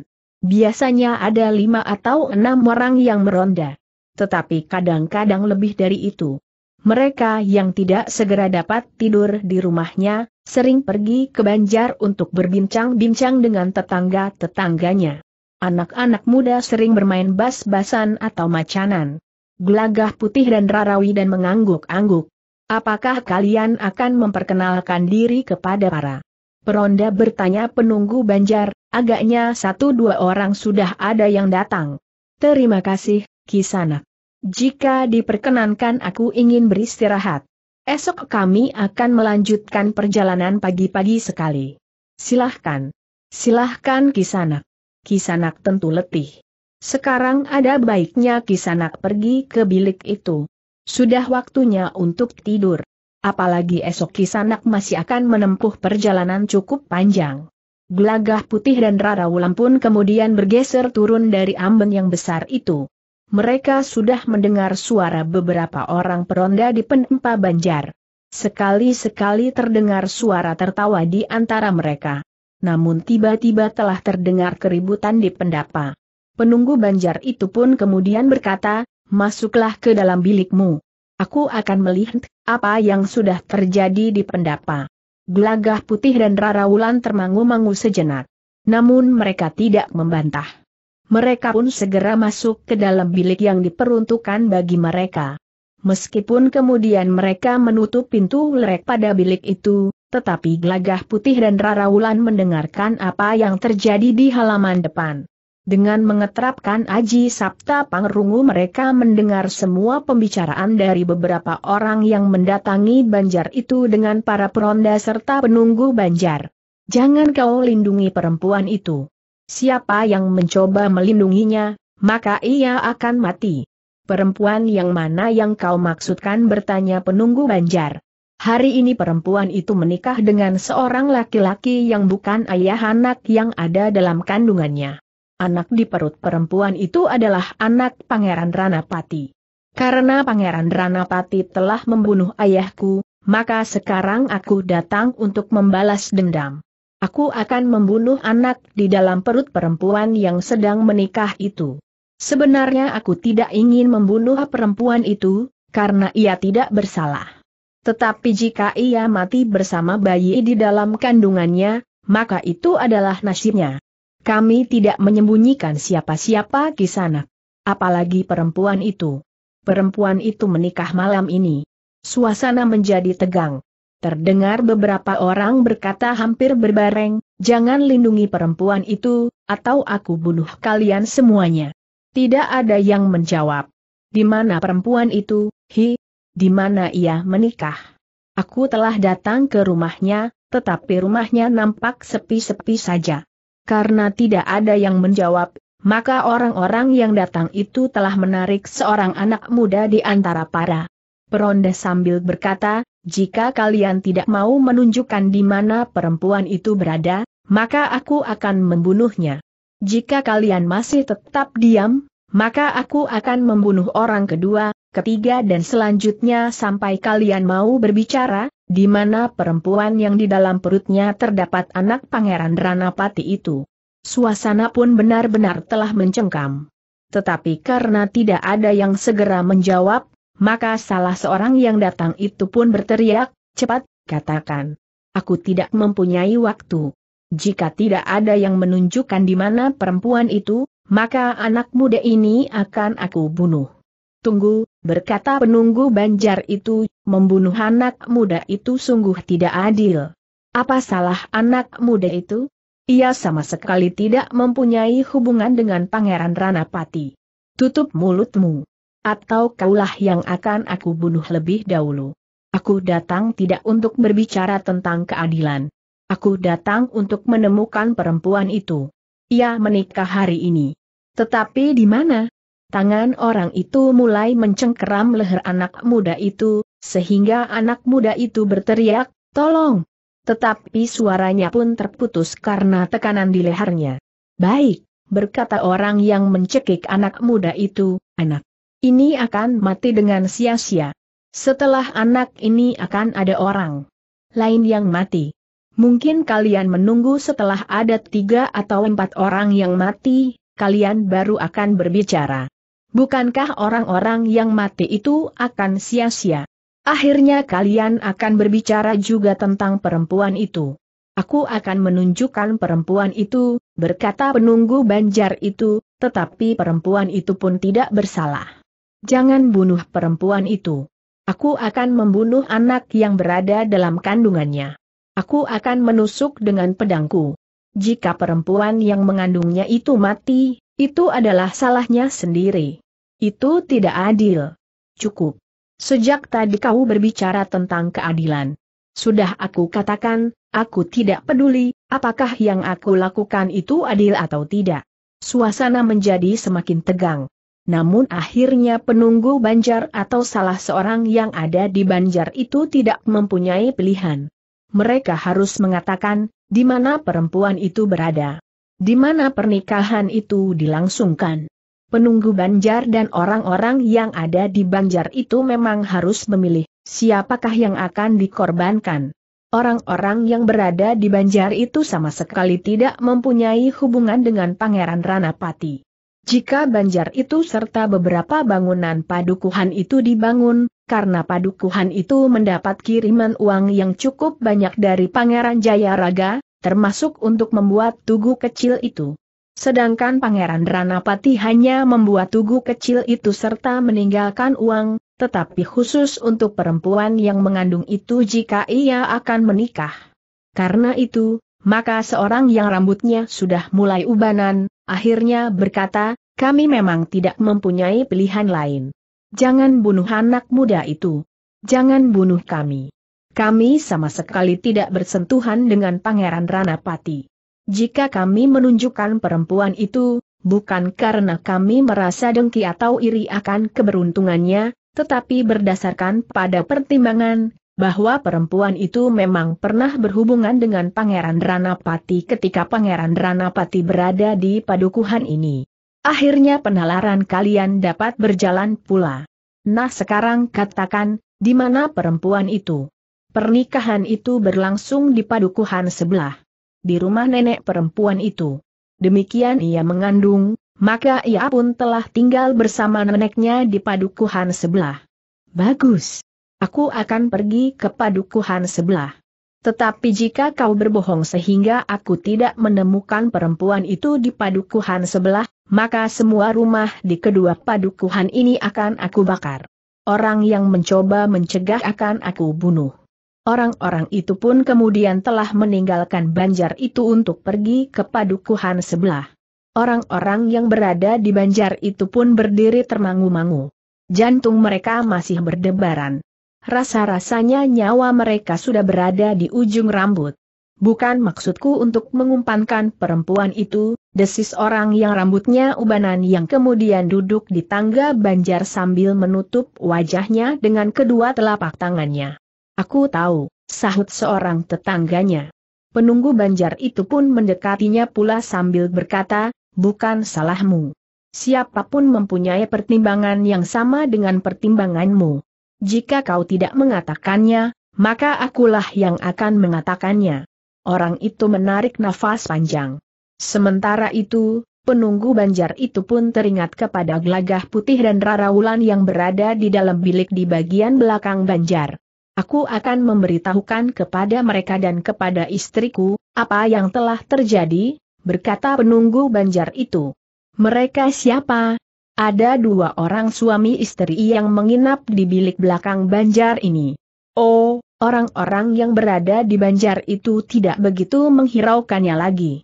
Biasanya ada lima atau enam orang yang meronda. Tetapi kadang-kadang lebih dari itu. Mereka yang tidak segera dapat tidur di rumahnya, sering pergi ke Banjar untuk berbincang-bincang dengan tetangga-tetangganya. Anak-anak muda sering bermain bas-basan atau macanan. Gelagah putih dan rarawi dan mengangguk-angguk. Apakah kalian akan memperkenalkan diri kepada para peronda bertanya penunggu Banjar, agaknya satu dua orang sudah ada yang datang. Terima kasih, Kisanak. Jika diperkenankan aku ingin beristirahat. Esok kami akan melanjutkan perjalanan pagi-pagi sekali. Silahkan. Silahkan Kisanak. Kisanak tentu letih. Sekarang ada baiknya Kisanak pergi ke bilik itu. Sudah waktunya untuk tidur. Apalagi esok Kisanak masih akan menempuh perjalanan cukup panjang. Gelagah putih dan Rara Wulan pun kemudian bergeser turun dari amben yang besar itu mereka sudah mendengar suara beberapa orang peronda di penempa Banjar. Sekali-sekali terdengar suara tertawa di antara mereka. Namun tiba-tiba telah terdengar keributan di pendapa. Penunggu Banjar itu pun kemudian berkata, masuklah ke dalam bilikmu. Aku akan melihat apa yang sudah terjadi di pendapa. Gelagah putih dan Rara Wulan termangu-mangu sejenak. Namun mereka tidak membantah. Mereka pun segera masuk ke dalam bilik yang diperuntukkan bagi mereka. Meskipun kemudian mereka menutup pintu lerek pada bilik itu, tetapi Gelagah Putih dan Rara Wulan mendengarkan apa yang terjadi di halaman depan. Dengan mengeterapkan Aji Sabta Pangrungu mereka mendengar semua pembicaraan dari beberapa orang yang mendatangi Banjar itu dengan para peronda serta penunggu Banjar. Jangan kau lindungi perempuan itu. Siapa yang mencoba melindunginya, maka ia akan mati. Perempuan yang mana yang kau maksudkan bertanya penunggu Banjar. Hari ini perempuan itu menikah dengan seorang laki-laki yang bukan ayah anak yang ada dalam kandungannya. Anak di perut perempuan itu adalah anak Pangeran Ranapati. Karena Pangeran Ranapati telah membunuh ayahku, maka sekarang aku datang untuk membalas dendam. Aku akan membunuh anak di dalam perut perempuan yang sedang menikah itu. Sebenarnya aku tidak ingin membunuh perempuan itu, karena ia tidak bersalah. Tetapi jika ia mati bersama bayi di dalam kandungannya, maka itu adalah nasibnya. Kami tidak menyembunyikan siapa-siapa di sana, Apalagi perempuan itu. Perempuan itu menikah malam ini. Suasana menjadi tegang. Terdengar beberapa orang berkata hampir berbareng, jangan lindungi perempuan itu, atau aku bunuh kalian semuanya. Tidak ada yang menjawab. Di mana perempuan itu, hi? Di mana ia menikah? Aku telah datang ke rumahnya, tetapi rumahnya nampak sepi-sepi saja. Karena tidak ada yang menjawab, maka orang-orang yang datang itu telah menarik seorang anak muda di antara para Peronda sambil berkata, jika kalian tidak mau menunjukkan di mana perempuan itu berada, maka aku akan membunuhnya. Jika kalian masih tetap diam, maka aku akan membunuh orang kedua, ketiga dan selanjutnya sampai kalian mau berbicara, di mana perempuan yang di dalam perutnya terdapat anak pangeran Ranapati itu. Suasana pun benar-benar telah mencengkam. Tetapi karena tidak ada yang segera menjawab, maka salah seorang yang datang itu pun berteriak, cepat, katakan. Aku tidak mempunyai waktu. Jika tidak ada yang menunjukkan di mana perempuan itu, maka anak muda ini akan aku bunuh. Tunggu, berkata penunggu banjar itu, membunuh anak muda itu sungguh tidak adil. Apa salah anak muda itu? Ia sama sekali tidak mempunyai hubungan dengan Pangeran Ranapati. Tutup mulutmu. Atau kaulah yang akan aku bunuh lebih dahulu. Aku datang tidak untuk berbicara tentang keadilan. Aku datang untuk menemukan perempuan itu. Ia menikah hari ini. Tetapi di mana? Tangan orang itu mulai mencengkeram leher anak muda itu, sehingga anak muda itu berteriak, tolong. Tetapi suaranya pun terputus karena tekanan di lehernya. Baik, berkata orang yang mencekik anak muda itu, anak. Ini akan mati dengan sia-sia. Setelah anak ini akan ada orang lain yang mati. Mungkin kalian menunggu setelah ada tiga atau empat orang yang mati, kalian baru akan berbicara. Bukankah orang-orang yang mati itu akan sia-sia? Akhirnya kalian akan berbicara juga tentang perempuan itu. Aku akan menunjukkan perempuan itu, berkata penunggu banjar itu, tetapi perempuan itu pun tidak bersalah. Jangan bunuh perempuan itu. Aku akan membunuh anak yang berada dalam kandungannya. Aku akan menusuk dengan pedangku. Jika perempuan yang mengandungnya itu mati, itu adalah salahnya sendiri. Itu tidak adil. Cukup. Sejak tadi kau berbicara tentang keadilan. Sudah aku katakan, aku tidak peduli, apakah yang aku lakukan itu adil atau tidak. Suasana menjadi semakin tegang namun akhirnya penunggu banjar atau salah seorang yang ada di banjar itu tidak mempunyai pilihan. Mereka harus mengatakan, di mana perempuan itu berada. Di mana pernikahan itu dilangsungkan. Penunggu banjar dan orang-orang yang ada di banjar itu memang harus memilih, siapakah yang akan dikorbankan. Orang-orang yang berada di banjar itu sama sekali tidak mempunyai hubungan dengan Pangeran Ranapati. Jika banjar itu serta beberapa bangunan padukuhan itu dibangun, karena padukuhan itu mendapat kiriman uang yang cukup banyak dari Pangeran Jayaraga, termasuk untuk membuat tugu kecil itu. Sedangkan Pangeran Ranapati hanya membuat tugu kecil itu serta meninggalkan uang, tetapi khusus untuk perempuan yang mengandung itu jika ia akan menikah. Karena itu, maka seorang yang rambutnya sudah mulai ubanan, Akhirnya berkata, kami memang tidak mempunyai pilihan lain. Jangan bunuh anak muda itu. Jangan bunuh kami. Kami sama sekali tidak bersentuhan dengan Pangeran Ranapati. Jika kami menunjukkan perempuan itu, bukan karena kami merasa dengki atau iri akan keberuntungannya, tetapi berdasarkan pada pertimbangan, bahwa perempuan itu memang pernah berhubungan dengan Pangeran Ranapati ketika Pangeran Ranapati berada di padukuhan ini. Akhirnya penalaran kalian dapat berjalan pula. Nah sekarang katakan, di mana perempuan itu? Pernikahan itu berlangsung di padukuhan sebelah. Di rumah nenek perempuan itu. Demikian ia mengandung, maka ia pun telah tinggal bersama neneknya di padukuhan sebelah. Bagus aku akan pergi ke padukuhan sebelah. Tetapi jika kau berbohong sehingga aku tidak menemukan perempuan itu di padukuhan sebelah, maka semua rumah di kedua padukuhan ini akan aku bakar. Orang yang mencoba mencegah akan aku bunuh. Orang-orang itu pun kemudian telah meninggalkan banjar itu untuk pergi ke padukuhan sebelah. Orang-orang yang berada di banjar itu pun berdiri termangu-mangu. Jantung mereka masih berdebaran. Rasa-rasanya nyawa mereka sudah berada di ujung rambut. Bukan maksudku untuk mengumpankan perempuan itu, desis orang yang rambutnya ubanan yang kemudian duduk di tangga banjar sambil menutup wajahnya dengan kedua telapak tangannya. Aku tahu, sahut seorang tetangganya. Penunggu banjar itu pun mendekatinya pula sambil berkata, bukan salahmu. Siapapun mempunyai pertimbangan yang sama dengan pertimbanganmu. Jika kau tidak mengatakannya, maka akulah yang akan mengatakannya. Orang itu menarik nafas panjang. Sementara itu, penunggu banjar itu pun teringat kepada gelagah putih dan raraulan yang berada di dalam bilik di bagian belakang banjar. Aku akan memberitahukan kepada mereka dan kepada istriku, apa yang telah terjadi, berkata penunggu banjar itu. Mereka siapa, ada dua orang suami istri yang menginap di bilik belakang banjar ini. Oh, orang-orang yang berada di banjar itu tidak begitu menghiraukannya lagi.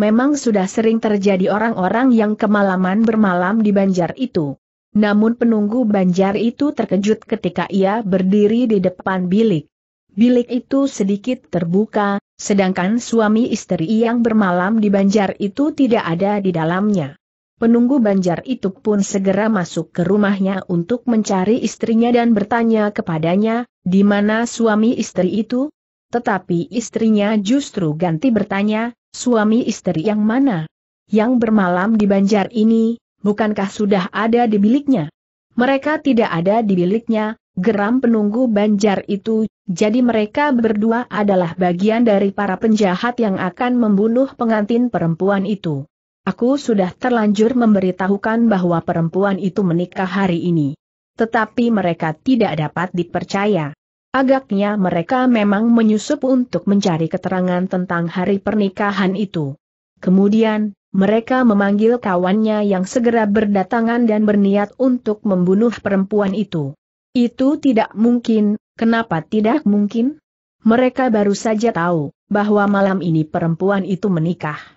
Memang sudah sering terjadi orang-orang yang kemalaman bermalam di banjar itu. Namun penunggu banjar itu terkejut ketika ia berdiri di depan bilik. Bilik itu sedikit terbuka, sedangkan suami istri yang bermalam di banjar itu tidak ada di dalamnya. Penunggu banjar itu pun segera masuk ke rumahnya untuk mencari istrinya dan bertanya kepadanya, di mana suami istri itu? Tetapi istrinya justru ganti bertanya, suami istri yang mana? Yang bermalam di banjar ini, bukankah sudah ada di biliknya? Mereka tidak ada di biliknya, geram penunggu banjar itu, jadi mereka berdua adalah bagian dari para penjahat yang akan membunuh pengantin perempuan itu. Aku sudah terlanjur memberitahukan bahwa perempuan itu menikah hari ini. Tetapi mereka tidak dapat dipercaya. Agaknya mereka memang menyusup untuk mencari keterangan tentang hari pernikahan itu. Kemudian, mereka memanggil kawannya yang segera berdatangan dan berniat untuk membunuh perempuan itu. Itu tidak mungkin, kenapa tidak mungkin? Mereka baru saja tahu bahwa malam ini perempuan itu menikah.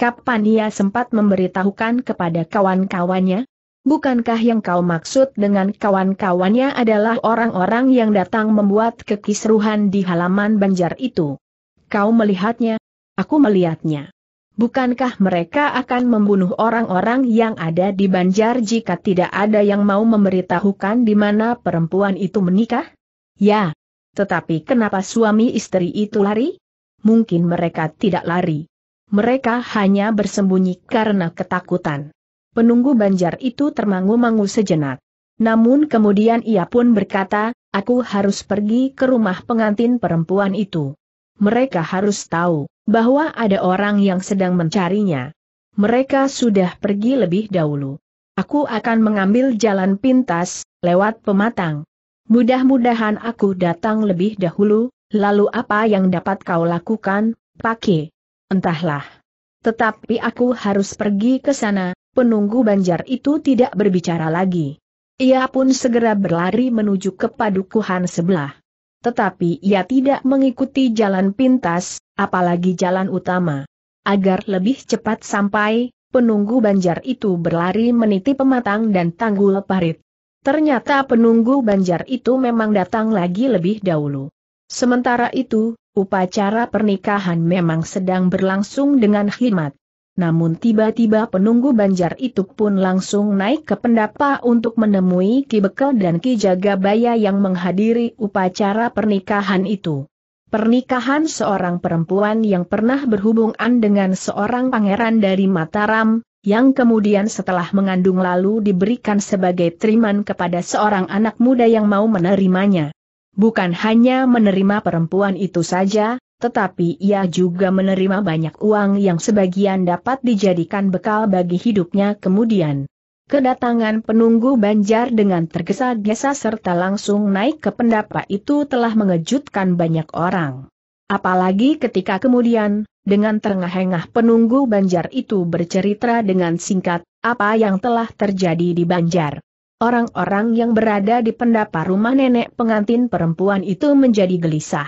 Kapan ia sempat memberitahukan kepada kawan-kawannya? Bukankah yang kau maksud dengan kawan-kawannya adalah orang-orang yang datang membuat kekisruhan di halaman banjar itu? Kau melihatnya? Aku melihatnya. Bukankah mereka akan membunuh orang-orang yang ada di banjar jika tidak ada yang mau memberitahukan di mana perempuan itu menikah? Ya. Tetapi kenapa suami istri itu lari? Mungkin mereka tidak lari mereka hanya bersembunyi karena ketakutan. Penunggu banjar itu termangu-mangu sejenak. Namun kemudian ia pun berkata, aku harus pergi ke rumah pengantin perempuan itu. Mereka harus tahu, bahwa ada orang yang sedang mencarinya. Mereka sudah pergi lebih dahulu. Aku akan mengambil jalan pintas, lewat pematang. Mudah-mudahan aku datang lebih dahulu, lalu apa yang dapat kau lakukan, pakai? Entahlah. Tetapi aku harus pergi ke sana, penunggu banjar itu tidak berbicara lagi. Ia pun segera berlari menuju ke padukuhan sebelah. Tetapi ia tidak mengikuti jalan pintas, apalagi jalan utama. Agar lebih cepat sampai, penunggu banjar itu berlari meniti pematang dan tanggul parit. Ternyata penunggu banjar itu memang datang lagi lebih dahulu. Sementara itu, Upacara pernikahan memang sedang berlangsung dengan khidmat. Namun tiba-tiba penunggu banjar itu pun langsung naik ke pendapa untuk menemui Ki Bekel dan Ki Jagabaya yang menghadiri upacara pernikahan itu. Pernikahan seorang perempuan yang pernah berhubungan dengan seorang pangeran dari Mataram, yang kemudian setelah mengandung lalu diberikan sebagai triman kepada seorang anak muda yang mau menerimanya bukan hanya menerima perempuan itu saja, tetapi ia juga menerima banyak uang yang sebagian dapat dijadikan bekal bagi hidupnya kemudian. Kedatangan penunggu Banjar dengan tergesa-gesa serta langsung naik ke pendapa itu telah mengejutkan banyak orang. Apalagi ketika kemudian, dengan terengah-engah penunggu Banjar itu bercerita dengan singkat, apa yang telah terjadi di Banjar. Orang-orang yang berada di pendapa rumah nenek pengantin perempuan itu menjadi gelisah.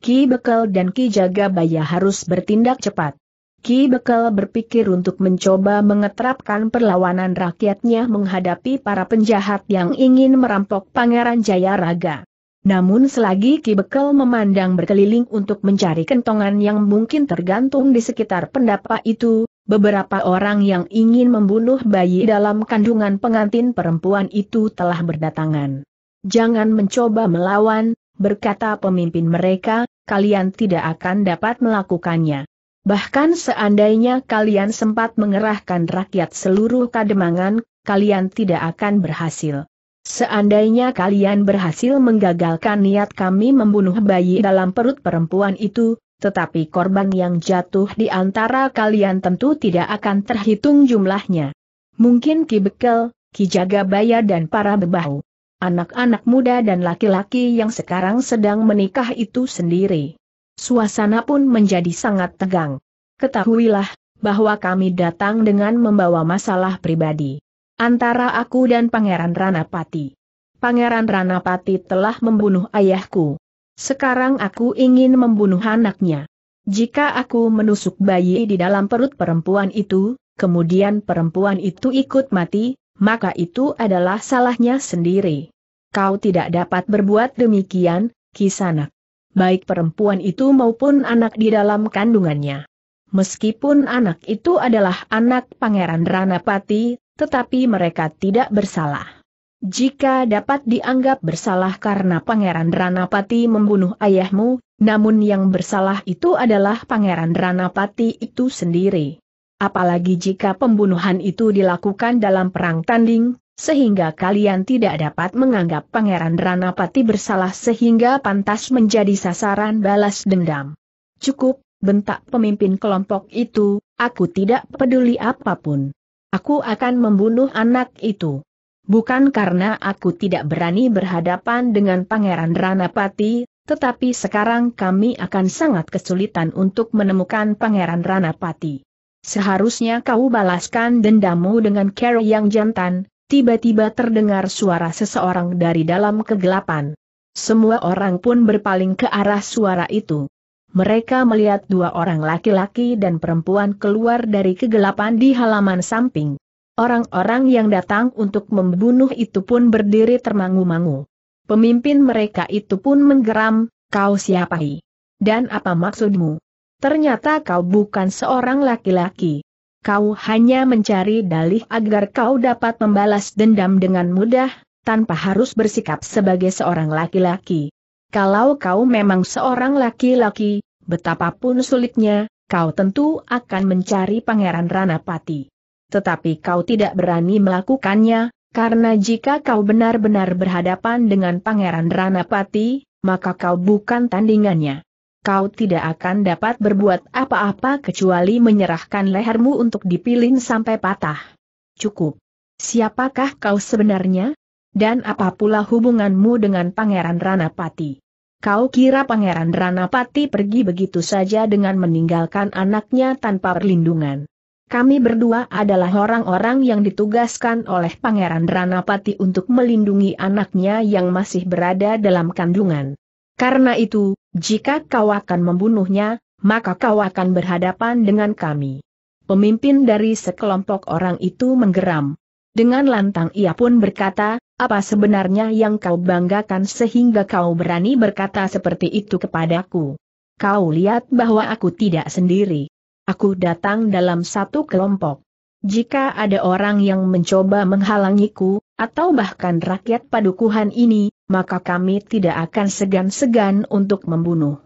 Ki Bekel dan Ki Jagabaya harus bertindak cepat. Ki Bekel berpikir untuk mencoba mengetrapkan perlawanan rakyatnya menghadapi para penjahat yang ingin merampok Pangeran Jayaraga. Namun selagi Ki Bekel memandang berkeliling untuk mencari kentongan yang mungkin tergantung di sekitar pendapa itu, Beberapa orang yang ingin membunuh bayi dalam kandungan pengantin perempuan itu telah berdatangan. Jangan mencoba melawan, berkata pemimpin mereka, kalian tidak akan dapat melakukannya. Bahkan seandainya kalian sempat mengerahkan rakyat seluruh kademangan, kalian tidak akan berhasil. Seandainya kalian berhasil menggagalkan niat kami membunuh bayi dalam perut perempuan itu, tetapi korban yang jatuh di antara kalian tentu tidak akan terhitung jumlahnya. Mungkin Ki Bekel, Ki Jagabaya dan para bebahu. Anak-anak muda dan laki-laki yang sekarang sedang menikah itu sendiri. Suasana pun menjadi sangat tegang. Ketahuilah, bahwa kami datang dengan membawa masalah pribadi. Antara aku dan Pangeran Ranapati. Pangeran Ranapati telah membunuh ayahku. Sekarang aku ingin membunuh anaknya. Jika aku menusuk bayi di dalam perut perempuan itu, kemudian perempuan itu ikut mati, maka itu adalah salahnya sendiri. Kau tidak dapat berbuat demikian, kisanak. Baik perempuan itu maupun anak di dalam kandungannya. Meskipun anak itu adalah anak Pangeran Ranapati, tetapi mereka tidak bersalah. Jika dapat dianggap bersalah karena Pangeran Ranapati membunuh ayahmu, namun yang bersalah itu adalah Pangeran Ranapati itu sendiri. Apalagi jika pembunuhan itu dilakukan dalam perang tanding, sehingga kalian tidak dapat menganggap Pangeran Ranapati bersalah sehingga pantas menjadi sasaran balas dendam. Cukup, bentak pemimpin kelompok itu, aku tidak peduli apapun. Aku akan membunuh anak itu bukan karena aku tidak berani berhadapan dengan Pangeran Ranapati, tetapi sekarang kami akan sangat kesulitan untuk menemukan Pangeran Ranapati. Seharusnya kau balaskan dendammu dengan cara yang jantan, tiba-tiba terdengar suara seseorang dari dalam kegelapan. Semua orang pun berpaling ke arah suara itu. Mereka melihat dua orang laki-laki dan perempuan keluar dari kegelapan di halaman samping. Orang-orang yang datang untuk membunuh itu pun berdiri termangu-mangu. Pemimpin mereka itu pun menggeram, kau siapai? Dan apa maksudmu? Ternyata kau bukan seorang laki-laki. Kau hanya mencari dalih agar kau dapat membalas dendam dengan mudah, tanpa harus bersikap sebagai seorang laki-laki. Kalau kau memang seorang laki-laki, betapapun sulitnya, kau tentu akan mencari Pangeran Ranapati. Tetapi kau tidak berani melakukannya, karena jika kau benar-benar berhadapan dengan Pangeran Ranapati, maka kau bukan tandingannya. Kau tidak akan dapat berbuat apa-apa kecuali menyerahkan lehermu untuk dipilin sampai patah. Cukup. Siapakah kau sebenarnya? Dan apa pula hubunganmu dengan Pangeran Ranapati? Kau kira Pangeran Ranapati pergi begitu saja dengan meninggalkan anaknya tanpa perlindungan? Kami berdua adalah orang-orang yang ditugaskan oleh Pangeran Ranapati untuk melindungi anaknya yang masih berada dalam kandungan. Karena itu, jika kau akan membunuhnya, maka kau akan berhadapan dengan kami. Pemimpin dari sekelompok orang itu menggeram. Dengan lantang ia pun berkata, apa sebenarnya yang kau banggakan sehingga kau berani berkata seperti itu kepadaku? Kau lihat bahwa aku tidak sendiri. Aku datang dalam satu kelompok. Jika ada orang yang mencoba menghalangiku, atau bahkan rakyat padukuhan ini, maka kami tidak akan segan-segan untuk membunuh.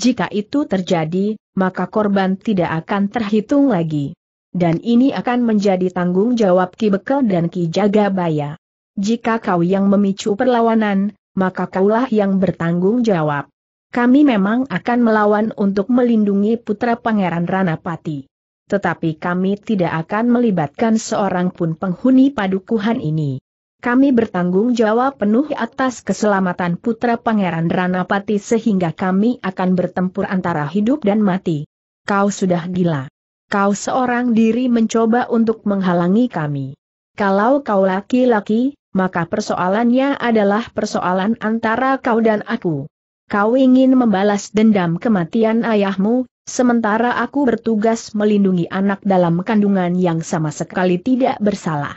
Jika itu terjadi, maka korban tidak akan terhitung lagi. Dan ini akan menjadi tanggung jawab Ki Bekel dan Ki Jagabaya. Jika kau yang memicu perlawanan, maka kaulah yang bertanggung jawab. Kami memang akan melawan untuk melindungi putra Pangeran Ranapati. Tetapi kami tidak akan melibatkan seorang pun penghuni padukuhan ini. Kami bertanggung jawab penuh atas keselamatan putra Pangeran Ranapati sehingga kami akan bertempur antara hidup dan mati. Kau sudah gila. Kau seorang diri mencoba untuk menghalangi kami. Kalau kau laki-laki, maka persoalannya adalah persoalan antara kau dan aku kau ingin membalas dendam kematian ayahmu, sementara aku bertugas melindungi anak dalam kandungan yang sama sekali tidak bersalah.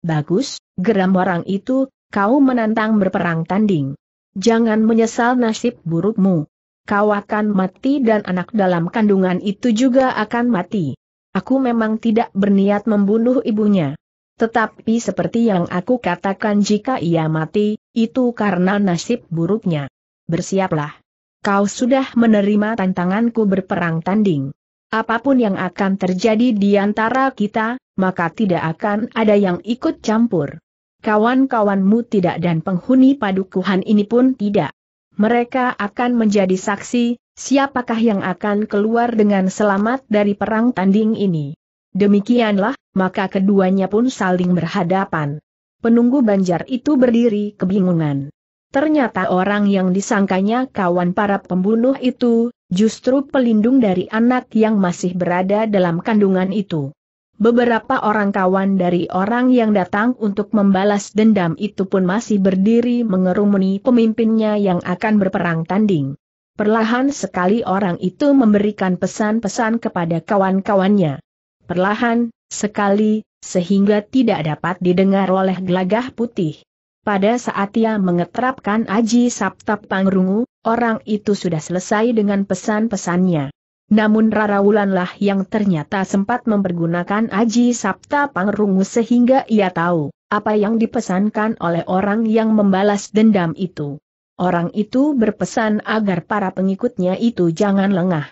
Bagus, geram orang itu, kau menantang berperang tanding. Jangan menyesal nasib burukmu. Kau akan mati dan anak dalam kandungan itu juga akan mati. Aku memang tidak berniat membunuh ibunya. Tetapi seperti yang aku katakan jika ia mati, itu karena nasib buruknya bersiaplah. Kau sudah menerima tantanganku berperang tanding. Apapun yang akan terjadi di antara kita, maka tidak akan ada yang ikut campur. Kawan-kawanmu tidak dan penghuni padukuhan ini pun tidak. Mereka akan menjadi saksi, siapakah yang akan keluar dengan selamat dari perang tanding ini. Demikianlah, maka keduanya pun saling berhadapan. Penunggu banjar itu berdiri kebingungan. Ternyata orang yang disangkanya kawan para pembunuh itu, justru pelindung dari anak yang masih berada dalam kandungan itu. Beberapa orang kawan dari orang yang datang untuk membalas dendam itu pun masih berdiri mengerumuni pemimpinnya yang akan berperang tanding. Perlahan sekali orang itu memberikan pesan-pesan kepada kawan-kawannya. Perlahan, sekali, sehingga tidak dapat didengar oleh gelagah putih. Pada saat ia mengeterapkan Aji Saptap Pangrungu, orang itu sudah selesai dengan pesan-pesannya. Namun Rara Wulanlah yang ternyata sempat mempergunakan Aji Sapta Pangrungu sehingga ia tahu apa yang dipesankan oleh orang yang membalas dendam itu. Orang itu berpesan agar para pengikutnya itu jangan lengah.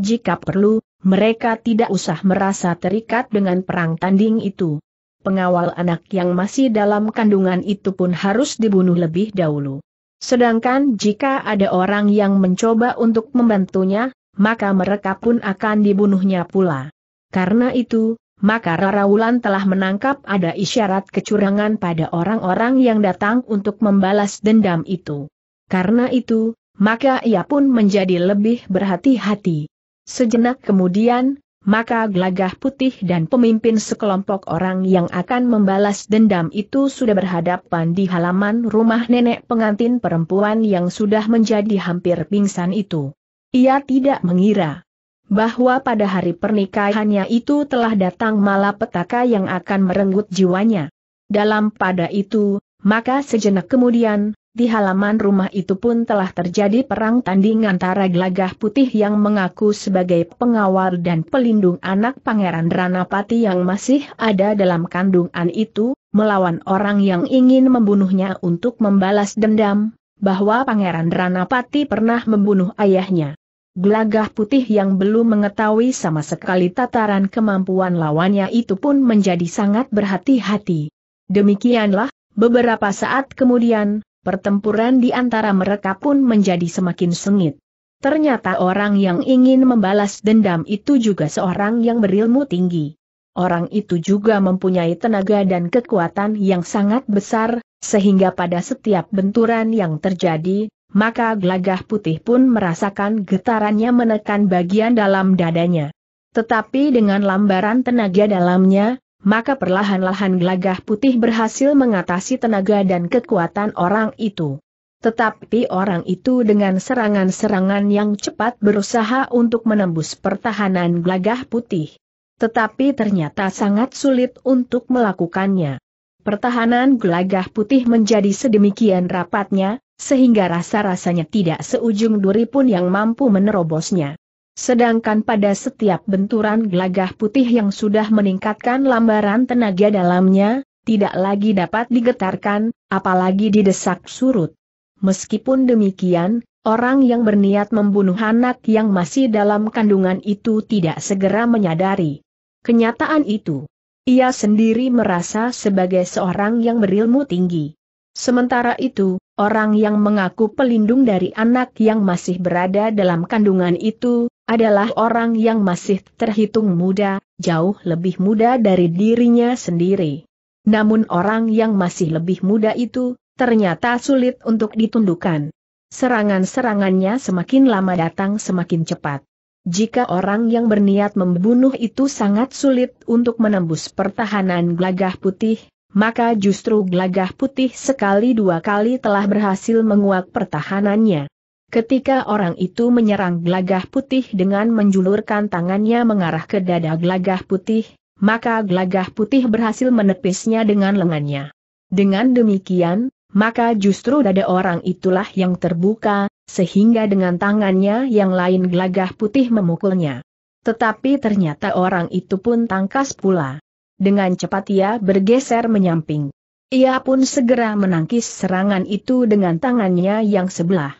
Jika perlu, mereka tidak usah merasa terikat dengan perang tanding itu pengawal anak yang masih dalam kandungan itu pun harus dibunuh lebih dahulu. Sedangkan jika ada orang yang mencoba untuk membantunya, maka mereka pun akan dibunuhnya pula. Karena itu, maka Raraulan telah menangkap ada isyarat kecurangan pada orang-orang yang datang untuk membalas dendam itu. Karena itu, maka ia pun menjadi lebih berhati-hati. Sejenak kemudian, maka gelagah putih dan pemimpin sekelompok orang yang akan membalas dendam itu sudah berhadapan di halaman rumah nenek pengantin perempuan yang sudah menjadi hampir pingsan itu. Ia tidak mengira bahwa pada hari pernikahannya itu telah datang malapetaka yang akan merenggut jiwanya. Dalam pada itu, maka sejenak kemudian, di halaman rumah itu pun telah terjadi perang tanding antara gelagah putih yang mengaku sebagai pengawal dan pelindung anak Pangeran Ranapati yang masih ada dalam kandungan itu, melawan orang yang ingin membunuhnya untuk membalas dendam, bahwa Pangeran Ranapati pernah membunuh ayahnya. Gelagah putih yang belum mengetahui sama sekali tataran kemampuan lawannya itu pun menjadi sangat berhati-hati. Demikianlah, beberapa saat kemudian, pertempuran di antara mereka pun menjadi semakin sengit. Ternyata orang yang ingin membalas dendam itu juga seorang yang berilmu tinggi. Orang itu juga mempunyai tenaga dan kekuatan yang sangat besar, sehingga pada setiap benturan yang terjadi, maka gelagah putih pun merasakan getarannya menekan bagian dalam dadanya. Tetapi dengan lambaran tenaga dalamnya, maka perlahan-lahan gelagah putih berhasil mengatasi tenaga dan kekuatan orang itu. Tetapi orang itu dengan serangan-serangan yang cepat berusaha untuk menembus pertahanan gelagah putih. Tetapi ternyata sangat sulit untuk melakukannya. Pertahanan gelagah putih menjadi sedemikian rapatnya, sehingga rasa-rasanya tidak seujung duri pun yang mampu menerobosnya. Sedangkan pada setiap benturan gelagah putih yang sudah meningkatkan lambaran tenaga dalamnya, tidak lagi dapat digetarkan, apalagi didesak surut. Meskipun demikian, orang yang berniat membunuh anak yang masih dalam kandungan itu tidak segera menyadari kenyataan itu. Ia sendiri merasa sebagai seorang yang berilmu tinggi. Sementara itu, orang yang mengaku pelindung dari anak yang masih berada dalam kandungan itu, adalah orang yang masih terhitung muda, jauh lebih muda dari dirinya sendiri. Namun orang yang masih lebih muda itu, ternyata sulit untuk ditundukkan. Serangan-serangannya semakin lama datang semakin cepat. Jika orang yang berniat membunuh itu sangat sulit untuk menembus pertahanan gelagah putih, maka justru gelagah putih sekali dua kali telah berhasil menguak pertahanannya. Ketika orang itu menyerang gelagah putih dengan menjulurkan tangannya mengarah ke dada gelagah putih, maka gelagah putih berhasil menepisnya dengan lengannya. Dengan demikian, maka justru dada orang itulah yang terbuka, sehingga dengan tangannya yang lain gelagah putih memukulnya. Tetapi ternyata orang itu pun tangkas pula. Dengan cepat ia bergeser menyamping. Ia pun segera menangkis serangan itu dengan tangannya yang sebelah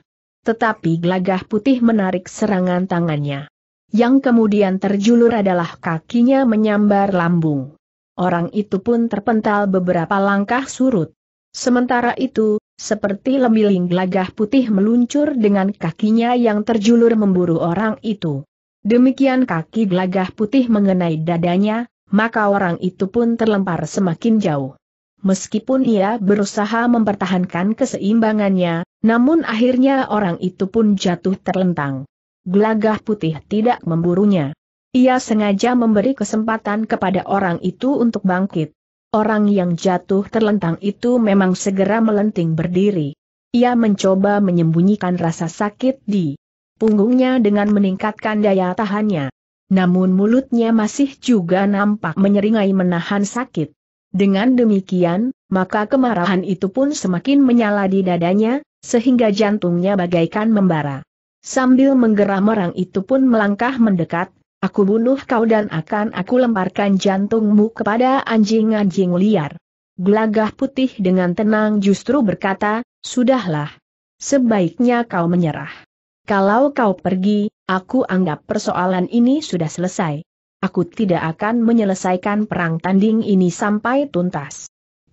tetapi gelagah putih menarik serangan tangannya. Yang kemudian terjulur adalah kakinya menyambar lambung. Orang itu pun terpental beberapa langkah surut. Sementara itu, seperti lembiling gelagah putih meluncur dengan kakinya yang terjulur memburu orang itu. Demikian kaki gelagah putih mengenai dadanya, maka orang itu pun terlempar semakin jauh. Meskipun ia berusaha mempertahankan keseimbangannya, namun akhirnya orang itu pun jatuh terlentang. Gelagah putih tidak memburunya. Ia sengaja memberi kesempatan kepada orang itu untuk bangkit. Orang yang jatuh terlentang itu memang segera melenting berdiri. Ia mencoba menyembunyikan rasa sakit di punggungnya dengan meningkatkan daya tahannya. Namun mulutnya masih juga nampak menyeringai menahan sakit. Dengan demikian, maka kemarahan itu pun semakin menyala di dadanya, sehingga jantungnya bagaikan membara. Sambil menggeram orang itu pun melangkah mendekat, aku bunuh kau dan akan aku lemparkan jantungmu kepada anjing-anjing liar. Gelagah putih dengan tenang justru berkata, sudahlah. Sebaiknya kau menyerah. Kalau kau pergi, aku anggap persoalan ini sudah selesai. Aku tidak akan menyelesaikan perang tanding ini sampai tuntas.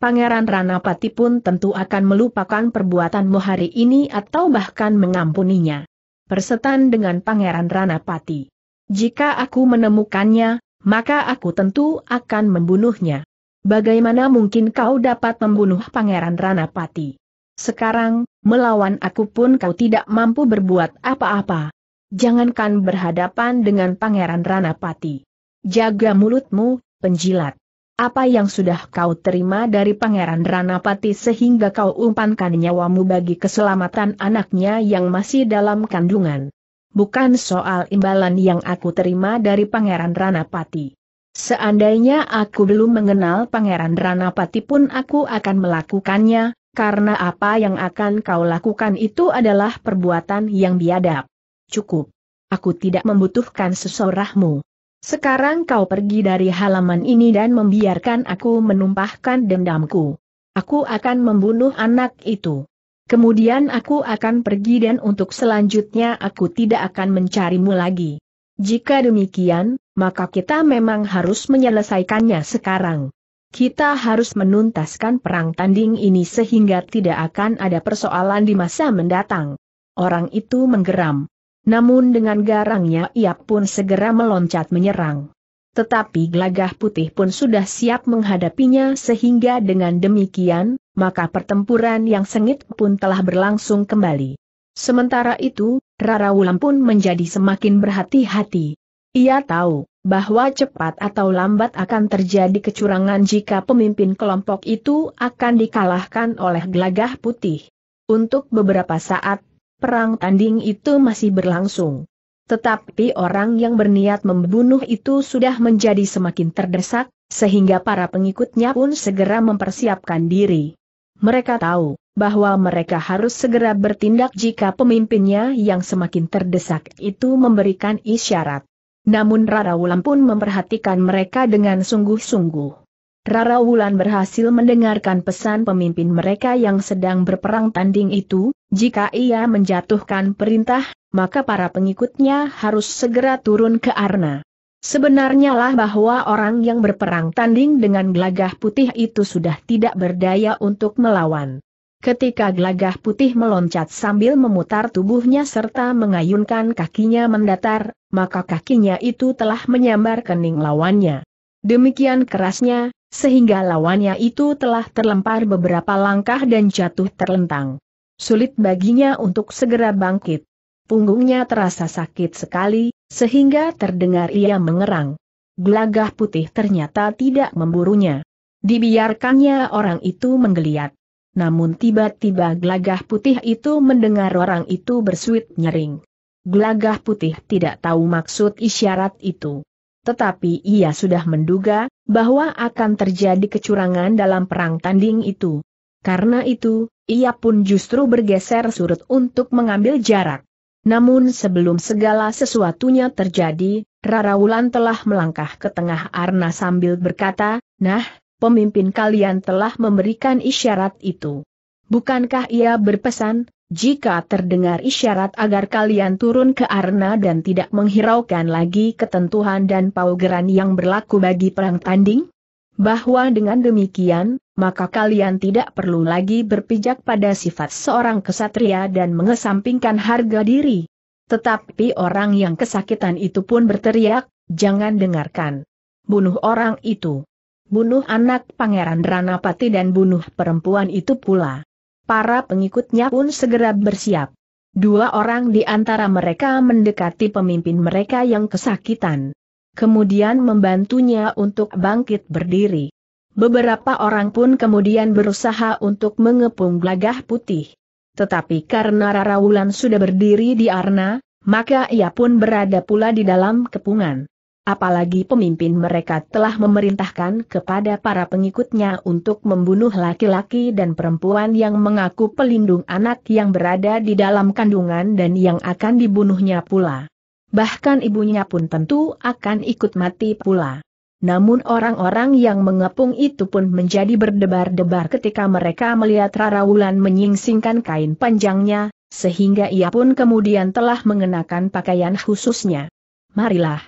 Pangeran Ranapati pun tentu akan melupakan perbuatanmu hari ini atau bahkan mengampuninya. Persetan dengan Pangeran Ranapati. Jika aku menemukannya, maka aku tentu akan membunuhnya. Bagaimana mungkin kau dapat membunuh Pangeran Ranapati? Sekarang, melawan aku pun kau tidak mampu berbuat apa-apa. Jangankan berhadapan dengan Pangeran Ranapati. Jaga mulutmu, penjilat. Apa yang sudah kau terima dari Pangeran Ranapati sehingga kau umpankan nyawamu bagi keselamatan anaknya yang masih dalam kandungan? Bukan soal imbalan yang aku terima dari Pangeran Ranapati. Seandainya aku belum mengenal Pangeran Ranapati pun aku akan melakukannya, karena apa yang akan kau lakukan itu adalah perbuatan yang biadab. Cukup. Aku tidak membutuhkan sesorahmu. Sekarang kau pergi dari halaman ini dan membiarkan aku menumpahkan dendamku. Aku akan membunuh anak itu. Kemudian aku akan pergi dan untuk selanjutnya aku tidak akan mencarimu lagi. Jika demikian, maka kita memang harus menyelesaikannya sekarang. Kita harus menuntaskan perang tanding ini sehingga tidak akan ada persoalan di masa mendatang. Orang itu menggeram. Namun dengan garangnya ia pun segera meloncat menyerang. Tetapi gelagah putih pun sudah siap menghadapinya sehingga dengan demikian, maka pertempuran yang sengit pun telah berlangsung kembali. Sementara itu, Rara Wulan pun menjadi semakin berhati-hati. Ia tahu, bahwa cepat atau lambat akan terjadi kecurangan jika pemimpin kelompok itu akan dikalahkan oleh gelagah putih. Untuk beberapa saat, perang tanding itu masih berlangsung. Tetapi orang yang berniat membunuh itu sudah menjadi semakin terdesak, sehingga para pengikutnya pun segera mempersiapkan diri. Mereka tahu bahwa mereka harus segera bertindak jika pemimpinnya yang semakin terdesak itu memberikan isyarat. Namun Rara Wulan pun memperhatikan mereka dengan sungguh-sungguh. Rara Wulan berhasil mendengarkan pesan pemimpin mereka yang sedang berperang tanding itu, jika ia menjatuhkan perintah, maka para pengikutnya harus segera turun ke arna. Sebenarnya lah bahwa orang yang berperang tanding dengan gelagah putih itu sudah tidak berdaya untuk melawan. Ketika gelagah putih meloncat sambil memutar tubuhnya serta mengayunkan kakinya mendatar, maka kakinya itu telah menyambar kening lawannya. Demikian kerasnya, sehingga lawannya itu telah terlempar beberapa langkah dan jatuh terlentang. Sulit baginya untuk segera bangkit. Punggungnya terasa sakit sekali, sehingga terdengar ia mengerang. Gelagah putih ternyata tidak memburunya. Dibiarkannya orang itu menggeliat. Namun tiba-tiba gelagah putih itu mendengar orang itu bersuit nyering. Gelagah putih tidak tahu maksud isyarat itu tetapi ia sudah menduga bahwa akan terjadi kecurangan dalam perang tanding itu. Karena itu, ia pun justru bergeser surut untuk mengambil jarak. Namun sebelum segala sesuatunya terjadi, Rara Wulan telah melangkah ke tengah Arna sambil berkata, Nah, pemimpin kalian telah memberikan isyarat itu. Bukankah ia berpesan, jika terdengar isyarat agar kalian turun ke arena dan tidak menghiraukan lagi ketentuan dan paugeran yang berlaku bagi perang tanding, bahwa dengan demikian, maka kalian tidak perlu lagi berpijak pada sifat seorang kesatria dan mengesampingkan harga diri. Tetapi orang yang kesakitan itu pun berteriak, jangan dengarkan. Bunuh orang itu. Bunuh anak Pangeran Ranapati dan bunuh perempuan itu pula para pengikutnya pun segera bersiap. Dua orang di antara mereka mendekati pemimpin mereka yang kesakitan. Kemudian membantunya untuk bangkit berdiri. Beberapa orang pun kemudian berusaha untuk mengepung gelagah putih. Tetapi karena Rara Wulan sudah berdiri di Arna, maka ia pun berada pula di dalam kepungan. Apalagi pemimpin mereka telah memerintahkan kepada para pengikutnya untuk membunuh laki-laki dan perempuan yang mengaku pelindung anak yang berada di dalam kandungan dan yang akan dibunuhnya pula. Bahkan ibunya pun tentu akan ikut mati pula. Namun orang-orang yang mengepung itu pun menjadi berdebar-debar ketika mereka melihat Rara Wulan menyingsingkan kain panjangnya, sehingga ia pun kemudian telah mengenakan pakaian khususnya. Marilah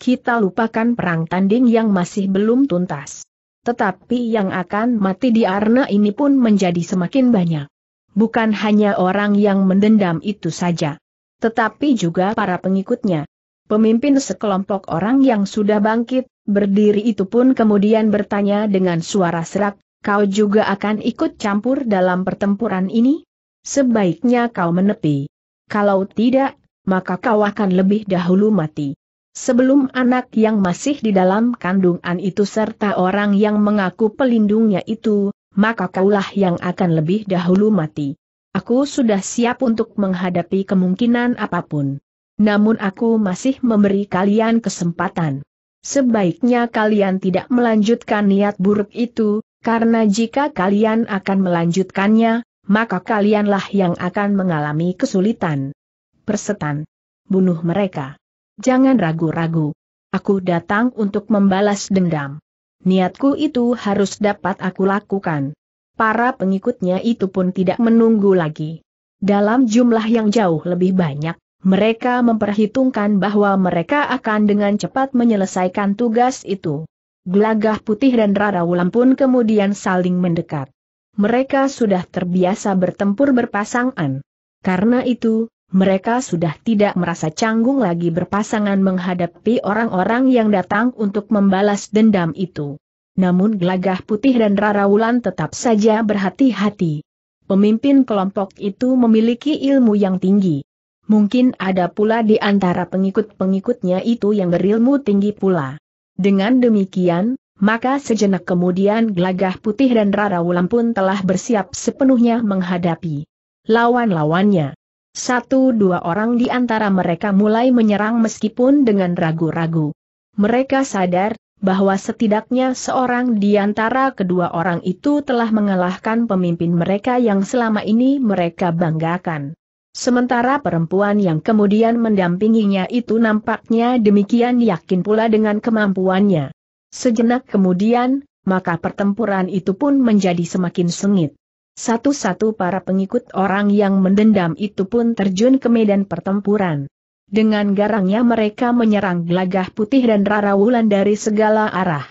kita lupakan perang tanding yang masih belum tuntas. Tetapi yang akan mati di arena ini pun menjadi semakin banyak. Bukan hanya orang yang mendendam itu saja. Tetapi juga para pengikutnya. Pemimpin sekelompok orang yang sudah bangkit, berdiri itu pun kemudian bertanya dengan suara serak, kau juga akan ikut campur dalam pertempuran ini? Sebaiknya kau menepi. Kalau tidak, maka kau akan lebih dahulu mati. Sebelum anak yang masih di dalam kandungan itu serta orang yang mengaku pelindungnya itu, maka kaulah yang akan lebih dahulu mati. Aku sudah siap untuk menghadapi kemungkinan apapun. Namun aku masih memberi kalian kesempatan. Sebaiknya kalian tidak melanjutkan niat buruk itu, karena jika kalian akan melanjutkannya, maka kalianlah yang akan mengalami kesulitan. Persetan. Bunuh mereka jangan ragu-ragu. Aku datang untuk membalas dendam. Niatku itu harus dapat aku lakukan. Para pengikutnya itu pun tidak menunggu lagi. Dalam jumlah yang jauh lebih banyak, mereka memperhitungkan bahwa mereka akan dengan cepat menyelesaikan tugas itu. Gelagah putih dan Rara Wulan pun kemudian saling mendekat. Mereka sudah terbiasa bertempur berpasangan. Karena itu, mereka sudah tidak merasa canggung lagi berpasangan menghadapi orang-orang yang datang untuk membalas dendam itu. Namun Glagah Putih dan Rara Wulan tetap saja berhati-hati. Pemimpin kelompok itu memiliki ilmu yang tinggi. Mungkin ada pula di antara pengikut-pengikutnya itu yang berilmu tinggi pula. Dengan demikian, maka sejenak kemudian Glagah Putih dan Rara Wulan pun telah bersiap sepenuhnya menghadapi lawan-lawannya. Satu dua orang di antara mereka mulai menyerang meskipun dengan ragu-ragu. Mereka sadar, bahwa setidaknya seorang di antara kedua orang itu telah mengalahkan pemimpin mereka yang selama ini mereka banggakan. Sementara perempuan yang kemudian mendampinginya itu nampaknya demikian yakin pula dengan kemampuannya. Sejenak kemudian, maka pertempuran itu pun menjadi semakin sengit. Satu-satu para pengikut orang yang mendendam itu pun terjun ke medan pertempuran. Dengan garangnya mereka menyerang Gelagah Putih dan rara wulan dari segala arah.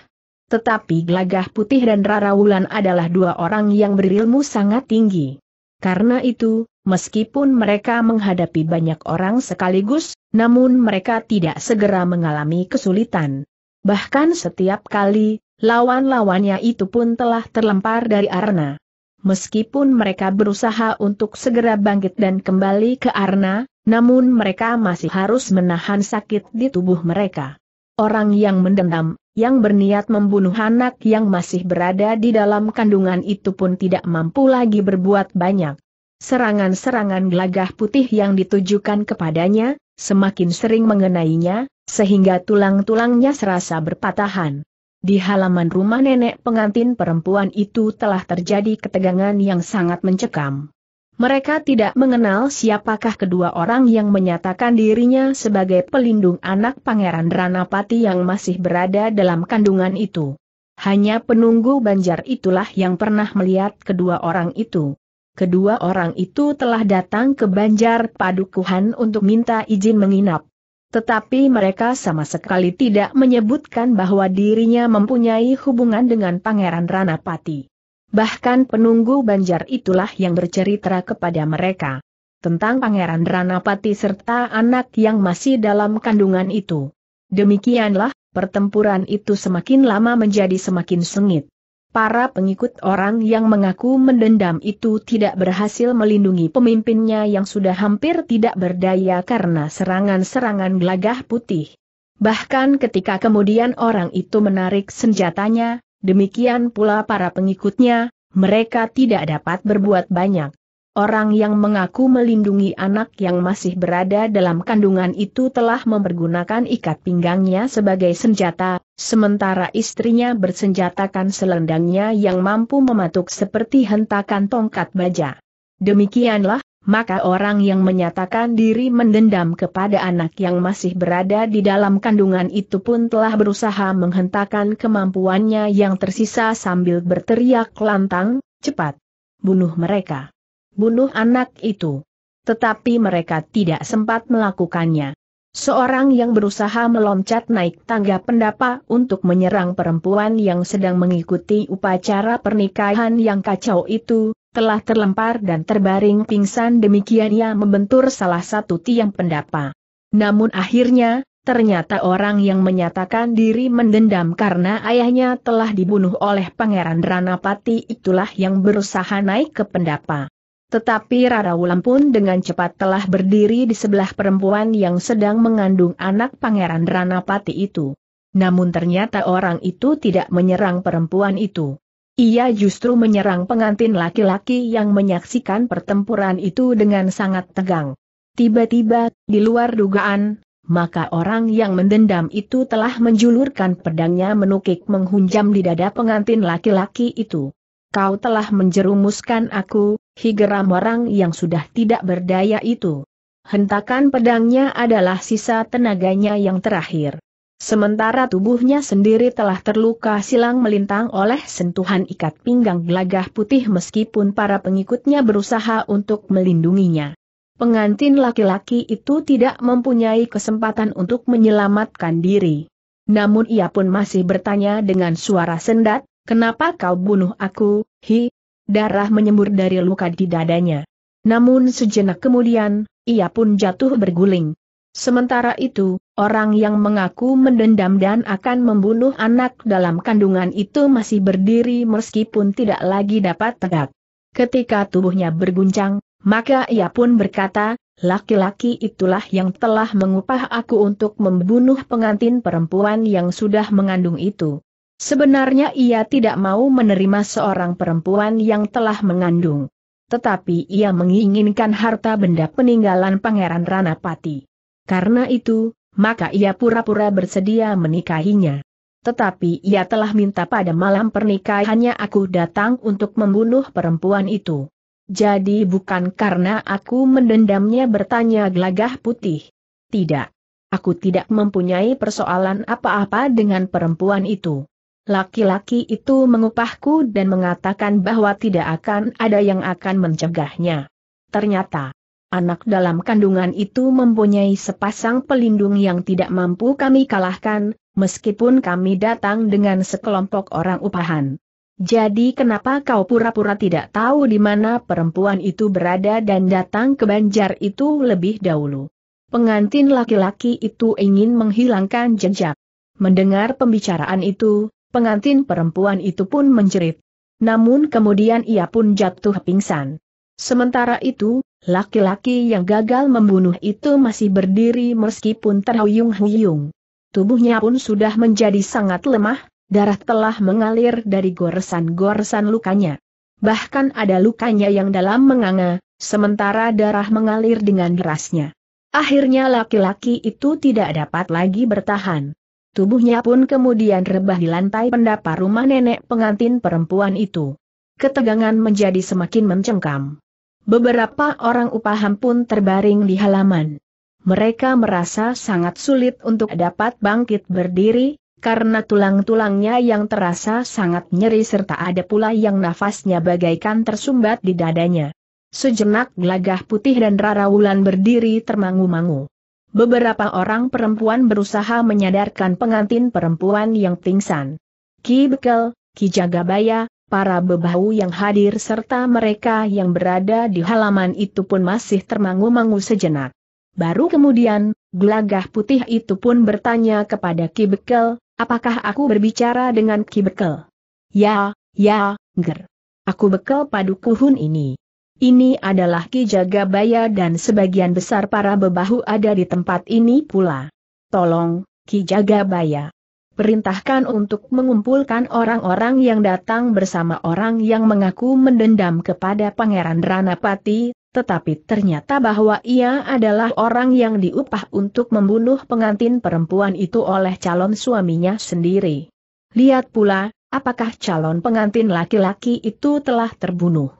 Tetapi Gelagah Putih dan rara wulan adalah dua orang yang berilmu sangat tinggi. Karena itu, meskipun mereka menghadapi banyak orang sekaligus, namun mereka tidak segera mengalami kesulitan. Bahkan setiap kali, lawan-lawannya itu pun telah terlempar dari arena meskipun mereka berusaha untuk segera bangkit dan kembali ke Arna, namun mereka masih harus menahan sakit di tubuh mereka. Orang yang mendendam, yang berniat membunuh anak yang masih berada di dalam kandungan itu pun tidak mampu lagi berbuat banyak. Serangan-serangan gelagah putih yang ditujukan kepadanya, semakin sering mengenainya, sehingga tulang-tulangnya serasa berpatahan. Di halaman rumah nenek pengantin perempuan itu telah terjadi ketegangan yang sangat mencekam. Mereka tidak mengenal siapakah kedua orang yang menyatakan dirinya sebagai pelindung anak Pangeran Ranapati yang masih berada dalam kandungan itu. Hanya penunggu banjar itulah yang pernah melihat kedua orang itu. Kedua orang itu telah datang ke banjar padukuhan untuk minta izin menginap. Tetapi mereka sama sekali tidak menyebutkan bahwa dirinya mempunyai hubungan dengan Pangeran Ranapati. Bahkan penunggu banjar itulah yang bercerita kepada mereka tentang Pangeran Ranapati serta anak yang masih dalam kandungan itu. Demikianlah, pertempuran itu semakin lama menjadi semakin sengit. Para pengikut orang yang mengaku mendendam itu tidak berhasil melindungi pemimpinnya yang sudah hampir tidak berdaya karena serangan-serangan gelagah putih. Bahkan ketika kemudian orang itu menarik senjatanya, demikian pula para pengikutnya, mereka tidak dapat berbuat banyak. Orang yang mengaku melindungi anak yang masih berada dalam kandungan itu telah mempergunakan ikat pinggangnya sebagai senjata, sementara istrinya bersenjatakan selendangnya yang mampu mematuk seperti hentakan tongkat baja. Demikianlah, maka orang yang menyatakan diri mendendam kepada anak yang masih berada di dalam kandungan itu pun telah berusaha menghentakkan kemampuannya yang tersisa sambil berteriak lantang, cepat, bunuh mereka bunuh anak itu. Tetapi mereka tidak sempat melakukannya. Seorang yang berusaha meloncat naik tangga pendapa untuk menyerang perempuan yang sedang mengikuti upacara pernikahan yang kacau itu, telah terlempar dan terbaring pingsan demikian ia membentur salah satu tiang pendapa. Namun akhirnya, ternyata orang yang menyatakan diri mendendam karena ayahnya telah dibunuh oleh Pangeran Ranapati itulah yang berusaha naik ke pendapa. Tetapi Rara Wulan pun dengan cepat telah berdiri di sebelah perempuan yang sedang mengandung anak Pangeran Ranapati itu. Namun ternyata orang itu tidak menyerang perempuan itu. Ia justru menyerang pengantin laki-laki yang menyaksikan pertempuran itu dengan sangat tegang. Tiba-tiba, di luar dugaan, maka orang yang mendendam itu telah menjulurkan pedangnya menukik menghunjam di dada pengantin laki-laki itu. Kau telah menjerumuskan aku, higeram orang yang sudah tidak berdaya itu. Hentakan pedangnya adalah sisa tenaganya yang terakhir. Sementara tubuhnya sendiri telah terluka silang melintang oleh sentuhan ikat pinggang gelagah putih meskipun para pengikutnya berusaha untuk melindunginya. Pengantin laki-laki itu tidak mempunyai kesempatan untuk menyelamatkan diri. Namun ia pun masih bertanya dengan suara sendat, kenapa kau bunuh aku, hi, darah menyembur dari luka di dadanya. Namun sejenak kemudian, ia pun jatuh berguling. Sementara itu, orang yang mengaku mendendam dan akan membunuh anak dalam kandungan itu masih berdiri meskipun tidak lagi dapat tegak. Ketika tubuhnya berguncang, maka ia pun berkata, laki-laki itulah yang telah mengupah aku untuk membunuh pengantin perempuan yang sudah mengandung itu. Sebenarnya ia tidak mau menerima seorang perempuan yang telah mengandung. Tetapi ia menginginkan harta benda peninggalan Pangeran Ranapati. Karena itu, maka ia pura-pura bersedia menikahinya. Tetapi ia telah minta pada malam pernikahannya aku datang untuk membunuh perempuan itu. Jadi bukan karena aku mendendamnya bertanya gelagah putih. Tidak. Aku tidak mempunyai persoalan apa-apa dengan perempuan itu. Laki-laki itu mengupahku dan mengatakan bahwa tidak akan ada yang akan mencegahnya. Ternyata, anak dalam kandungan itu mempunyai sepasang pelindung yang tidak mampu kami kalahkan, meskipun kami datang dengan sekelompok orang upahan. Jadi kenapa kau pura-pura tidak tahu di mana perempuan itu berada dan datang ke banjar itu lebih dahulu? Pengantin laki-laki itu ingin menghilangkan jejak. Mendengar pembicaraan itu, pengantin perempuan itu pun menjerit. Namun kemudian ia pun jatuh pingsan. Sementara itu, laki-laki yang gagal membunuh itu masih berdiri meskipun terhuyung-huyung. Tubuhnya pun sudah menjadi sangat lemah, darah telah mengalir dari goresan-goresan lukanya. Bahkan ada lukanya yang dalam menganga, sementara darah mengalir dengan derasnya. Akhirnya laki-laki itu tidak dapat lagi bertahan. Tubuhnya pun kemudian rebah di lantai pendapa rumah nenek pengantin perempuan itu. Ketegangan menjadi semakin mencengkam. Beberapa orang upaham pun terbaring di halaman. Mereka merasa sangat sulit untuk dapat bangkit berdiri, karena tulang-tulangnya yang terasa sangat nyeri serta ada pula yang nafasnya bagaikan tersumbat di dadanya. Sejenak gelagah putih dan rara wulan berdiri termangu-mangu. Beberapa orang perempuan berusaha menyadarkan pengantin perempuan yang pingsan. Ki Bekel, Ki Jagabaya, para bebahu yang hadir serta mereka yang berada di halaman itu pun masih termangu-mangu sejenak. Baru kemudian, gelagah putih itu pun bertanya kepada Ki Bekel, apakah aku berbicara dengan Ki Bekel? Ya, ya, ger. Aku bekel padu ini. Ini adalah Ki Jagabaya dan sebagian besar para bebahu ada di tempat ini pula. Tolong, Ki Jagabaya. Perintahkan untuk mengumpulkan orang-orang yang datang bersama orang yang mengaku mendendam kepada Pangeran Ranapati, tetapi ternyata bahwa ia adalah orang yang diupah untuk membunuh pengantin perempuan itu oleh calon suaminya sendiri. Lihat pula, apakah calon pengantin laki-laki itu telah terbunuh.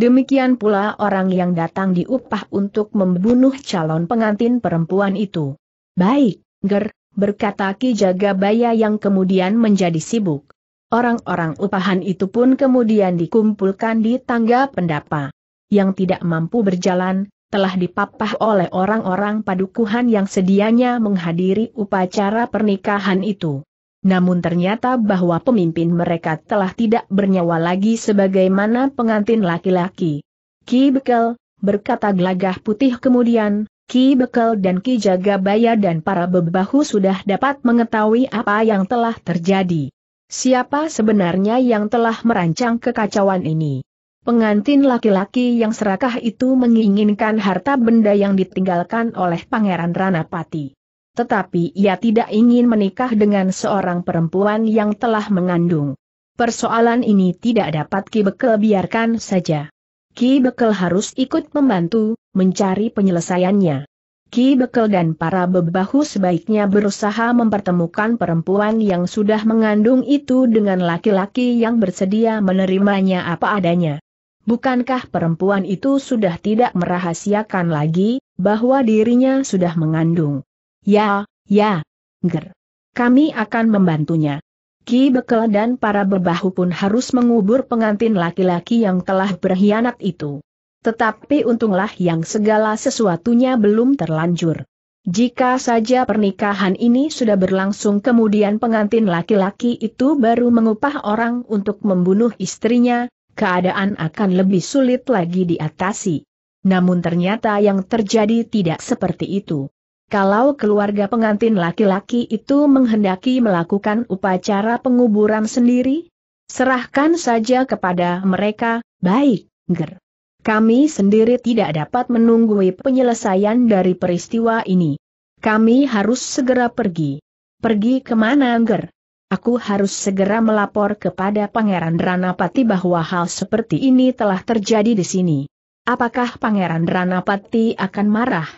Demikian pula orang yang datang diupah untuk membunuh calon pengantin perempuan itu. Baik, Ger, berkata Ki Jagabaya yang kemudian menjadi sibuk. Orang-orang upahan itu pun kemudian dikumpulkan di tangga pendapa. Yang tidak mampu berjalan, telah dipapah oleh orang-orang padukuhan yang sedianya menghadiri upacara pernikahan itu. Namun ternyata bahwa pemimpin mereka telah tidak bernyawa lagi sebagaimana pengantin laki-laki. Ki Bekel, berkata gelagah putih kemudian, Ki Bekel dan Ki Jagabaya dan para bebahu sudah dapat mengetahui apa yang telah terjadi. Siapa sebenarnya yang telah merancang kekacauan ini? Pengantin laki-laki yang serakah itu menginginkan harta benda yang ditinggalkan oleh Pangeran Ranapati. Tetapi ia tidak ingin menikah dengan seorang perempuan yang telah mengandung. Persoalan ini tidak dapat Ki Bekel biarkan saja. Ki Bekel harus ikut membantu, mencari penyelesaiannya. Ki Bekel dan para bebahu sebaiknya berusaha mempertemukan perempuan yang sudah mengandung itu dengan laki-laki yang bersedia menerimanya apa adanya. Bukankah perempuan itu sudah tidak merahasiakan lagi bahwa dirinya sudah mengandung? Ya, ya, ger. Kami akan membantunya. Ki Bekel dan para berbahu pun harus mengubur pengantin laki-laki yang telah berkhianat itu. Tetapi untunglah yang segala sesuatunya belum terlanjur. Jika saja pernikahan ini sudah berlangsung kemudian pengantin laki-laki itu baru mengupah orang untuk membunuh istrinya, keadaan akan lebih sulit lagi diatasi. Namun ternyata yang terjadi tidak seperti itu. Kalau keluarga pengantin laki-laki itu menghendaki melakukan upacara penguburan sendiri, serahkan saja kepada mereka, baik, ger. Kami sendiri tidak dapat menunggui penyelesaian dari peristiwa ini. Kami harus segera pergi. Pergi kemana, ger? Aku harus segera melapor kepada Pangeran Ranapati bahwa hal seperti ini telah terjadi di sini. Apakah Pangeran Ranapati akan marah?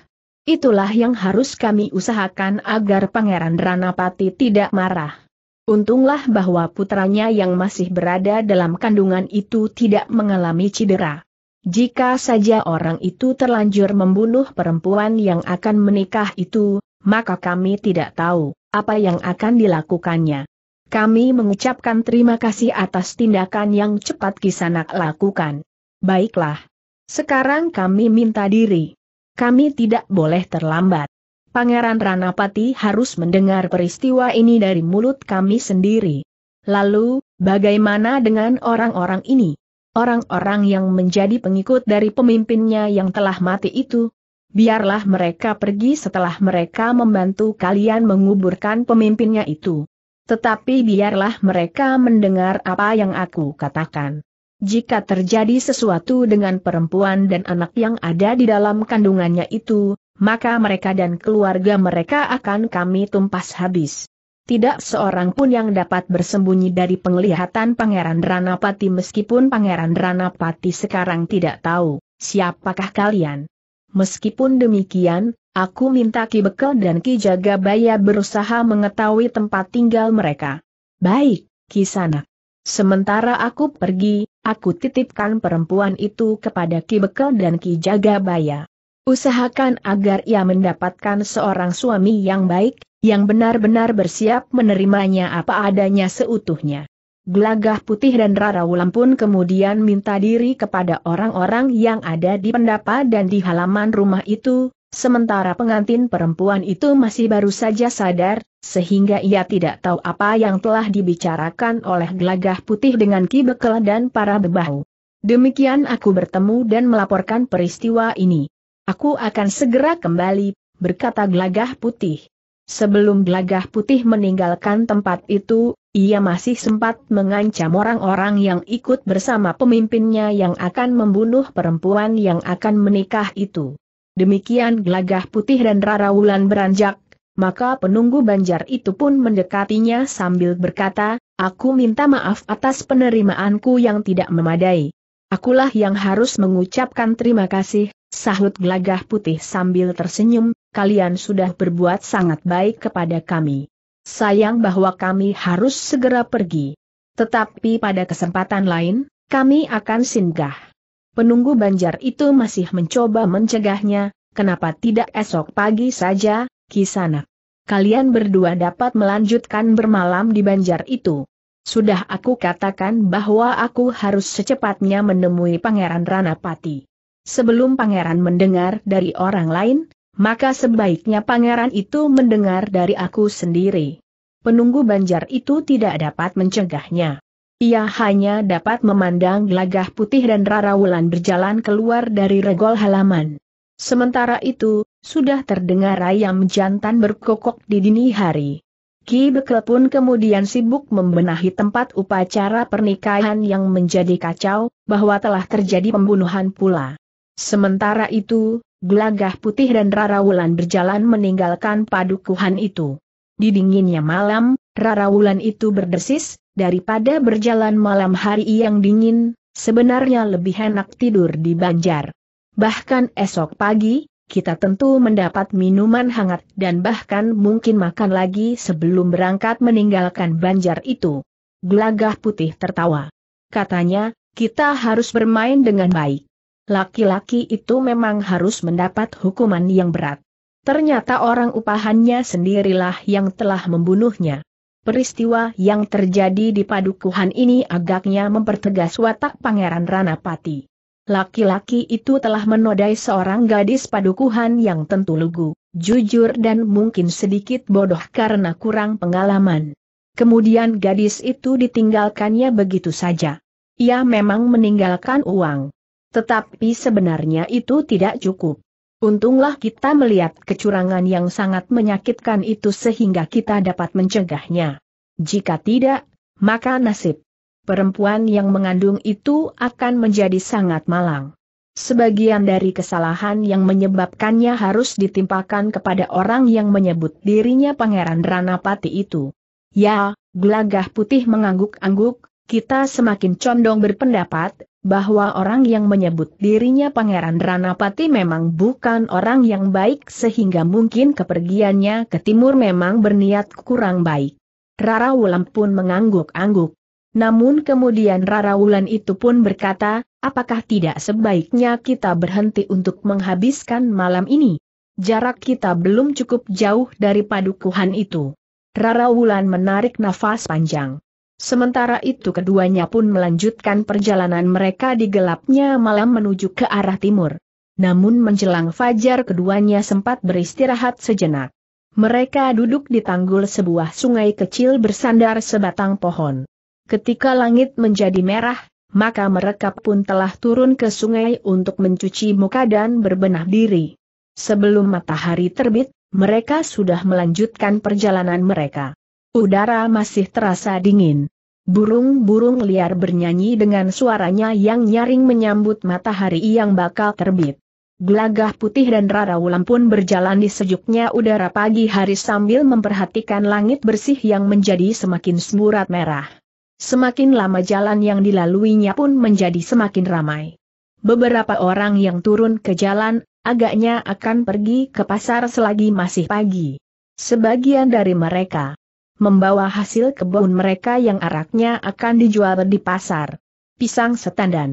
Itulah yang harus kami usahakan agar Pangeran Ranapati tidak marah. Untunglah bahwa putranya yang masih berada dalam kandungan itu tidak mengalami cedera. Jika saja orang itu terlanjur membunuh perempuan yang akan menikah itu, maka kami tidak tahu apa yang akan dilakukannya. Kami mengucapkan terima kasih atas tindakan yang cepat Kisanak lakukan. Baiklah. Sekarang kami minta diri kami tidak boleh terlambat. Pangeran Ranapati harus mendengar peristiwa ini dari mulut kami sendiri. Lalu, bagaimana dengan orang-orang ini? Orang-orang yang menjadi pengikut dari pemimpinnya yang telah mati itu? Biarlah mereka pergi setelah mereka membantu kalian menguburkan pemimpinnya itu. Tetapi biarlah mereka mendengar apa yang aku katakan. Jika terjadi sesuatu dengan perempuan dan anak yang ada di dalam kandungannya itu, maka mereka dan keluarga mereka akan kami tumpas habis. Tidak seorang pun yang dapat bersembunyi dari penglihatan Pangeran Ranapati meskipun Pangeran Ranapati sekarang tidak tahu, siapakah kalian. Meskipun demikian, aku minta Ki Bekel dan Ki Jagabaya berusaha mengetahui tempat tinggal mereka. Baik, Ki Sanak. Sementara aku pergi, aku titipkan perempuan itu kepada Ki Bekel dan Ki Jagabaya. Usahakan agar ia mendapatkan seorang suami yang baik, yang benar-benar bersiap menerimanya apa adanya seutuhnya. Gelagah Putih dan Rara Wulan pun kemudian minta diri kepada orang-orang yang ada di pendapa dan di halaman rumah itu, Sementara pengantin perempuan itu masih baru saja sadar, sehingga ia tidak tahu apa yang telah dibicarakan oleh gelagah putih dengan Ki Bekel dan para bebahu. Demikian aku bertemu dan melaporkan peristiwa ini. Aku akan segera kembali, berkata gelagah putih. Sebelum gelagah putih meninggalkan tempat itu, ia masih sempat mengancam orang-orang yang ikut bersama pemimpinnya yang akan membunuh perempuan yang akan menikah itu demikian gelagah putih dan rara wulan beranjak, maka penunggu banjar itu pun mendekatinya sambil berkata, aku minta maaf atas penerimaanku yang tidak memadai. Akulah yang harus mengucapkan terima kasih, sahut gelagah putih sambil tersenyum, kalian sudah berbuat sangat baik kepada kami. Sayang bahwa kami harus segera pergi. Tetapi pada kesempatan lain, kami akan singgah. Penunggu banjar itu masih mencoba mencegahnya, kenapa tidak esok pagi saja, kisanak. Kalian berdua dapat melanjutkan bermalam di banjar itu. Sudah aku katakan bahwa aku harus secepatnya menemui Pangeran Ranapati. Sebelum Pangeran mendengar dari orang lain, maka sebaiknya Pangeran itu mendengar dari aku sendiri. Penunggu banjar itu tidak dapat mencegahnya. Ia hanya dapat memandang gelagah putih dan Rara Wulan berjalan keluar dari regol halaman. Sementara itu, sudah terdengar ayam jantan berkokok di dini hari. Ki Bekel pun kemudian sibuk membenahi tempat upacara pernikahan yang menjadi kacau, bahwa telah terjadi pembunuhan pula. Sementara itu, Gelagah Putih dan Rara Wulan berjalan meninggalkan padukuhan itu. Di dinginnya malam, Rara Wulan itu berdesis, daripada berjalan malam hari yang dingin, sebenarnya lebih enak tidur di banjar. Bahkan esok pagi, kita tentu mendapat minuman hangat dan bahkan mungkin makan lagi sebelum berangkat meninggalkan banjar itu. Gelagah putih tertawa. Katanya, kita harus bermain dengan baik. Laki-laki itu memang harus mendapat hukuman yang berat. Ternyata orang upahannya sendirilah yang telah membunuhnya. Peristiwa yang terjadi di padukuhan ini agaknya mempertegas watak Pangeran Ranapati. Laki-laki itu telah menodai seorang gadis padukuhan yang tentu lugu, jujur dan mungkin sedikit bodoh karena kurang pengalaman. Kemudian gadis itu ditinggalkannya begitu saja. Ia memang meninggalkan uang. Tetapi sebenarnya itu tidak cukup. Untunglah kita melihat kecurangan yang sangat menyakitkan itu sehingga kita dapat mencegahnya. Jika tidak, maka nasib perempuan yang mengandung itu akan menjadi sangat malang. Sebagian dari kesalahan yang menyebabkannya harus ditimpakan kepada orang yang menyebut dirinya Pangeran Ranapati itu. Ya, gelagah putih mengangguk-angguk, kita semakin condong berpendapat, bahwa orang yang menyebut dirinya Pangeran Ranapati memang bukan orang yang baik sehingga mungkin kepergiannya ke timur memang berniat kurang baik. Rara Wulan pun mengangguk-angguk. Namun kemudian Rara Wulan itu pun berkata, apakah tidak sebaiknya kita berhenti untuk menghabiskan malam ini? Jarak kita belum cukup jauh dari padukuhan itu. Rara Wulan menarik nafas panjang. Sementara itu keduanya pun melanjutkan perjalanan mereka di gelapnya malam menuju ke arah timur. Namun menjelang fajar keduanya sempat beristirahat sejenak. Mereka duduk di tanggul sebuah sungai kecil bersandar sebatang pohon. Ketika langit menjadi merah, maka mereka pun telah turun ke sungai untuk mencuci muka dan berbenah diri. Sebelum matahari terbit, mereka sudah melanjutkan perjalanan mereka. Udara masih terasa dingin. Burung-burung liar bernyanyi dengan suaranya yang nyaring menyambut matahari yang bakal terbit. Gelagah putih dan rara ulam pun berjalan di sejuknya udara pagi hari sambil memperhatikan langit bersih yang menjadi semakin semburat merah. Semakin lama jalan yang dilaluinya pun menjadi semakin ramai. Beberapa orang yang turun ke jalan, agaknya akan pergi ke pasar selagi masih pagi. Sebagian dari mereka, membawa hasil kebun mereka yang araknya akan dijual di pasar. Pisang setan dan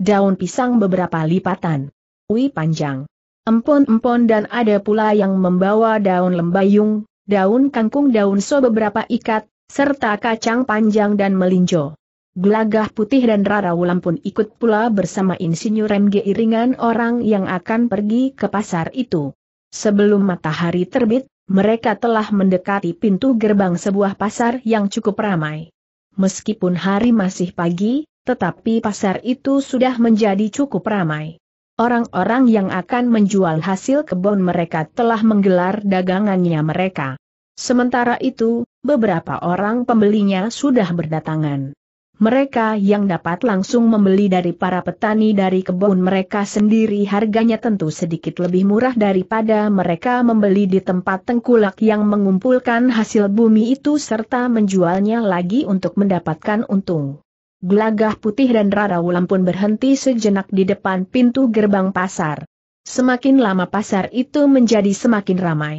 Daun pisang beberapa lipatan. Ui panjang. Empon-empon dan ada pula yang membawa daun lembayung, daun kangkung daun so beberapa ikat, serta kacang panjang dan melinjo. Gelagah putih dan Rara Wulan pun ikut pula bersama insinyur MG iringan orang yang akan pergi ke pasar itu. Sebelum matahari terbit, mereka telah mendekati pintu gerbang sebuah pasar yang cukup ramai. Meskipun hari masih pagi, tetapi pasar itu sudah menjadi cukup ramai. Orang-orang yang akan menjual hasil kebun mereka telah menggelar dagangannya mereka. Sementara itu, beberapa orang pembelinya sudah berdatangan. Mereka yang dapat langsung membeli dari para petani dari kebun mereka sendiri harganya tentu sedikit lebih murah daripada mereka membeli di tempat tengkulak yang mengumpulkan hasil bumi itu serta menjualnya lagi untuk mendapatkan untung. Gelagah putih dan Rara Wulan pun berhenti sejenak di depan pintu gerbang pasar. Semakin lama pasar itu menjadi semakin ramai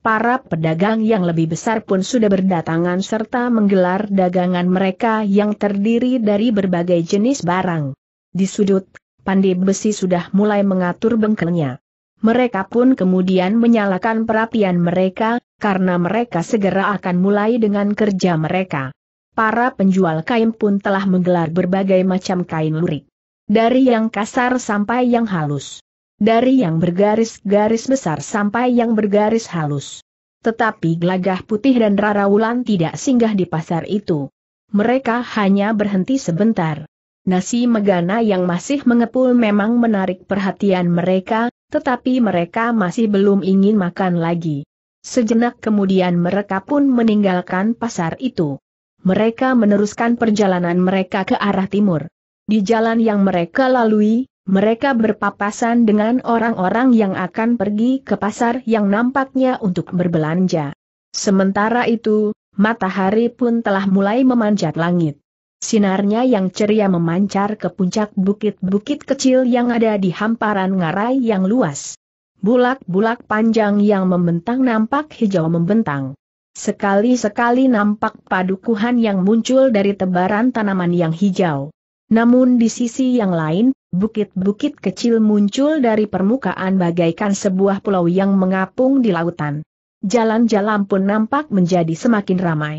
para pedagang yang lebih besar pun sudah berdatangan serta menggelar dagangan mereka yang terdiri dari berbagai jenis barang. Di sudut, pandai besi sudah mulai mengatur bengkelnya. Mereka pun kemudian menyalakan perapian mereka, karena mereka segera akan mulai dengan kerja mereka. Para penjual kain pun telah menggelar berbagai macam kain lurik. Dari yang kasar sampai yang halus dari yang bergaris-garis besar sampai yang bergaris halus. Tetapi Gelagah Putih dan Rara Wulan tidak singgah di pasar itu. Mereka hanya berhenti sebentar. Nasi Megana yang masih mengepul memang menarik perhatian mereka, tetapi mereka masih belum ingin makan lagi. Sejenak kemudian mereka pun meninggalkan pasar itu. Mereka meneruskan perjalanan mereka ke arah timur. Di jalan yang mereka lalui, mereka berpapasan dengan orang-orang yang akan pergi ke pasar yang nampaknya untuk berbelanja. Sementara itu, matahari pun telah mulai memanjat langit. Sinarnya yang ceria memancar ke puncak bukit-bukit kecil yang ada di hamparan ngarai yang luas. Bulak-bulak panjang yang membentang nampak hijau membentang. Sekali-sekali nampak padukuhan yang muncul dari tebaran tanaman yang hijau. Namun di sisi yang lain, bukit-bukit kecil muncul dari permukaan bagaikan sebuah pulau yang mengapung di lautan. Jalan-jalan pun nampak menjadi semakin ramai.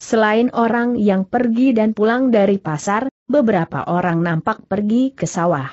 Selain orang yang pergi dan pulang dari pasar, beberapa orang nampak pergi ke sawah.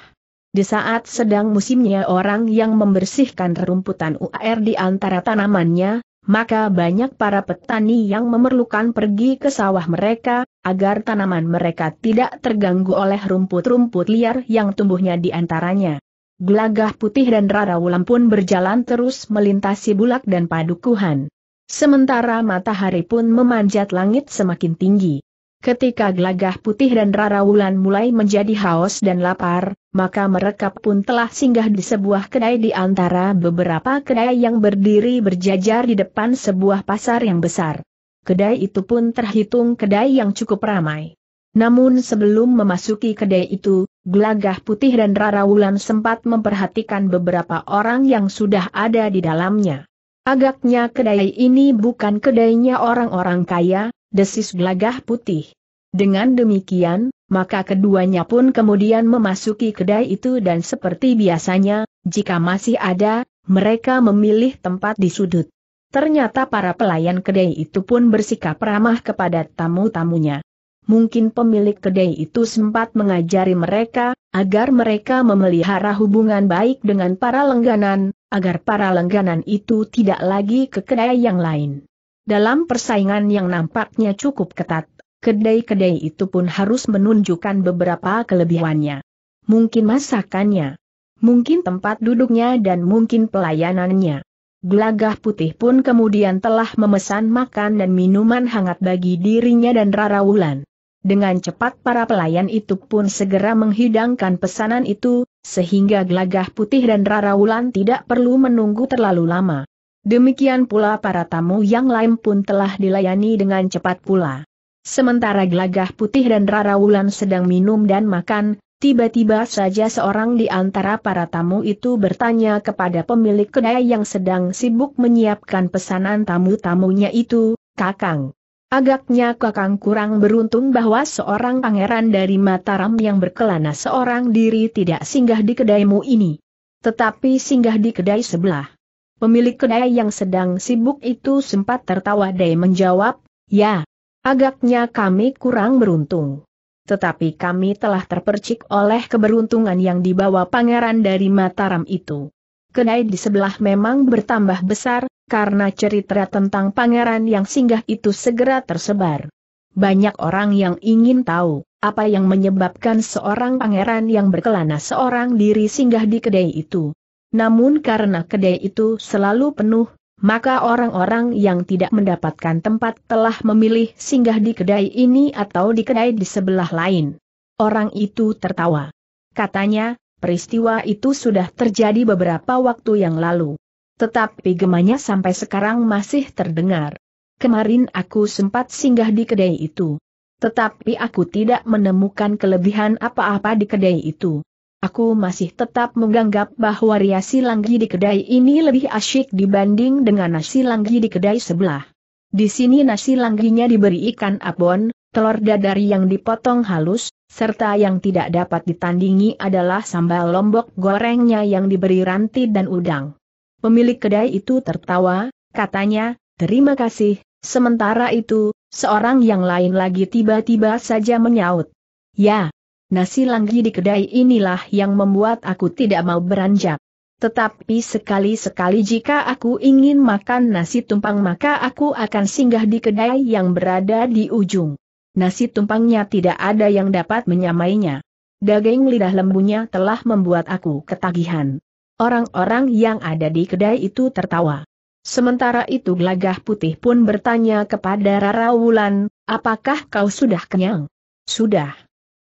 Di saat sedang musimnya orang yang membersihkan rerumputan UAR di antara tanamannya, maka banyak para petani yang memerlukan pergi ke sawah mereka, agar tanaman mereka tidak terganggu oleh rumput-rumput liar yang tumbuhnya di antaranya. Gelagah putih dan rara wulan pun berjalan terus melintasi bulak dan padukuhan. Sementara matahari pun memanjat langit semakin tinggi. Ketika Glagah putih dan Rara Wulan mulai menjadi haus dan lapar, maka mereka pun telah singgah di sebuah kedai di antara beberapa kedai yang berdiri berjajar di depan sebuah pasar yang besar. Kedai itu pun terhitung kedai yang cukup ramai. Namun sebelum memasuki kedai itu, Glagah Putih dan Rara Wulan sempat memperhatikan beberapa orang yang sudah ada di dalamnya. Agaknya kedai ini bukan kedainya orang-orang kaya, desis gelagah putih. Dengan demikian, maka keduanya pun kemudian memasuki kedai itu dan seperti biasanya, jika masih ada, mereka memilih tempat di sudut. Ternyata para pelayan kedai itu pun bersikap ramah kepada tamu-tamunya. Mungkin pemilik kedai itu sempat mengajari mereka, agar mereka memelihara hubungan baik dengan para lengganan, agar para lengganan itu tidak lagi ke kedai yang lain. Dalam persaingan yang nampaknya cukup ketat, kedai-kedai itu pun harus menunjukkan beberapa kelebihannya. Mungkin masakannya, mungkin tempat duduknya dan mungkin pelayanannya. Gelagah putih pun kemudian telah memesan makan dan minuman hangat bagi dirinya dan Rara Wulan. Dengan cepat para pelayan itu pun segera menghidangkan pesanan itu, sehingga gelagah putih dan Rara Wulan tidak perlu menunggu terlalu lama. Demikian pula para tamu yang lain pun telah dilayani dengan cepat pula. Sementara Gelagah Putih dan Rara Wulan sedang minum dan makan, tiba-tiba saja seorang di antara para tamu itu bertanya kepada pemilik kedai yang sedang sibuk menyiapkan pesanan tamu-tamunya itu, Kakang. Agaknya Kakang kurang beruntung bahwa seorang pangeran dari Mataram yang berkelana seorang diri tidak singgah di kedaimu ini. Tetapi singgah di kedai sebelah. Pemilik kedai yang sedang sibuk itu sempat tertawa dan menjawab, ya, agaknya kami kurang beruntung. Tetapi kami telah terpercik oleh keberuntungan yang dibawa pangeran dari Mataram itu. Kedai di sebelah memang bertambah besar, karena cerita tentang pangeran yang singgah itu segera tersebar. Banyak orang yang ingin tahu, apa yang menyebabkan seorang pangeran yang berkelana seorang diri singgah di kedai itu, namun karena kedai itu selalu penuh, maka orang-orang yang tidak mendapatkan tempat telah memilih singgah di kedai ini atau di kedai di sebelah lain. Orang itu tertawa. Katanya, peristiwa itu sudah terjadi beberapa waktu yang lalu. Tetapi gemanya sampai sekarang masih terdengar. Kemarin aku sempat singgah di kedai itu. Tetapi aku tidak menemukan kelebihan apa-apa di kedai itu aku masih tetap menganggap bahwa riasi langgi di kedai ini lebih asyik dibanding dengan nasi langgi di kedai sebelah. Di sini nasi langginya diberi ikan abon, telur dadar yang dipotong halus, serta yang tidak dapat ditandingi adalah sambal lombok gorengnya yang diberi ranti dan udang. Pemilik kedai itu tertawa, katanya, terima kasih, sementara itu, seorang yang lain lagi tiba-tiba saja menyaut. Ya, Nasi langgi di kedai inilah yang membuat aku tidak mau beranjak. Tetapi sekali-sekali jika aku ingin makan nasi tumpang maka aku akan singgah di kedai yang berada di ujung. Nasi tumpangnya tidak ada yang dapat menyamainya. Daging lidah lembunya telah membuat aku ketagihan. Orang-orang yang ada di kedai itu tertawa. Sementara itu gelagah putih pun bertanya kepada Rara Wulan, apakah kau sudah kenyang? Sudah.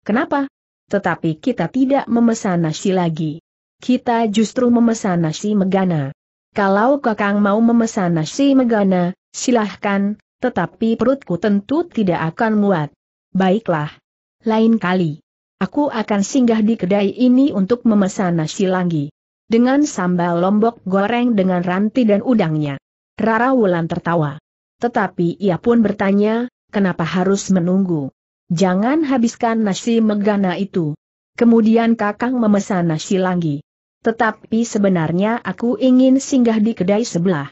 Kenapa? Tetapi kita tidak memesan nasi lagi. Kita justru memesan nasi megana. Kalau kakang mau memesan nasi megana, silahkan, tetapi perutku tentu tidak akan muat. Baiklah. Lain kali. Aku akan singgah di kedai ini untuk memesan nasi lagi. Dengan sambal lombok goreng dengan ranti dan udangnya. Rara Wulan tertawa. Tetapi ia pun bertanya, kenapa harus menunggu? Jangan habiskan nasi megana itu. Kemudian kakang memesan nasi lagi. Tetapi sebenarnya aku ingin singgah di kedai sebelah.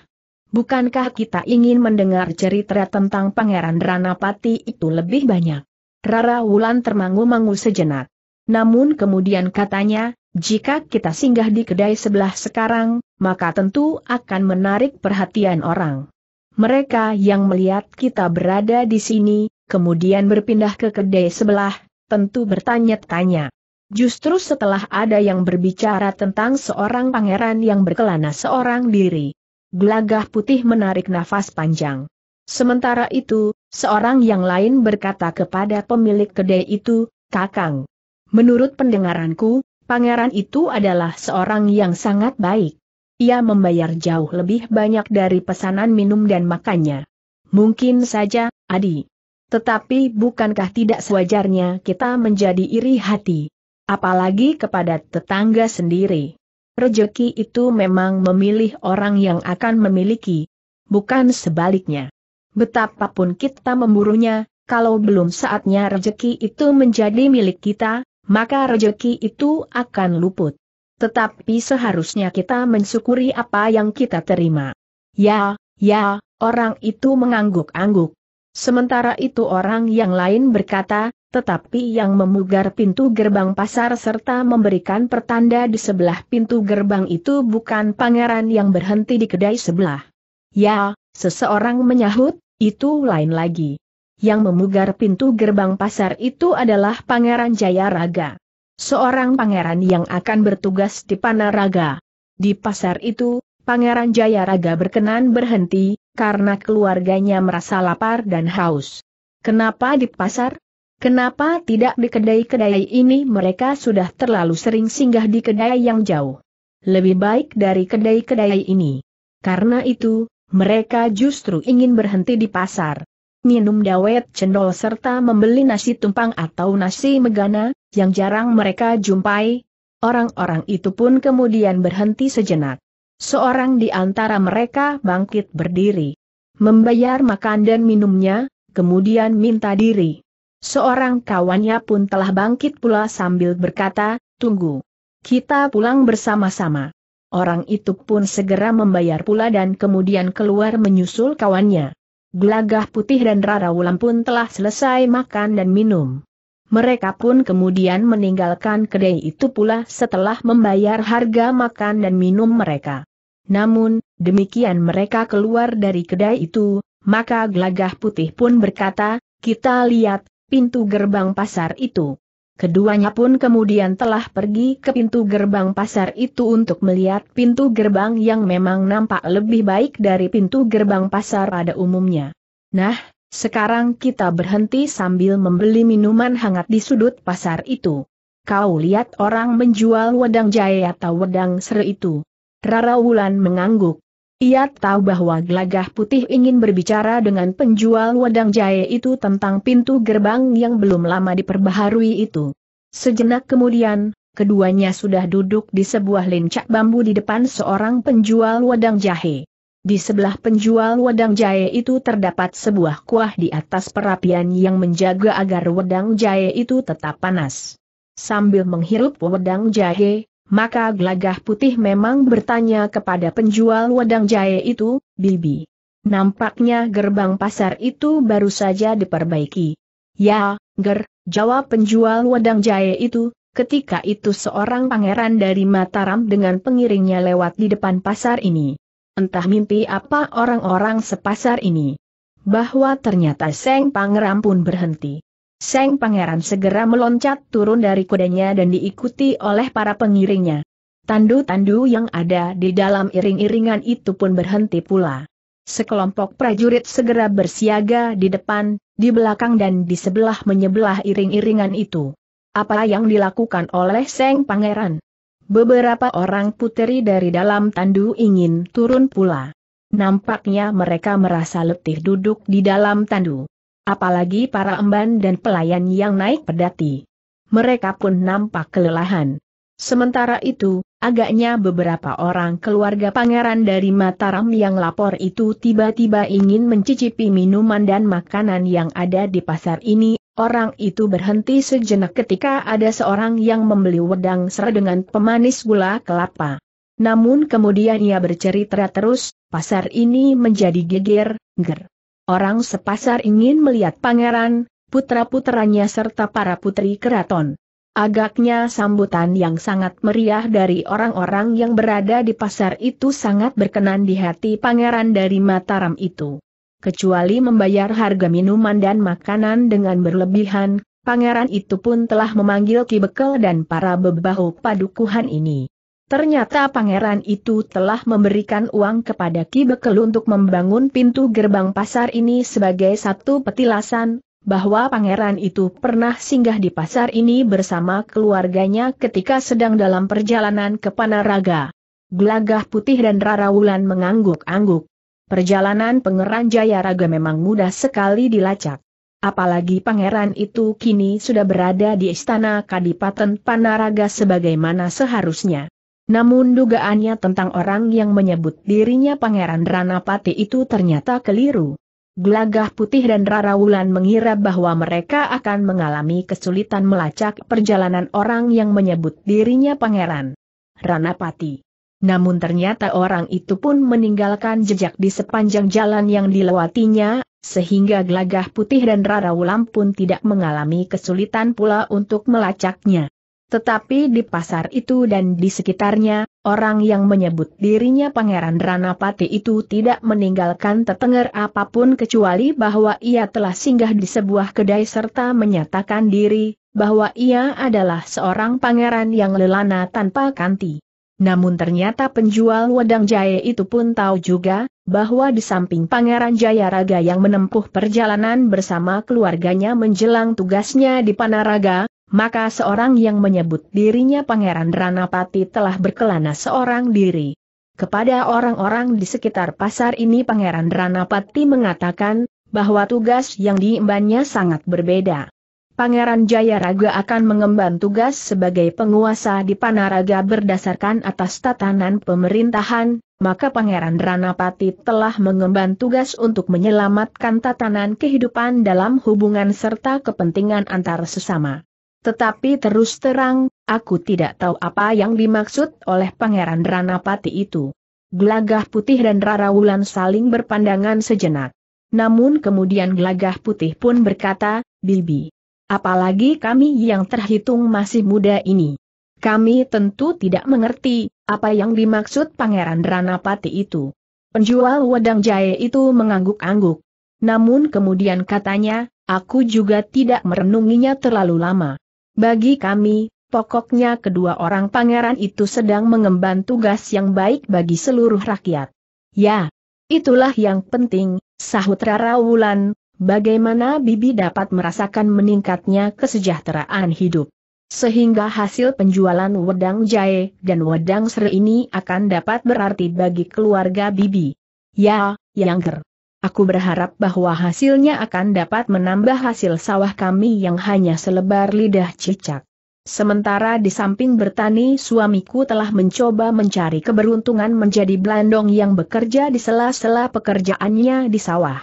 Bukankah kita ingin mendengar cerita tentang Pangeran Ranapati itu lebih banyak? Rara Wulan termangu-mangu sejenak. Namun kemudian katanya, jika kita singgah di kedai sebelah sekarang, maka tentu akan menarik perhatian orang. Mereka yang melihat kita berada di sini, kemudian berpindah ke kedai sebelah, tentu bertanya-tanya. Justru setelah ada yang berbicara tentang seorang pangeran yang berkelana seorang diri. Gelagah putih menarik nafas panjang. Sementara itu, seorang yang lain berkata kepada pemilik kedai itu, Kakang. Menurut pendengaranku, pangeran itu adalah seorang yang sangat baik. Ia membayar jauh lebih banyak dari pesanan minum dan makannya. Mungkin saja, Adi. Tetapi bukankah tidak sewajarnya kita menjadi iri hati? Apalagi kepada tetangga sendiri. Rejeki itu memang memilih orang yang akan memiliki, bukan sebaliknya. Betapapun kita memburunya, kalau belum saatnya rejeki itu menjadi milik kita, maka rejeki itu akan luput. Tetapi seharusnya kita mensyukuri apa yang kita terima. Ya, ya, orang itu mengangguk-angguk. Sementara itu orang yang lain berkata, tetapi yang memugar pintu gerbang pasar serta memberikan pertanda di sebelah pintu gerbang itu bukan pangeran yang berhenti di kedai sebelah. Ya, seseorang menyahut, itu lain lagi. Yang memugar pintu gerbang pasar itu adalah Pangeran Jayaraga. Seorang pangeran yang akan bertugas di Panaraga. Di pasar itu, Pangeran Jayaraga berkenan berhenti, karena keluarganya merasa lapar dan haus. Kenapa di pasar? Kenapa tidak di kedai-kedai ini mereka sudah terlalu sering singgah di kedai yang jauh? Lebih baik dari kedai-kedai ini. Karena itu, mereka justru ingin berhenti di pasar. Minum dawet cendol serta membeli nasi tumpang atau nasi megana, yang jarang mereka jumpai. Orang-orang itu pun kemudian berhenti sejenak. Seorang di antara mereka bangkit berdiri. Membayar makan dan minumnya, kemudian minta diri. Seorang kawannya pun telah bangkit pula sambil berkata, tunggu. Kita pulang bersama-sama. Orang itu pun segera membayar pula dan kemudian keluar menyusul kawannya. Gelagah putih dan Rara ulam pun telah selesai makan dan minum. Mereka pun kemudian meninggalkan kedai itu pula setelah membayar harga makan dan minum mereka. Namun, demikian mereka keluar dari kedai itu, maka gelagah putih pun berkata, kita lihat, pintu gerbang pasar itu. Keduanya pun kemudian telah pergi ke pintu gerbang pasar itu untuk melihat pintu gerbang yang memang nampak lebih baik dari pintu gerbang pasar pada umumnya. Nah, sekarang kita berhenti sambil membeli minuman hangat di sudut pasar itu. Kau lihat orang menjual wedang jahe atau wedang serai itu. Rara Wulan mengangguk. Ia tahu bahwa gelagah putih ingin berbicara dengan penjual wedang jahe itu tentang pintu gerbang yang belum lama diperbaharui itu. Sejenak kemudian, keduanya sudah duduk di sebuah lincak bambu di depan seorang penjual wedang jahe. Di sebelah penjual wedang jahe itu terdapat sebuah kuah di atas perapian yang menjaga agar wedang jahe itu tetap panas. Sambil menghirup wedang jahe, maka gelagah putih memang bertanya kepada penjual wedang jahe itu, Bibi. Nampaknya gerbang pasar itu baru saja diperbaiki. Ya, Ger, jawab penjual wedang jahe itu, ketika itu seorang pangeran dari Mataram dengan pengiringnya lewat di depan pasar ini. Entah mimpi apa orang-orang sepasar ini. Bahwa ternyata Seng Pangeran pun berhenti. Seng Pangeran segera meloncat turun dari kudanya dan diikuti oleh para pengiringnya. Tandu-tandu yang ada di dalam iring-iringan itu pun berhenti pula. Sekelompok prajurit segera bersiaga di depan, di belakang dan di sebelah menyebelah iring-iringan itu. Apa yang dilakukan oleh Seng Pangeran? Beberapa orang puteri dari dalam tandu ingin turun pula. Nampaknya mereka merasa letih duduk di dalam tandu apalagi para emban dan pelayan yang naik pedati. Mereka pun nampak kelelahan. Sementara itu, agaknya beberapa orang keluarga pangeran dari Mataram yang lapor itu tiba-tiba ingin mencicipi minuman dan makanan yang ada di pasar ini, orang itu berhenti sejenak ketika ada seorang yang membeli wedang ser dengan pemanis gula kelapa. Namun kemudian ia bercerita terus, pasar ini menjadi geger, ger. Orang sepasar ingin melihat pangeran, putra-putranya serta para putri keraton. Agaknya sambutan yang sangat meriah dari orang-orang yang berada di pasar itu sangat berkenan di hati pangeran dari Mataram itu. Kecuali membayar harga minuman dan makanan dengan berlebihan, pangeran itu pun telah memanggil Ki Bekel dan para bebahu padukuhan ini. Ternyata pangeran itu telah memberikan uang kepada Ki Bekel untuk membangun pintu gerbang pasar ini sebagai satu petilasan, bahwa pangeran itu pernah singgah di pasar ini bersama keluarganya ketika sedang dalam perjalanan ke Panaraga. Gelagah putih dan Rara Wulan mengangguk-angguk. Perjalanan pangeran Jayaraga memang mudah sekali dilacak. Apalagi pangeran itu kini sudah berada di istana Kadipaten Panaraga sebagaimana seharusnya. Namun dugaannya tentang orang yang menyebut dirinya Pangeran Ranapati itu ternyata keliru. Gelagah Putih dan Rara Wulan mengira bahwa mereka akan mengalami kesulitan melacak perjalanan orang yang menyebut dirinya Pangeran Ranapati. Namun ternyata orang itu pun meninggalkan jejak di sepanjang jalan yang dilewatinya, sehingga Gelagah Putih dan Rara Wulan pun tidak mengalami kesulitan pula untuk melacaknya. Tetapi di pasar itu dan di sekitarnya, orang yang menyebut dirinya Pangeran Ranapati itu tidak meninggalkan tetenger apapun kecuali bahwa ia telah singgah di sebuah kedai serta menyatakan diri, bahwa ia adalah seorang pangeran yang lelana tanpa kanti. Namun ternyata penjual wedang jahe itu pun tahu juga, bahwa di samping Pangeran Jayaraga yang menempuh perjalanan bersama keluarganya menjelang tugasnya di Panaraga, maka seorang yang menyebut dirinya Pangeran Ranapati telah berkelana seorang diri. Kepada orang-orang di sekitar pasar ini Pangeran Ranapati mengatakan, bahwa tugas yang diembannya sangat berbeda. Pangeran Jayaraga akan mengemban tugas sebagai penguasa di Panaraga berdasarkan atas tatanan pemerintahan, maka Pangeran Ranapati telah mengemban tugas untuk menyelamatkan tatanan kehidupan dalam hubungan serta kepentingan antar sesama. Tetapi terus terang, aku tidak tahu apa yang dimaksud oleh Pangeran Ranapati itu. Gelagah putih dan Rara Wulan saling berpandangan sejenak. Namun kemudian gelagah putih pun berkata, Bibi, apalagi kami yang terhitung masih muda ini. Kami tentu tidak mengerti, apa yang dimaksud Pangeran Ranapati itu. Penjual wedang jahe itu mengangguk-angguk. Namun kemudian katanya, aku juga tidak merenunginya terlalu lama. Bagi kami, pokoknya kedua orang pangeran itu sedang mengemban tugas yang baik bagi seluruh rakyat. Ya, itulah yang penting, sahut Rara Wulan, bagaimana Bibi dapat merasakan meningkatnya kesejahteraan hidup. Sehingga hasil penjualan wedang jahe dan wedang seri ini akan dapat berarti bagi keluarga Bibi. Ya, yang Yangger. Aku berharap bahwa hasilnya akan dapat menambah hasil sawah kami yang hanya selebar lidah cicak. Sementara di samping bertani suamiku telah mencoba mencari keberuntungan menjadi blandong yang bekerja di sela-sela pekerjaannya di sawah.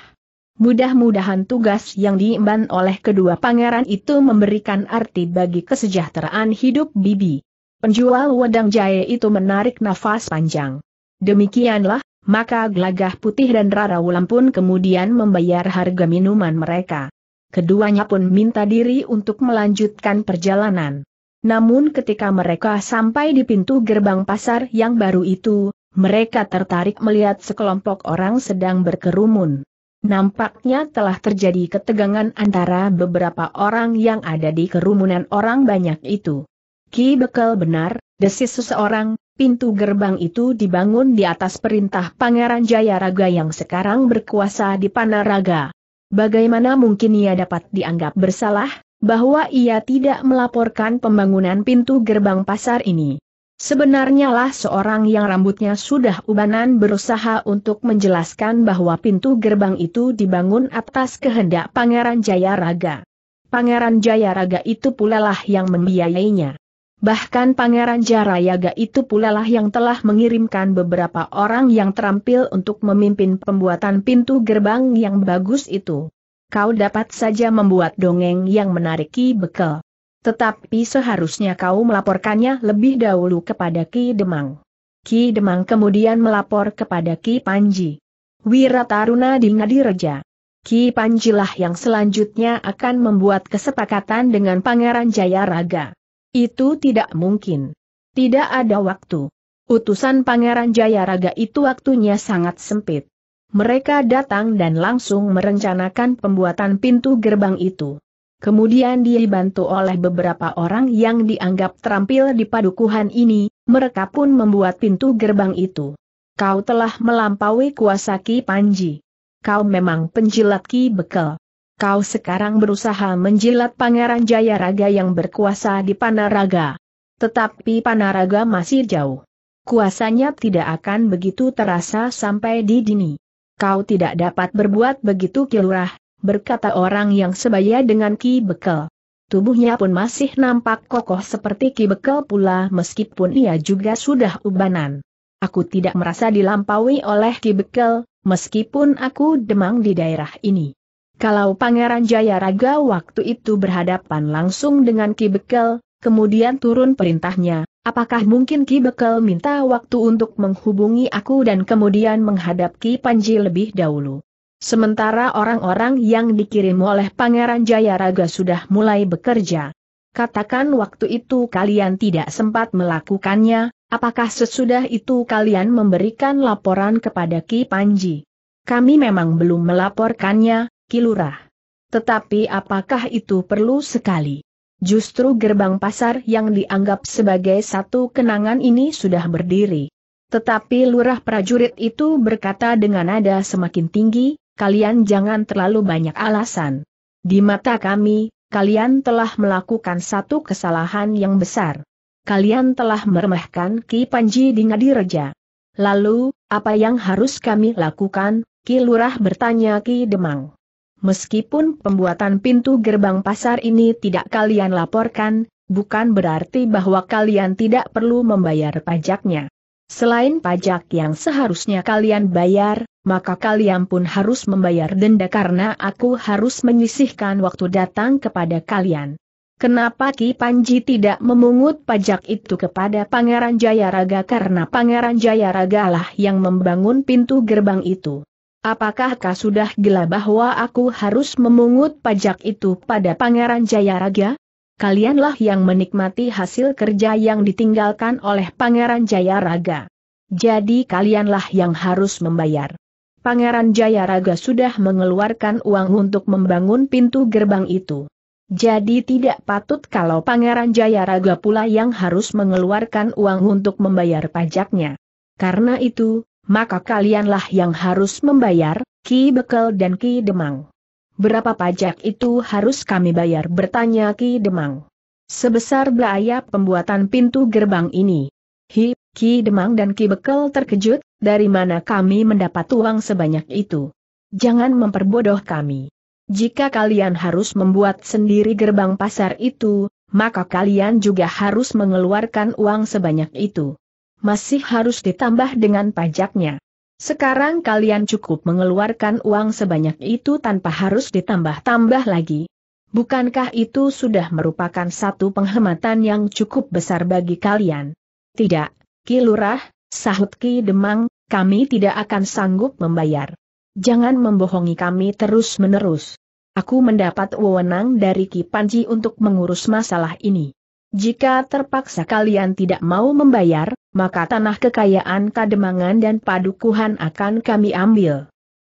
Mudah-mudahan tugas yang diimban oleh kedua pangeran itu memberikan arti bagi kesejahteraan hidup Bibi. Penjual wedang jahe itu menarik nafas panjang. Demikianlah maka gelagah putih dan Rara Wulan pun kemudian membayar harga minuman mereka. Keduanya pun minta diri untuk melanjutkan perjalanan. Namun ketika mereka sampai di pintu gerbang pasar yang baru itu, mereka tertarik melihat sekelompok orang sedang berkerumun. Nampaknya telah terjadi ketegangan antara beberapa orang yang ada di kerumunan orang banyak itu. Ki bekal benar, desis seseorang, Pintu gerbang itu dibangun di atas perintah Pangeran Jayaraga yang sekarang berkuasa di Panaraga. Bagaimana mungkin ia dapat dianggap bersalah, bahwa ia tidak melaporkan pembangunan pintu gerbang pasar ini? Sebenarnya lah seorang yang rambutnya sudah ubanan berusaha untuk menjelaskan bahwa pintu gerbang itu dibangun atas kehendak Pangeran Jayaraga. Pangeran Jayaraga itu pula lah yang membiayainya. Bahkan Pangeran Jarayaga itu pula lah yang telah mengirimkan beberapa orang yang terampil untuk memimpin pembuatan pintu gerbang yang bagus itu. Kau dapat saja membuat dongeng yang menariki bekal. Tetapi seharusnya kau melaporkannya lebih dahulu kepada Ki Demang. Ki Demang kemudian melapor kepada Ki Panji. Wirataruna Taruna di Ngadireja. Ki Panjilah yang selanjutnya akan membuat kesepakatan dengan Pangeran Jayaraga. Itu tidak mungkin. Tidak ada waktu. Utusan Pangeran Jayaraga itu waktunya sangat sempit. Mereka datang dan langsung merencanakan pembuatan pintu gerbang itu. Kemudian dia dibantu oleh beberapa orang yang dianggap terampil di padukuhan ini, mereka pun membuat pintu gerbang itu. Kau telah melampaui kuasa Ki Panji. Kau memang penjilat Ki Bekel kau sekarang berusaha menjilat Pangeran Jayaraga yang berkuasa di Panaraga. Tetapi Panaraga masih jauh. Kuasanya tidak akan begitu terasa sampai di dini. Kau tidak dapat berbuat begitu kilurah, berkata orang yang sebaya dengan Ki Bekel. Tubuhnya pun masih nampak kokoh seperti Ki Bekel pula meskipun ia juga sudah ubanan. Aku tidak merasa dilampaui oleh Ki Bekel, meskipun aku demang di daerah ini. Kalau Pangeran Jayaraga waktu itu berhadapan langsung dengan Ki Bekel, kemudian turun perintahnya, apakah mungkin Ki Bekel minta waktu untuk menghubungi aku dan kemudian menghadap Ki Panji lebih dahulu? Sementara orang-orang yang dikirim oleh Pangeran Jayaraga sudah mulai bekerja. Katakan waktu itu kalian tidak sempat melakukannya, apakah sesudah itu kalian memberikan laporan kepada Ki Panji? Kami memang belum melaporkannya, Kilurah. Tetapi apakah itu perlu sekali? Justru gerbang pasar yang dianggap sebagai satu kenangan ini sudah berdiri. Tetapi lurah prajurit itu berkata dengan nada semakin tinggi, kalian jangan terlalu banyak alasan. Di mata kami, kalian telah melakukan satu kesalahan yang besar. Kalian telah meremehkan Ki Panji di Ngadireja. Lalu, apa yang harus kami lakukan? Ki Lurah bertanya Ki Demang. Meskipun pembuatan pintu gerbang pasar ini tidak kalian laporkan, bukan berarti bahwa kalian tidak perlu membayar pajaknya. Selain pajak yang seharusnya kalian bayar, maka kalian pun harus membayar denda karena aku harus menyisihkan waktu datang kepada kalian. Kenapa Ki Panji tidak memungut pajak itu kepada Pangeran Jayaraga karena Pangeran Jayaraga lah yang membangun pintu gerbang itu. Apakah kau sudah gila bahwa aku harus memungut pajak itu pada Pangeran Jayaraga? Kalianlah yang menikmati hasil kerja yang ditinggalkan oleh Pangeran Jayaraga. Jadi kalianlah yang harus membayar. Pangeran Jayaraga sudah mengeluarkan uang untuk membangun pintu gerbang itu. Jadi tidak patut kalau Pangeran Jayaraga pula yang harus mengeluarkan uang untuk membayar pajaknya. Karena itu, maka kalianlah yang harus membayar, Ki Bekel dan Ki Demang. Berapa pajak itu harus kami bayar bertanya Ki Demang. Sebesar belaya pembuatan pintu gerbang ini. Hi, Ki Demang dan Ki Bekel terkejut, dari mana kami mendapat uang sebanyak itu. Jangan memperbodoh kami. Jika kalian harus membuat sendiri gerbang pasar itu, maka kalian juga harus mengeluarkan uang sebanyak itu masih harus ditambah dengan pajaknya. Sekarang kalian cukup mengeluarkan uang sebanyak itu tanpa harus ditambah-tambah lagi. Bukankah itu sudah merupakan satu penghematan yang cukup besar bagi kalian? Tidak, Ki Lurah, sahut Ki Demang, kami tidak akan sanggup membayar. Jangan membohongi kami terus-menerus. Aku mendapat wewenang dari Ki Panji untuk mengurus masalah ini. Jika terpaksa kalian tidak mau membayar, maka tanah kekayaan Kademangan dan Padukuhan akan kami ambil.